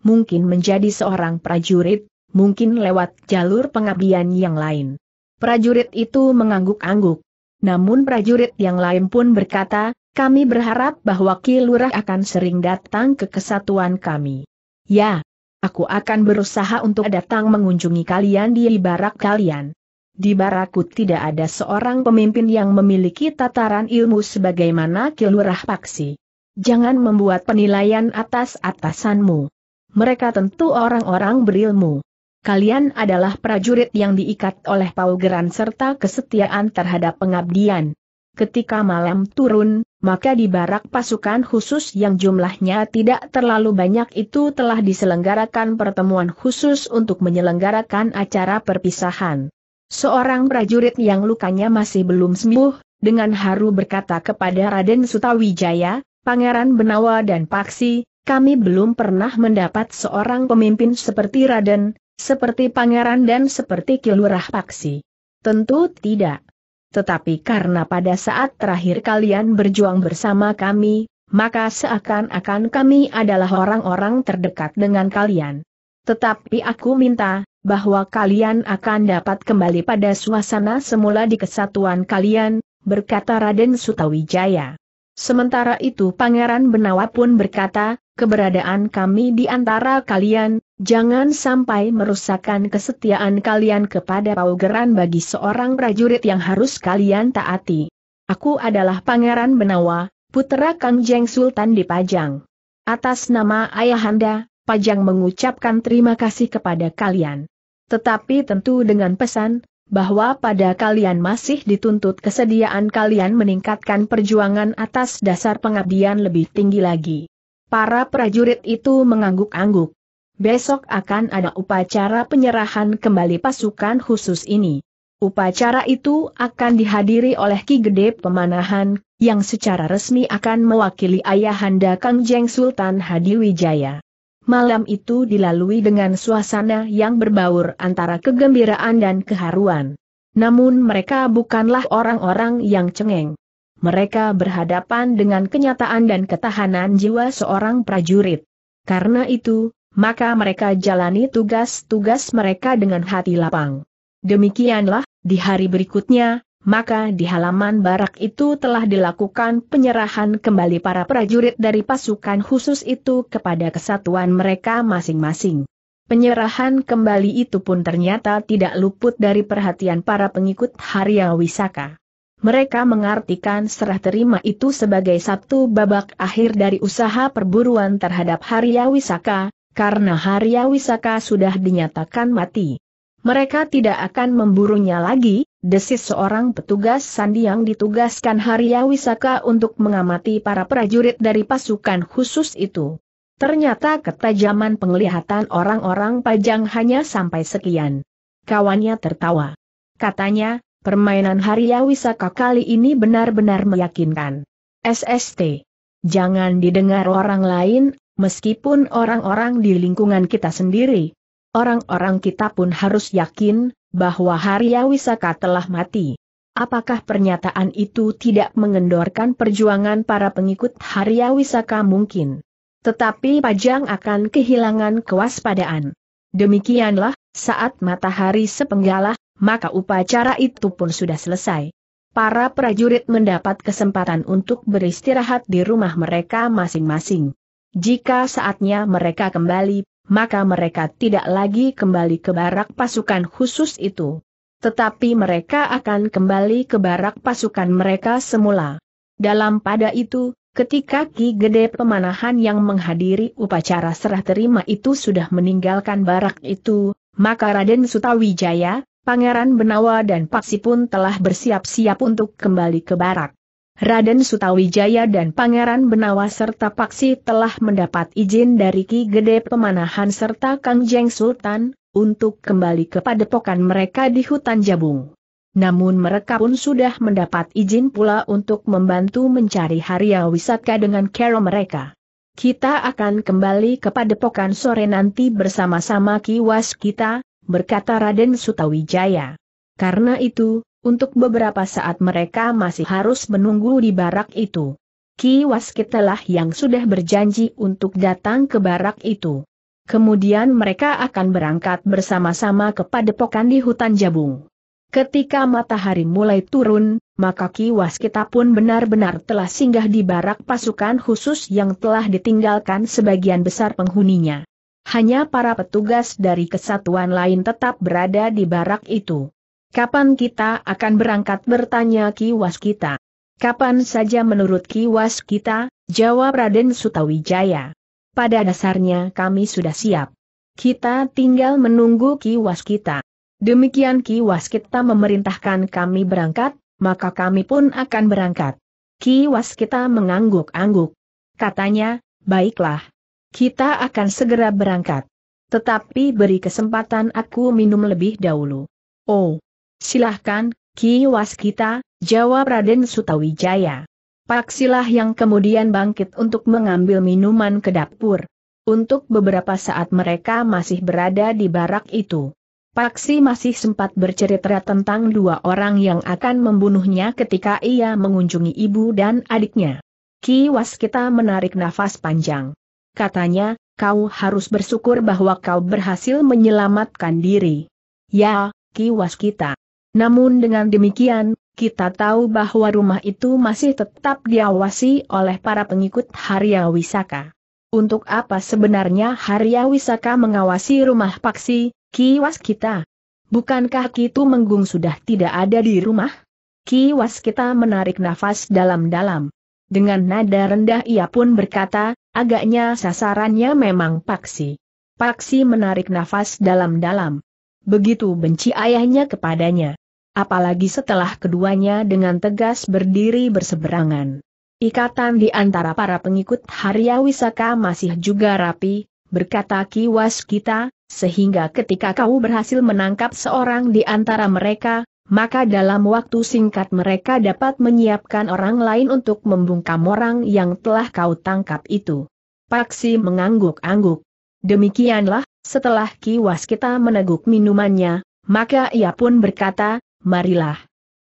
Mungkin menjadi seorang prajurit, mungkin lewat jalur pengabdian yang lain. Prajurit itu mengangguk-angguk. Namun prajurit yang lain pun berkata, kami berharap bahwa Kilurah akan sering datang ke kesatuan kami. Ya, aku akan berusaha untuk datang mengunjungi kalian di barak kalian. Di barakku tidak ada seorang pemimpin yang memiliki tataran ilmu sebagaimana Kilurah Paksi. Jangan membuat penilaian atas atasanmu. Mereka tentu orang-orang berilmu kalian adalah prajurit yang diikat oleh paugeran serta kesetiaan terhadap pengabdian. Ketika malam turun, maka di barak pasukan khusus yang jumlahnya tidak terlalu banyak itu telah diselenggarakan pertemuan khusus untuk menyelenggarakan acara perpisahan. Seorang prajurit yang lukanya masih belum sembuh, dengan haru berkata kepada Raden Sutawijaya, Pangeran Benawa dan Paksi, kami belum pernah mendapat seorang pemimpin seperti Raden, seperti pangeran dan seperti kilurah paksi. Tentu tidak. Tetapi karena pada saat terakhir kalian berjuang bersama kami, maka seakan-akan kami adalah orang-orang terdekat dengan kalian. Tetapi aku minta, bahwa kalian akan dapat kembali pada suasana semula di kesatuan kalian, berkata Raden Sutawijaya. Sementara itu Pangeran Benawa pun berkata, keberadaan kami di antara kalian, Jangan sampai merusakkan kesetiaan kalian kepada paugeran bagi seorang prajurit yang harus kalian taati. Aku adalah Pangeran Benawa, putra Kang Jeng Sultan di Pajang. Atas nama Ayahanda, Pajang mengucapkan terima kasih kepada kalian. Tetapi tentu dengan pesan, bahwa pada kalian masih dituntut kesediaan kalian meningkatkan perjuangan atas dasar pengabdian lebih tinggi lagi. Para prajurit itu mengangguk-angguk. Besok akan ada upacara penyerahan kembali pasukan khusus ini. Upacara itu akan dihadiri oleh Ki Gede Pemanahan, yang secara resmi akan mewakili ayahanda Kang Jeng Sultan Hadiwijaya. Malam itu dilalui dengan suasana yang berbaur antara kegembiraan dan keharuan. Namun mereka bukanlah orang-orang yang cengeng. Mereka berhadapan dengan kenyataan dan ketahanan jiwa seorang prajurit. Karena itu, maka mereka jalani tugas-tugas mereka dengan hati lapang. Demikianlah, di hari berikutnya, maka di halaman barak itu telah dilakukan penyerahan kembali para prajurit dari pasukan khusus itu kepada kesatuan mereka masing-masing. Penyerahan kembali itu pun ternyata tidak luput dari perhatian para pengikut Harya Wisaka. Mereka mengartikan serah terima itu sebagai satu babak akhir dari usaha perburuan terhadap Harya Wisaka, karena Harya Wisaka sudah dinyatakan mati. Mereka tidak akan memburunya lagi, desis seorang petugas sandi yang ditugaskan Harya Wisaka untuk mengamati para prajurit dari pasukan khusus itu. Ternyata ketajaman penglihatan orang-orang pajang hanya sampai sekian. Kawannya tertawa. Katanya, permainan Harya Wisaka kali ini benar-benar meyakinkan. SST. Jangan didengar orang lain, meskipun orang-orang di lingkungan kita sendiri. Orang-orang kita pun harus yakin, bahwa Harya Wisaka telah mati. Apakah pernyataan itu tidak mengendorkan perjuangan para pengikut Harya Wisaka mungkin? Tetapi Pajang akan kehilangan kewaspadaan. Demikianlah, saat matahari sepenggalah, maka upacara itu pun sudah selesai. Para prajurit mendapat kesempatan untuk beristirahat di rumah mereka masing-masing. Jika saatnya mereka kembali, maka mereka tidak lagi kembali ke barak pasukan khusus itu. Tetapi mereka akan kembali ke barak pasukan mereka semula. Dalam pada itu, Ketika Ki Gede Pemanahan yang menghadiri upacara serah terima itu sudah meninggalkan barak itu, maka Raden Sutawijaya, Pangeran Benawa dan Paksi pun telah bersiap-siap untuk kembali ke barak. Raden Sutawijaya dan Pangeran Benawa serta Paksi telah mendapat izin dari Ki Gede Pemanahan serta Kang Jeng Sultan, untuk kembali ke padepokan mereka di hutan Jabung. Namun mereka pun sudah mendapat izin pula untuk membantu mencari haria wisata dengan kero mereka. Kita akan kembali ke padepokan sore nanti bersama-sama kiwas kita, berkata Raden Sutawijaya. Karena itu, untuk beberapa saat mereka masih harus menunggu di barak itu. Ki Waskitelah yang sudah berjanji untuk datang ke barak itu. Kemudian mereka akan berangkat bersama-sama ke padepokan di hutan Jabung. Ketika matahari mulai turun, maka Ki Waskita pun benar-benar telah singgah di barak pasukan khusus yang telah ditinggalkan sebagian besar penghuninya. Hanya para petugas dari kesatuan lain tetap berada di barak itu. Kapan kita akan berangkat bertanya kiwas kita? Kapan saja menurut kiwas kita, jawab Raden Sutawijaya. Pada dasarnya kami sudah siap. Kita tinggal menunggu kiwas kita. Demikian kiwas kita memerintahkan kami berangkat, maka kami pun akan berangkat. Kiwas kita mengangguk-angguk. Katanya, baiklah. Kita akan segera berangkat. Tetapi beri kesempatan aku minum lebih dahulu. Oh, Silahkan, Ki Waskita, jawab Raden Sutawijaya. Paksilah yang kemudian bangkit untuk mengambil minuman ke dapur. Untuk beberapa saat mereka masih berada di barak itu. Paksi masih sempat bercerita tentang dua orang yang akan membunuhnya ketika ia mengunjungi ibu dan adiknya. Ki Waskita menarik nafas panjang. Katanya, kau harus bersyukur bahwa kau berhasil menyelamatkan diri. Ya, Ki Waskita. Namun dengan demikian, kita tahu bahwa rumah itu masih tetap diawasi oleh para pengikut Harya Wisaka. Untuk apa sebenarnya Harya Wisaka mengawasi rumah Paksi, Kiwas kita? Bukankah Kitu Menggung sudah tidak ada di rumah? Kiwas kita menarik nafas dalam-dalam. Dengan nada rendah ia pun berkata, agaknya sasarannya memang Paksi. Paksi menarik nafas dalam-dalam. Begitu benci ayahnya kepadanya apalagi setelah keduanya dengan tegas berdiri berseberangan. Ikatan di antara para pengikut Harya Wisaka masih juga rapi, berkata Ki Waskita, sehingga ketika kau berhasil menangkap seorang di antara mereka, maka dalam waktu singkat mereka dapat menyiapkan orang lain untuk membungkam orang yang telah kau tangkap itu. Paksi mengangguk-angguk. Demikianlah, setelah Ki Waskita meneguk minumannya, maka ia pun berkata, marilah.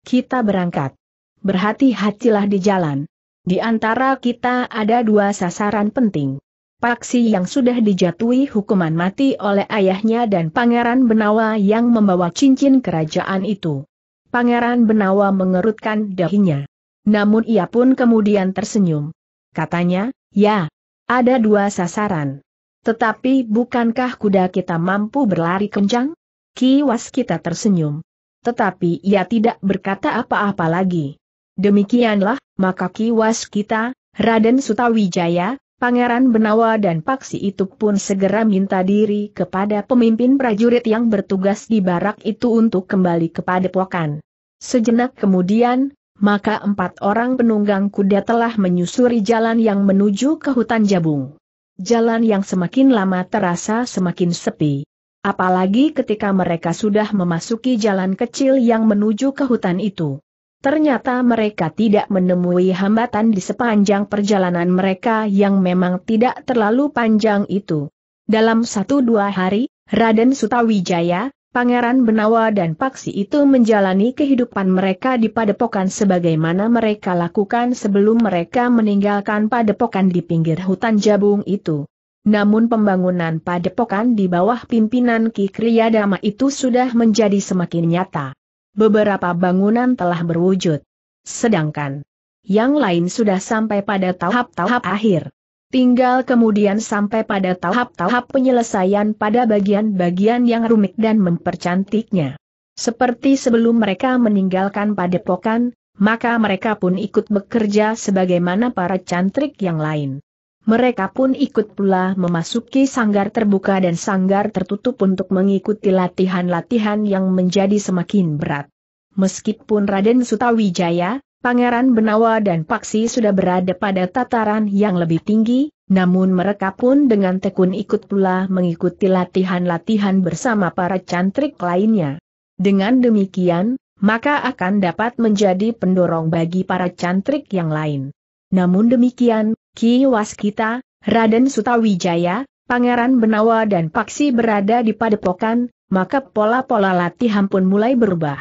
Kita berangkat. Berhati-hatilah di jalan. Di antara kita ada dua sasaran penting. Paksi yang sudah dijatuhi hukuman mati oleh ayahnya dan Pangeran Benawa yang membawa cincin kerajaan itu. Pangeran Benawa mengerutkan dahinya. Namun ia pun kemudian tersenyum. Katanya, ya, ada dua sasaran. Tetapi bukankah kuda kita mampu berlari kencang? Kiwas kita tersenyum tetapi ia tidak berkata apa-apa lagi. Demikianlah, maka kiwas kita, Raden Sutawijaya, Pangeran Benawa dan Paksi itu pun segera minta diri kepada pemimpin prajurit yang bertugas di barak itu untuk kembali kepada Pokan. Sejenak kemudian, maka empat orang penunggang kuda telah menyusuri jalan yang menuju ke hutan jabung. Jalan yang semakin lama terasa semakin sepi. Apalagi ketika mereka sudah memasuki jalan kecil yang menuju ke hutan itu. Ternyata mereka tidak menemui hambatan di sepanjang perjalanan mereka yang memang tidak terlalu panjang itu. Dalam satu dua hari, Raden Sutawijaya, Pangeran Benawa dan Paksi itu menjalani kehidupan mereka di padepokan sebagaimana mereka lakukan sebelum mereka meninggalkan padepokan di pinggir hutan jabung itu. Namun pembangunan padepokan di bawah pimpinan Ki Kriyadama itu sudah menjadi semakin nyata. Beberapa bangunan telah berwujud. Sedangkan yang lain sudah sampai pada tahap-tahap akhir. Tinggal kemudian sampai pada tahap-tahap penyelesaian pada bagian-bagian yang rumit dan mempercantiknya. Seperti sebelum mereka meninggalkan padepokan, maka mereka pun ikut bekerja sebagaimana para cantrik yang lain. Mereka pun ikut pula memasuki sanggar terbuka dan sanggar tertutup untuk mengikuti latihan-latihan yang menjadi semakin berat. Meskipun Raden Sutawijaya, Pangeran Benawa dan Paksi sudah berada pada tataran yang lebih tinggi, namun mereka pun dengan tekun ikut pula mengikuti latihan-latihan bersama para cantrik lainnya. Dengan demikian, maka akan dapat menjadi pendorong bagi para cantrik yang lain. Namun demikian, Ki Waskita, Raden Sutawijaya, Pangeran Benawa dan Paksi berada di padepokan, maka pola-pola latihan pun mulai berubah.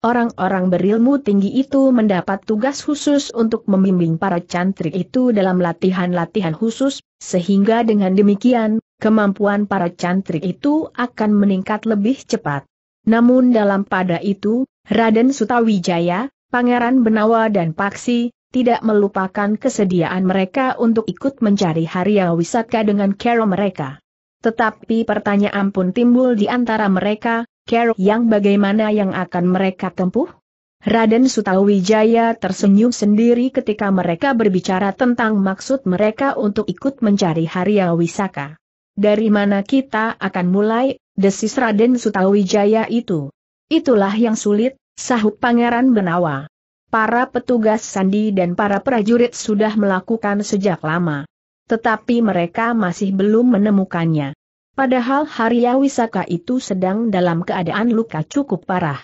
Orang-orang berilmu tinggi itu mendapat tugas khusus untuk membimbing para cantrik itu dalam latihan-latihan khusus, sehingga dengan demikian, kemampuan para cantrik itu akan meningkat lebih cepat. Namun dalam pada itu, Raden Sutawijaya, Pangeran Benawa dan Paksi, tidak melupakan kesediaan mereka untuk ikut mencari haria Wisaka dengan Carol mereka. Tetapi pertanyaan pun timbul di antara mereka, Carol yang bagaimana yang akan mereka tempuh? Raden Sutawijaya tersenyum sendiri ketika mereka berbicara tentang maksud mereka untuk ikut mencari Haria Wisaka. Dari mana kita akan mulai, desis Raden Sutawijaya itu. Itulah yang sulit, sahut Pangeran Benawa para petugas sandi dan para prajurit sudah melakukan sejak lama. Tetapi mereka masih belum menemukannya. Padahal Harya Wisaka itu sedang dalam keadaan luka cukup parah.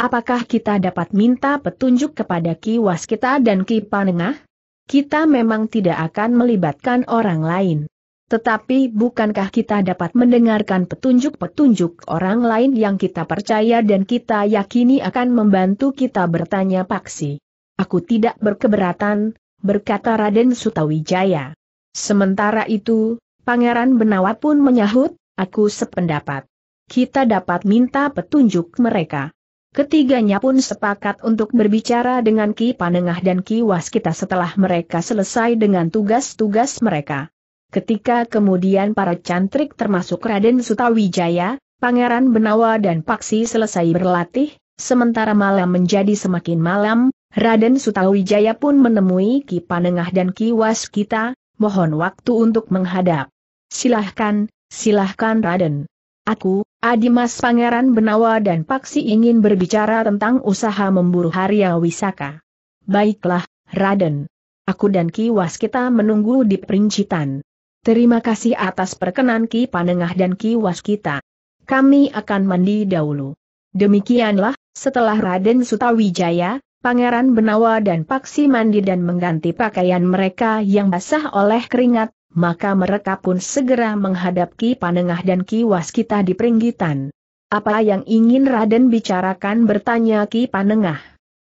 Apakah kita dapat minta petunjuk kepada Ki Waskita dan Ki Panengah? Kita memang tidak akan melibatkan orang lain. Tetapi bukankah kita dapat mendengarkan petunjuk-petunjuk orang lain yang kita percaya dan kita yakini akan membantu kita bertanya paksi? Aku tidak berkeberatan, berkata Raden Sutawijaya. Sementara itu, Pangeran Benawa pun menyahut, aku sependapat. Kita dapat minta petunjuk mereka. Ketiganya pun sepakat untuk berbicara dengan Ki Panengah dan Ki Waskita setelah mereka selesai dengan tugas-tugas mereka. Ketika kemudian para cantrik termasuk Raden Sutawijaya, Pangeran Benawa dan Paksi selesai berlatih, sementara malam menjadi semakin malam, Raden Sutawijaya pun menemui Ki Panengah dan Ki Waskita, mohon waktu untuk menghadap. Silahkan, silahkan Raden. Aku, Adimas Pangeran Benawa dan Paksi ingin berbicara tentang usaha memburu Harya Wisaka. Baiklah, Raden. Aku dan Ki Waskita menunggu di perincitan. Terima kasih atas perkenan Ki Panengah dan Ki Waskita. Kami akan mandi dahulu. Demikianlah, setelah Raden Sutawijaya, Pangeran Benawa dan Paksi mandi dan mengganti pakaian mereka yang basah oleh keringat, maka mereka pun segera menghadap Ki Panengah dan Ki Waskita di peringgitan. Apa yang ingin Raden bicarakan bertanya Ki Panengah.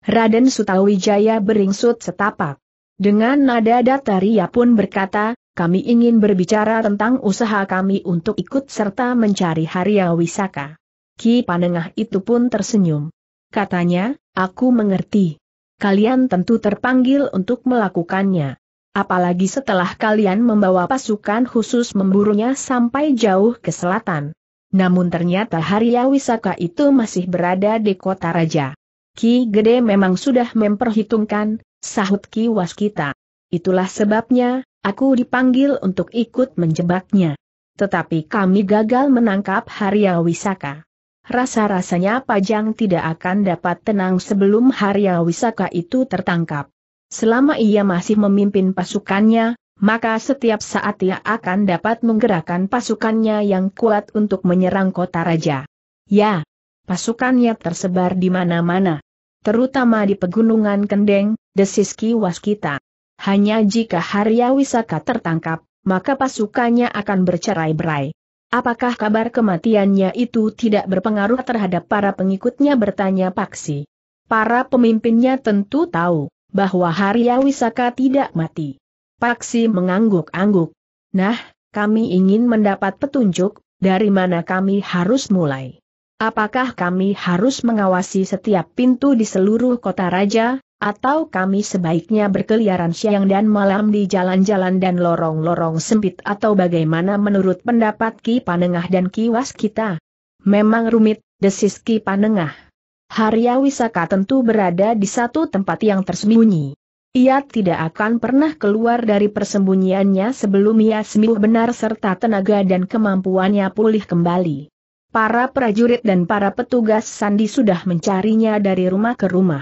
Raden Sutawijaya beringsut setapak. Dengan nada datar ia pun berkata, kami ingin berbicara tentang usaha kami untuk ikut serta mencari Haria Wisaka. Ki Panengah itu pun tersenyum. Katanya, aku mengerti. Kalian tentu terpanggil untuk melakukannya. Apalagi setelah kalian membawa pasukan khusus memburunya sampai jauh ke selatan. Namun ternyata Haria Wisaka itu masih berada di kota raja. Ki Gede memang sudah memperhitungkan, sahut Ki Waskita. Itulah sebabnya, aku dipanggil untuk ikut menjebaknya. Tetapi kami gagal menangkap Harya Wisaka. Rasa-rasanya Pajang tidak akan dapat tenang sebelum Harya Wisaka itu tertangkap. Selama ia masih memimpin pasukannya, maka setiap saat ia akan dapat menggerakkan pasukannya yang kuat untuk menyerang kota raja. Ya, pasukannya tersebar di mana-mana. Terutama di pegunungan Kendeng, desiski waskita. Hanya jika Harya Wisaka tertangkap, maka pasukannya akan bercerai-berai. Apakah kabar kematiannya itu tidak berpengaruh terhadap para pengikutnya bertanya Paksi. Para pemimpinnya tentu tahu bahwa Harya Wisaka tidak mati. Paksi mengangguk-angguk. Nah, kami ingin mendapat petunjuk, dari mana kami harus mulai. Apakah kami harus mengawasi setiap pintu di seluruh kota raja, atau kami sebaiknya berkeliaran siang dan malam di jalan-jalan dan lorong-lorong sempit atau bagaimana menurut pendapat Ki Panengah dan Ki Waskita? Memang rumit, desis Ki Panengah. Harya Wisaka tentu berada di satu tempat yang tersembunyi. Ia tidak akan pernah keluar dari persembunyiannya sebelum ia sembuh benar serta tenaga dan kemampuannya pulih kembali. Para prajurit dan para petugas sandi sudah mencarinya dari rumah ke rumah.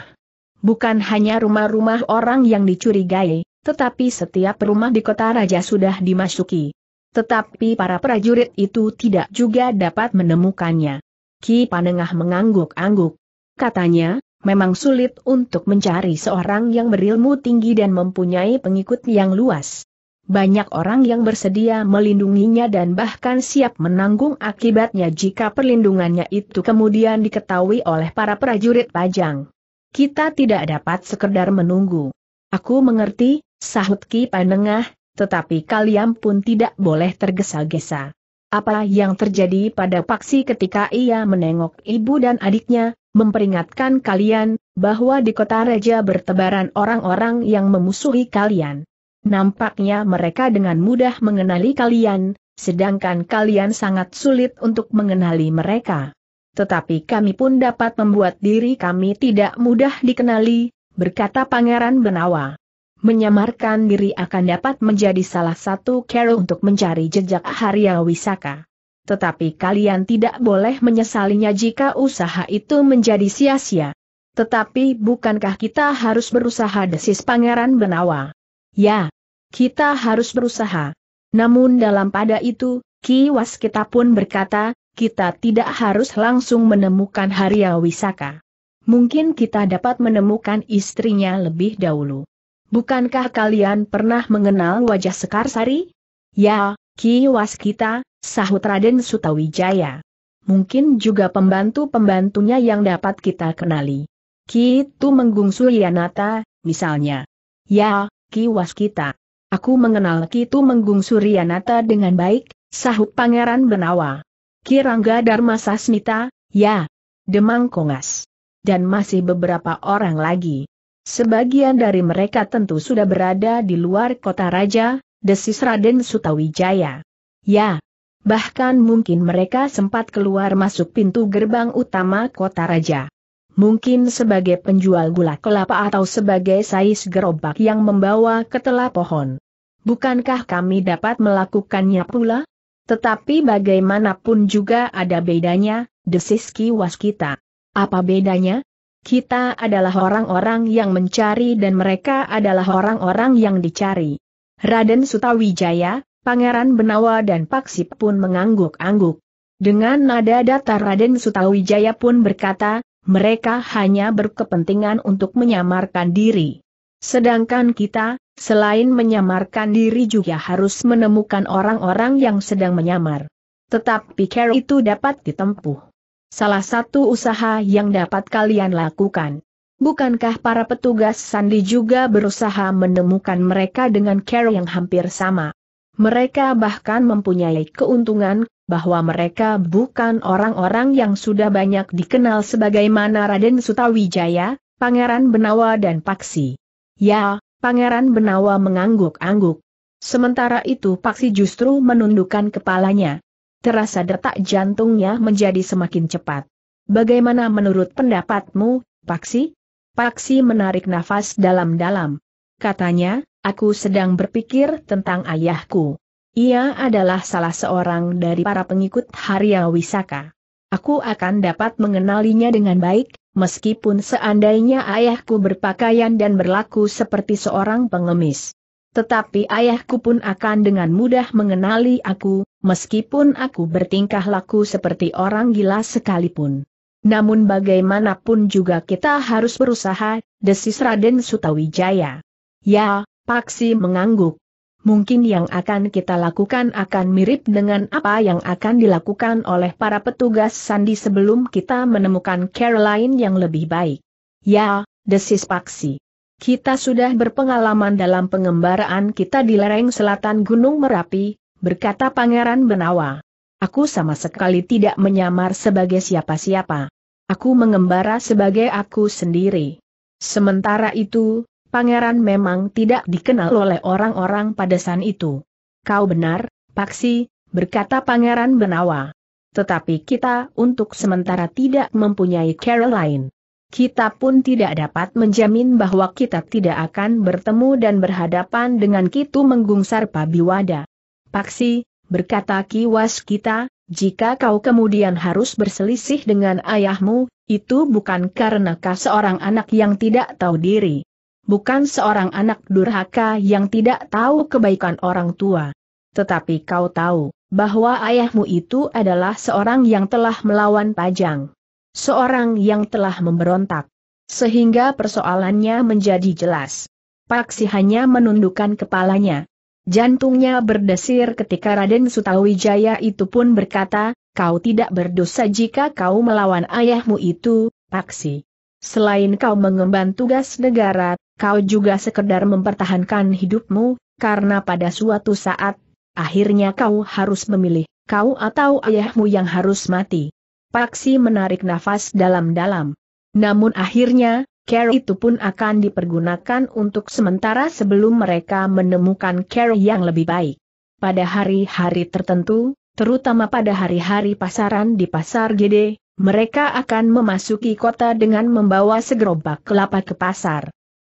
Bukan hanya rumah-rumah orang yang dicurigai, tetapi setiap rumah di kota raja sudah dimasuki. Tetapi para prajurit itu tidak juga dapat menemukannya. Ki Panengah mengangguk-angguk. Katanya, memang sulit untuk mencari seorang yang berilmu tinggi dan mempunyai pengikut yang luas. Banyak orang yang bersedia melindunginya dan bahkan siap menanggung akibatnya jika perlindungannya itu kemudian diketahui oleh para prajurit pajang. Kita tidak dapat sekedar menunggu. Aku mengerti, sahut Ki Panengah, tetapi kalian pun tidak boleh tergesa-gesa. Apa yang terjadi pada Paksi ketika ia menengok ibu dan adiknya, memperingatkan kalian, bahwa di kota Raja bertebaran orang-orang yang memusuhi kalian. Nampaknya mereka dengan mudah mengenali kalian, sedangkan kalian sangat sulit untuk mengenali mereka tetapi kami pun dapat membuat diri kami tidak mudah dikenali, berkata Pangeran Benawa. Menyamarkan diri akan dapat menjadi salah satu cara untuk mencari jejak Arya Wisaka. Tetapi kalian tidak boleh menyesalinya jika usaha itu menjadi sia-sia. Tetapi bukankah kita harus berusaha desis Pangeran Benawa? Ya, kita harus berusaha. Namun dalam pada itu, kiwas kita pun berkata, kita tidak harus langsung menemukan Harya Wisaka. Mungkin kita dapat menemukan istrinya lebih dahulu. Bukankah kalian pernah mengenal wajah Sekarsari? Ya, Ki Waskita, sahut Raden Sutawijaya. Mungkin juga pembantu-pembantunya yang dapat kita kenali. Kitu Menggung Suryanata, misalnya. Ya, Ki Waskita. Aku mengenal Kitu Menggung Suryanata dengan baik, sahut Pangeran Benawa. Kirangga Dharma Sasmita, ya, Demang Kongas, dan masih beberapa orang lagi. Sebagian dari mereka tentu sudah berada di luar kota raja, desis Raden Sutawijaya. Ya, bahkan mungkin mereka sempat keluar masuk pintu gerbang utama kota raja. Mungkin sebagai penjual gula kelapa atau sebagai sais gerobak yang membawa ketela pohon. Bukankah kami dapat melakukannya pula? Tetapi bagaimanapun juga ada bedanya, desis kiwas kita. Apa bedanya? Kita adalah orang-orang yang mencari dan mereka adalah orang-orang yang dicari. Raden Sutawijaya, Pangeran Benawa dan Paksip pun mengangguk-angguk. Dengan nada datar Raden Sutawijaya pun berkata, mereka hanya berkepentingan untuk menyamarkan diri. Sedangkan kita, Selain menyamarkan diri juga harus menemukan orang-orang yang sedang menyamar. Tetapi care itu dapat ditempuh. Salah satu usaha yang dapat kalian lakukan. Bukankah para petugas sandi juga berusaha menemukan mereka dengan care yang hampir sama? Mereka bahkan mempunyai keuntungan bahwa mereka bukan orang-orang yang sudah banyak dikenal sebagaimana Raden Sutawijaya, Pangeran Benawa dan Paksi. Ya, Pangeran Benawa mengangguk-angguk. Sementara itu Paksi justru menundukkan kepalanya. Terasa detak jantungnya menjadi semakin cepat. Bagaimana menurut pendapatmu, Paksi? Paksi menarik nafas dalam-dalam. Katanya, aku sedang berpikir tentang ayahku. Ia adalah salah seorang dari para pengikut Harya Wisaka. Aku akan dapat mengenalinya dengan baik, meskipun seandainya ayahku berpakaian dan berlaku seperti seorang pengemis. Tetapi ayahku pun akan dengan mudah mengenali aku, meskipun aku bertingkah laku seperti orang gila sekalipun. Namun bagaimanapun juga kita harus berusaha, desis Raden Sutawijaya. Ya, Paksi mengangguk mungkin yang akan kita lakukan akan mirip dengan apa yang akan dilakukan oleh para petugas sandi sebelum kita menemukan Caroline yang lebih baik. Ya, desis Paksi. Kita sudah berpengalaman dalam pengembaraan kita di lereng selatan Gunung Merapi, berkata Pangeran Benawa. Aku sama sekali tidak menyamar sebagai siapa-siapa. Aku mengembara sebagai aku sendiri. Sementara itu, Pangeran memang tidak dikenal oleh orang-orang pada saat itu. Kau benar, Paksi, berkata Pangeran Benawa. Tetapi kita untuk sementara tidak mempunyai Caroline. Kita pun tidak dapat menjamin bahwa kita tidak akan bertemu dan berhadapan dengan Kitu menggungsar Pabiwada. Paksi, berkata Kiwas kita, jika kau kemudian harus berselisih dengan ayahmu, itu bukan karena kau seorang anak yang tidak tahu diri bukan seorang anak durhaka yang tidak tahu kebaikan orang tua. Tetapi kau tahu, bahwa ayahmu itu adalah seorang yang telah melawan pajang. Seorang yang telah memberontak. Sehingga persoalannya menjadi jelas. Paksi hanya menundukkan kepalanya. Jantungnya berdesir ketika Raden Sutawijaya itu pun berkata, kau tidak berdosa jika kau melawan ayahmu itu, Paksi. Selain kau mengemban tugas negara, kau juga sekedar mempertahankan hidupmu, karena pada suatu saat, akhirnya kau harus memilih, kau atau ayahmu yang harus mati. Paksi menarik nafas dalam-dalam. Namun akhirnya, care itu pun akan dipergunakan untuk sementara sebelum mereka menemukan care yang lebih baik. Pada hari-hari tertentu, terutama pada hari-hari pasaran di pasar gede, mereka akan memasuki kota dengan membawa segerobak kelapa ke pasar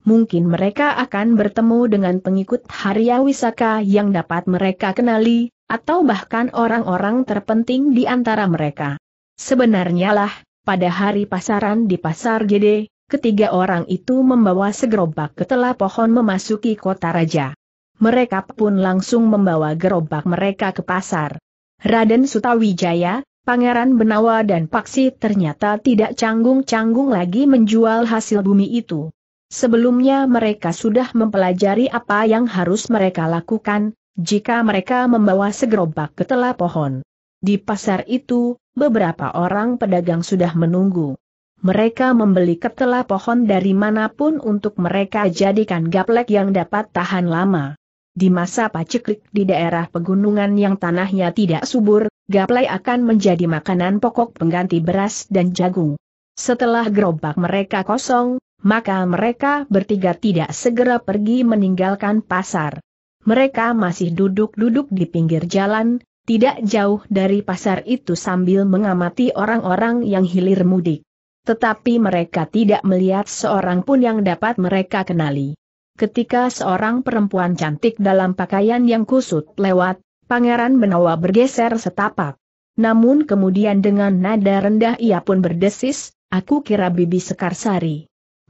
mungkin mereka akan bertemu dengan pengikut Harya Wisaka yang dapat mereka kenali, atau bahkan orang-orang terpenting di antara mereka. Sebenarnya lah, pada hari pasaran di Pasar Gede, ketiga orang itu membawa segerobak ketela pohon memasuki kota raja. Mereka pun langsung membawa gerobak mereka ke pasar. Raden Sutawijaya, Pangeran Benawa dan Paksi ternyata tidak canggung-canggung lagi menjual hasil bumi itu. Sebelumnya mereka sudah mempelajari apa yang harus mereka lakukan, jika mereka membawa segerobak ke telah pohon. Di pasar itu, beberapa orang pedagang sudah menunggu. Mereka membeli ketela pohon dari manapun untuk mereka jadikan gaplek yang dapat tahan lama. Di masa paceklik di daerah pegunungan yang tanahnya tidak subur, gaplek akan menjadi makanan pokok pengganti beras dan jagung. Setelah gerobak mereka kosong, maka mereka bertiga tidak segera pergi meninggalkan pasar. Mereka masih duduk-duduk di pinggir jalan, tidak jauh dari pasar itu sambil mengamati orang-orang yang hilir mudik. Tetapi mereka tidak melihat seorang pun yang dapat mereka kenali. Ketika seorang perempuan cantik dalam pakaian yang kusut lewat, Pangeran Benawa bergeser setapak. Namun kemudian dengan nada rendah ia pun berdesis, aku kira Bibi Sekarsari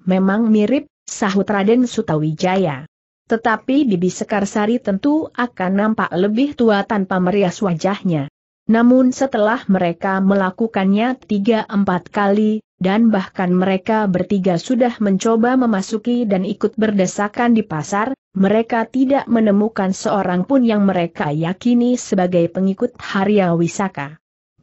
memang mirip, sahut Raden Sutawijaya. Tetapi Bibi Sekarsari tentu akan nampak lebih tua tanpa merias wajahnya. Namun setelah mereka melakukannya tiga empat kali, dan bahkan mereka bertiga sudah mencoba memasuki dan ikut berdesakan di pasar, mereka tidak menemukan seorang pun yang mereka yakini sebagai pengikut Harya Wisaka.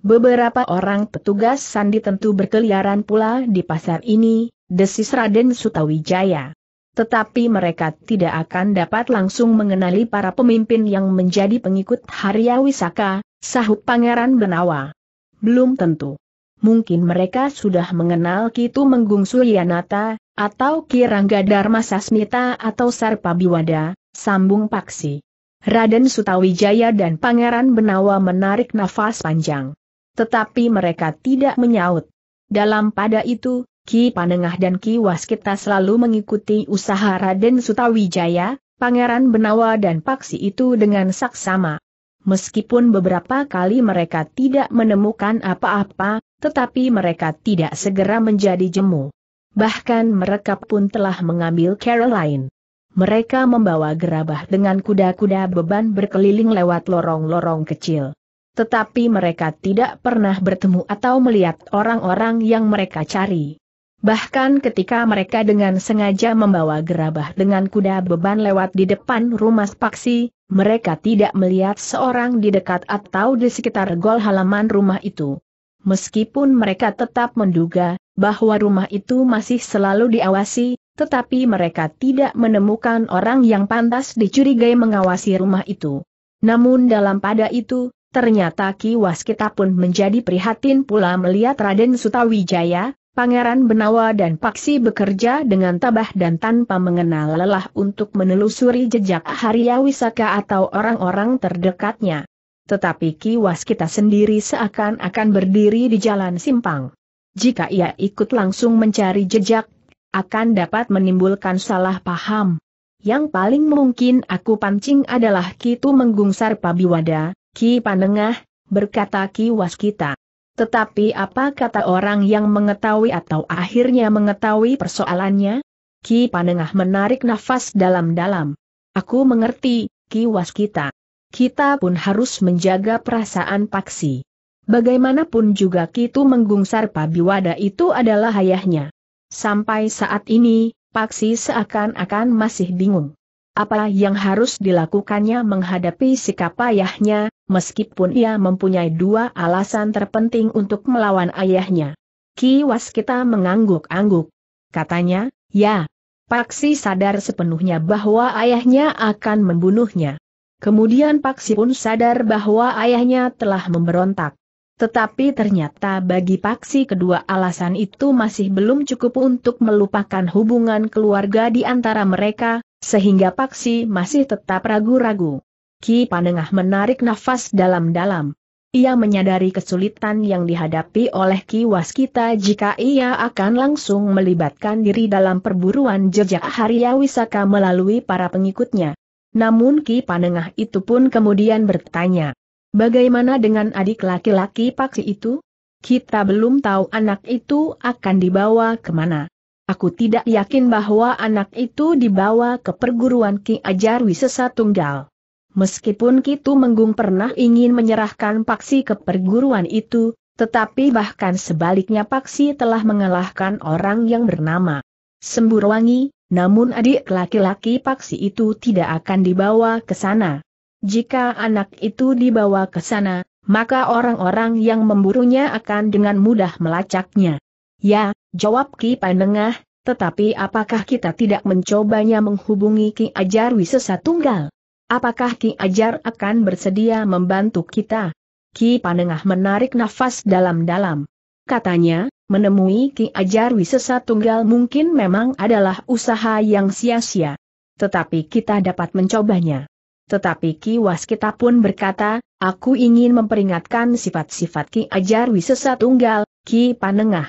Beberapa orang petugas sandi tentu berkeliaran pula di pasar ini, desis Raden Sutawijaya. Tetapi mereka tidak akan dapat langsung mengenali para pemimpin yang menjadi pengikut Harya Wisaka, sahut Pangeran Benawa. Belum tentu. Mungkin mereka sudah mengenal Kitu Menggungsu Sulianata, atau Kirangga Dharma Sasmita atau Sarpa Biwada, sambung Paksi. Raden Sutawijaya dan Pangeran Benawa menarik nafas panjang. Tetapi mereka tidak menyaut. Dalam pada itu, Ki Panengah dan Ki Waskita selalu mengikuti usaha Raden Sutawijaya, Pangeran Benawa dan Paksi itu dengan saksama. Meskipun beberapa kali mereka tidak menemukan apa-apa, tetapi mereka tidak segera menjadi jemu. Bahkan mereka pun telah mengambil Caroline. Mereka membawa gerabah dengan kuda-kuda beban berkeliling lewat lorong-lorong kecil tetapi mereka tidak pernah bertemu atau melihat orang-orang yang mereka cari. Bahkan ketika mereka dengan sengaja membawa gerabah dengan kuda beban lewat di depan rumah Paksi, mereka tidak melihat seorang di dekat atau di sekitar gol halaman rumah itu. Meskipun mereka tetap menduga bahwa rumah itu masih selalu diawasi, tetapi mereka tidak menemukan orang yang pantas dicurigai mengawasi rumah itu. Namun dalam pada itu, ternyata Ki Waskita pun menjadi prihatin pula melihat Raden Sutawijaya, Pangeran Benawa dan Paksi bekerja dengan tabah dan tanpa mengenal lelah untuk menelusuri jejak Harya Wisaka atau orang-orang terdekatnya. Tetapi Kiwas kita sendiri seakan-akan berdiri di jalan simpang. Jika ia ikut langsung mencari jejak, akan dapat menimbulkan salah paham. Yang paling mungkin aku pancing adalah Kitu menggungsar Pabiwada, Ki Panengah, berkata Kiwas kita. Tetapi apa kata orang yang mengetahui atau akhirnya mengetahui persoalannya? Ki Panengah menarik nafas dalam-dalam. Aku mengerti, Ki Waskita. Kita pun harus menjaga perasaan Paksi. Bagaimanapun juga Kitu Menggungsar Pabiwada itu adalah ayahnya. Sampai saat ini, Paksi seakan-akan masih bingung. Apa yang harus dilakukannya menghadapi sikap ayahnya, meskipun ia mempunyai dua alasan terpenting untuk melawan ayahnya. Ki Waskita mengangguk-angguk. Katanya, ya. Paksi sadar sepenuhnya bahwa ayahnya akan membunuhnya. Kemudian Paksi pun sadar bahwa ayahnya telah memberontak. Tetapi ternyata bagi Paksi kedua alasan itu masih belum cukup untuk melupakan hubungan keluarga di antara mereka, sehingga Paksi masih tetap ragu-ragu. Ki Panengah menarik nafas dalam-dalam. Ia menyadari kesulitan yang dihadapi oleh Ki Waskita jika ia akan langsung melibatkan diri dalam perburuan jejak Harya Wisaka melalui para pengikutnya. Namun Ki Panengah itu pun kemudian bertanya, Bagaimana dengan adik laki-laki Paksi itu? Kita belum tahu anak itu akan dibawa kemana. Aku tidak yakin bahwa anak itu dibawa ke perguruan Ki Ajar Wisesa Tunggal. Meskipun Kitu Menggung pernah ingin menyerahkan Paksi ke perguruan itu, tetapi bahkan sebaliknya Paksi telah mengalahkan orang yang bernama Semburwangi. namun adik laki-laki Paksi itu tidak akan dibawa ke sana. Jika anak itu dibawa ke sana, maka orang-orang yang memburunya akan dengan mudah melacaknya. Ya, jawab Ki Panengah. tetapi apakah kita tidak mencobanya menghubungi Ki Ajar sesatunggal? Tunggal? Apakah Ki Ajar akan bersedia membantu kita? Ki Panengah menarik nafas dalam-dalam. Katanya, menemui Ki Ajar Wisesa Tunggal mungkin memang adalah usaha yang sia-sia. Tetapi kita dapat mencobanya. Tetapi Ki Waskita pun berkata, aku ingin memperingatkan sifat-sifat Ki Ajar Wisesa Tunggal, Ki Panengah.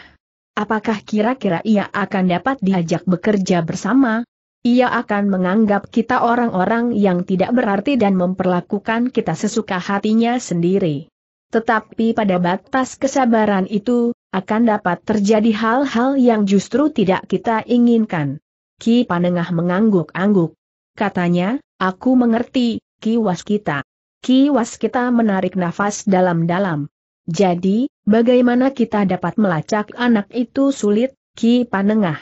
Apakah kira-kira ia akan dapat diajak bekerja bersama? Ia akan menganggap kita orang-orang yang tidak berarti dan memperlakukan kita sesuka hatinya sendiri. Tetapi pada batas kesabaran itu, akan dapat terjadi hal-hal yang justru tidak kita inginkan. Ki Panengah mengangguk-angguk. Katanya, aku mengerti, Ki Waskita. Ki Waskita menarik nafas dalam-dalam. Jadi, bagaimana kita dapat melacak anak itu sulit, Ki Panengah?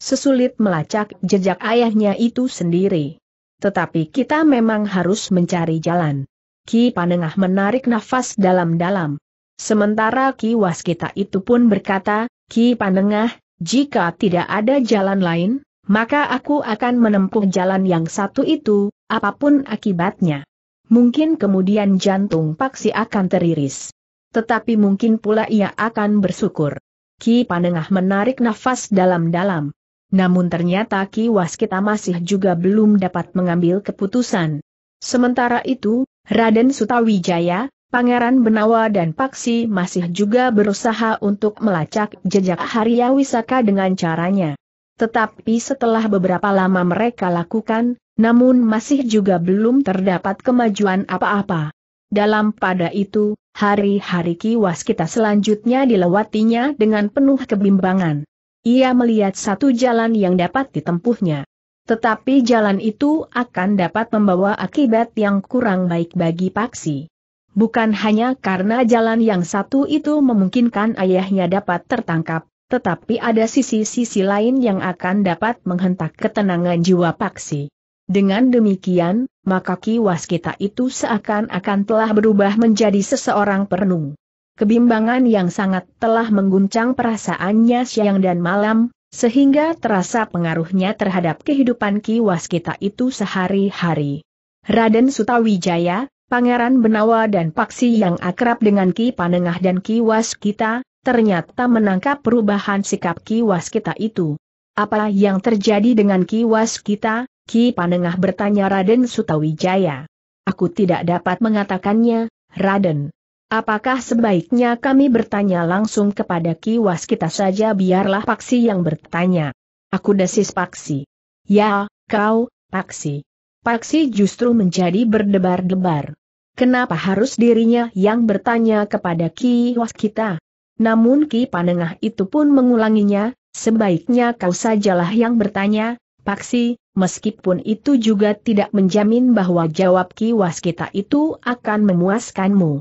sesulit melacak jejak ayahnya itu sendiri. Tetapi kita memang harus mencari jalan. Ki Panengah menarik nafas dalam-dalam. Sementara Ki Waskita itu pun berkata, Ki Panengah, jika tidak ada jalan lain, maka aku akan menempuh jalan yang satu itu, apapun akibatnya. Mungkin kemudian jantung Paksi akan teriris. Tetapi mungkin pula ia akan bersyukur. Ki Panengah menarik nafas dalam-dalam. Namun ternyata Ki Waskita masih juga belum dapat mengambil keputusan. Sementara itu, Raden Sutawijaya, Pangeran Benawa dan Paksi masih juga berusaha untuk melacak jejak Harya Wisaka dengan caranya. Tetapi setelah beberapa lama mereka lakukan, namun masih juga belum terdapat kemajuan apa-apa. Dalam pada itu, hari-hari Ki Waskita selanjutnya dilewatinya dengan penuh kebimbangan. Ia melihat satu jalan yang dapat ditempuhnya. Tetapi jalan itu akan dapat membawa akibat yang kurang baik bagi Paksi. Bukan hanya karena jalan yang satu itu memungkinkan ayahnya dapat tertangkap, tetapi ada sisi-sisi lain yang akan dapat menghentak ketenangan jiwa Paksi. Dengan demikian, maka kiwas kita itu seakan-akan telah berubah menjadi seseorang perenung. Kebimbangan yang sangat telah mengguncang perasaannya siang dan malam, sehingga terasa pengaruhnya terhadap kehidupan Ki Waskita itu sehari-hari. Raden Sutawijaya, Pangeran Benawa dan Paksi yang akrab dengan Ki Panengah dan Ki Waskita, ternyata menangkap perubahan sikap Ki Waskita itu. Apa yang terjadi dengan Ki Waskita? Ki Panengah bertanya Raden Sutawijaya. Aku tidak dapat mengatakannya, Raden. Apakah sebaiknya kami bertanya langsung kepada Ki kita saja biarlah Paksi yang bertanya. Aku desis Paksi. Ya, kau, Paksi. Paksi justru menjadi berdebar-debar. Kenapa harus dirinya yang bertanya kepada Ki kita? Namun Ki Panengah itu pun mengulanginya, sebaiknya kau sajalah yang bertanya, Paksi, meskipun itu juga tidak menjamin bahwa jawab Ki kita itu akan memuaskanmu.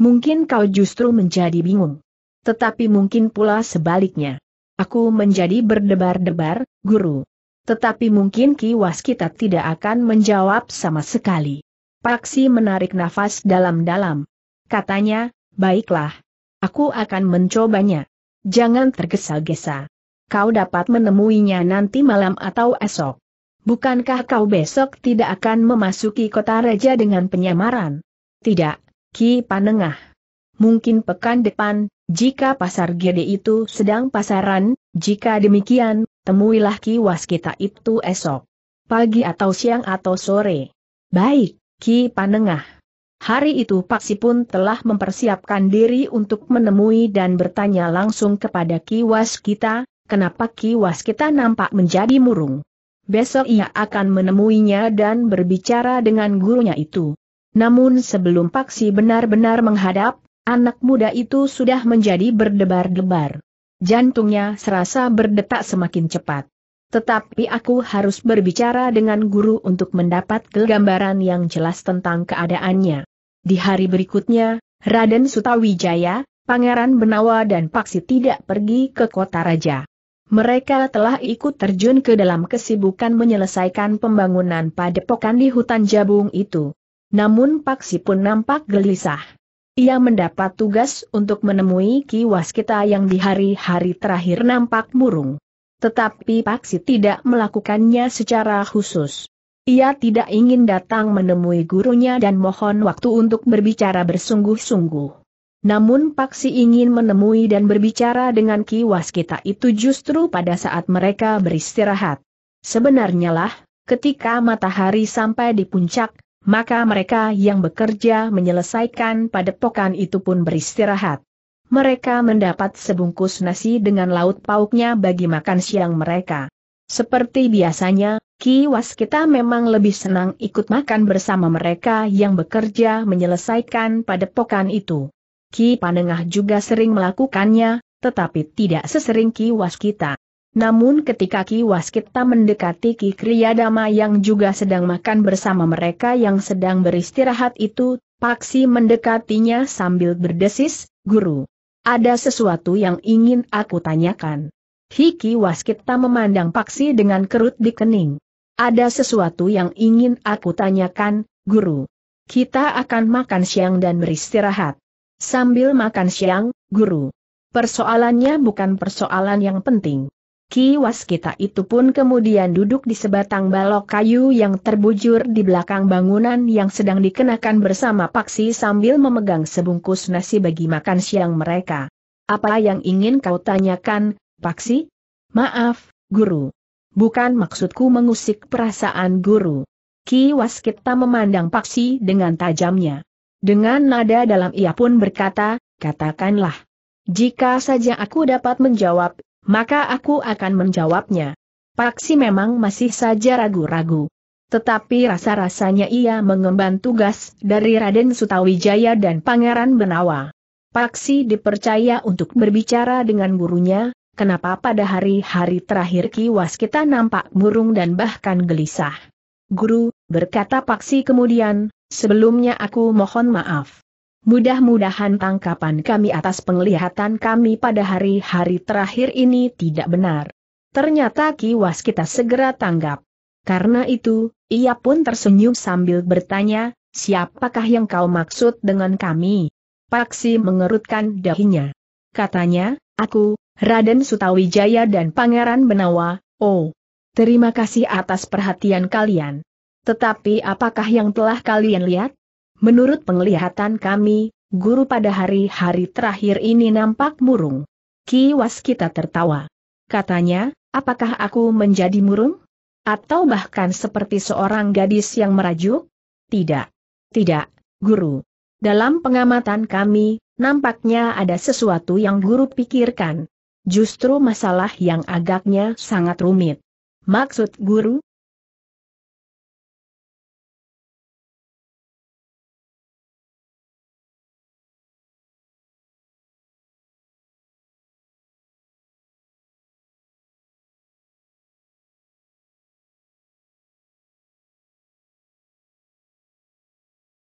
Mungkin kau justru menjadi bingung. Tetapi mungkin pula sebaliknya. Aku menjadi berdebar-debar, guru. Tetapi mungkin kiwas kita tidak akan menjawab sama sekali. Paksi menarik nafas dalam-dalam. Katanya, baiklah. Aku akan mencobanya. Jangan tergesa-gesa. Kau dapat menemuinya nanti malam atau esok. Bukankah kau besok tidak akan memasuki kota raja dengan penyamaran? Tidak. Ki Panengah. Mungkin pekan depan, jika pasar Gede itu sedang pasaran, jika demikian, temuilah Ki Waskita itu esok. Pagi atau siang atau sore. Baik, Ki Panengah. Hari itu Paksi pun telah mempersiapkan diri untuk menemui dan bertanya langsung kepada Ki Waskita, kenapa Ki Waskita nampak menjadi murung. Besok ia akan menemuinya dan berbicara dengan gurunya itu. Namun sebelum Paksi benar-benar menghadap, anak muda itu sudah menjadi berdebar-debar. Jantungnya serasa berdetak semakin cepat. Tetapi aku harus berbicara dengan guru untuk mendapat kegambaran yang jelas tentang keadaannya. Di hari berikutnya, Raden Sutawijaya, Pangeran Benawa dan Paksi tidak pergi ke kota raja. Mereka telah ikut terjun ke dalam kesibukan menyelesaikan pembangunan padepokan di hutan jabung itu. Namun Paksi pun nampak gelisah. Ia mendapat tugas untuk menemui Ki Waskita yang di hari-hari terakhir nampak murung. Tetapi Paksi tidak melakukannya secara khusus. Ia tidak ingin datang menemui gurunya dan mohon waktu untuk berbicara bersungguh-sungguh. Namun Paksi ingin menemui dan berbicara dengan Ki Waskita itu justru pada saat mereka beristirahat. Sebenarnya lah, ketika matahari sampai di puncak, maka mereka yang bekerja menyelesaikan padepokan itu pun beristirahat. Mereka mendapat sebungkus nasi dengan laut pauknya bagi makan siang mereka. Seperti biasanya, Ki Waskita memang lebih senang ikut makan bersama mereka yang bekerja menyelesaikan padepokan itu. Ki Panengah juga sering melakukannya, tetapi tidak sesering Ki Waskita. Namun ketika Ki Waskita mendekati Ki Kriyadama yang juga sedang makan bersama mereka yang sedang beristirahat itu, Paksi mendekatinya sambil berdesis, Guru. Ada sesuatu yang ingin aku tanyakan. Hiki Waskita memandang Paksi dengan kerut di kening. Ada sesuatu yang ingin aku tanyakan, Guru. Kita akan makan siang dan beristirahat. Sambil makan siang, Guru. Persoalannya bukan persoalan yang penting. Ki Waskita itu pun kemudian duduk di sebatang balok kayu yang terbujur di belakang bangunan yang sedang dikenakan bersama paksi sambil memegang sebungkus nasi bagi makan siang mereka. Apa yang ingin kau tanyakan, paksi? Maaf, guru. Bukan maksudku mengusik perasaan guru. Ki Waskita memandang paksi dengan tajamnya. Dengan nada dalam ia pun berkata, katakanlah. Jika saja aku dapat menjawab, maka aku akan menjawabnya. Paksi memang masih saja ragu-ragu. Tetapi rasa-rasanya ia mengemban tugas dari Raden Sutawijaya dan Pangeran Benawa. Paksi dipercaya untuk berbicara dengan gurunya, kenapa pada hari-hari terakhir kiwas kita nampak murung dan bahkan gelisah. Guru, berkata Paksi kemudian, sebelumnya aku mohon maaf. Mudah-mudahan tangkapan kami atas penglihatan kami pada hari-hari terakhir ini tidak benar. Ternyata kiwas kita segera tanggap. Karena itu, ia pun tersenyum sambil bertanya, siapakah yang kau maksud dengan kami? Paksi mengerutkan dahinya. Katanya, aku, Raden Sutawijaya dan Pangeran Benawa, oh. Terima kasih atas perhatian kalian. Tetapi apakah yang telah kalian lihat? Menurut penglihatan kami, guru pada hari-hari terakhir ini nampak murung. Kiwas kita tertawa. Katanya, apakah aku menjadi murung? Atau bahkan seperti seorang gadis yang merajuk? Tidak. Tidak, guru. Dalam pengamatan kami, nampaknya ada sesuatu yang guru pikirkan. Justru masalah yang agaknya sangat rumit. Maksud guru?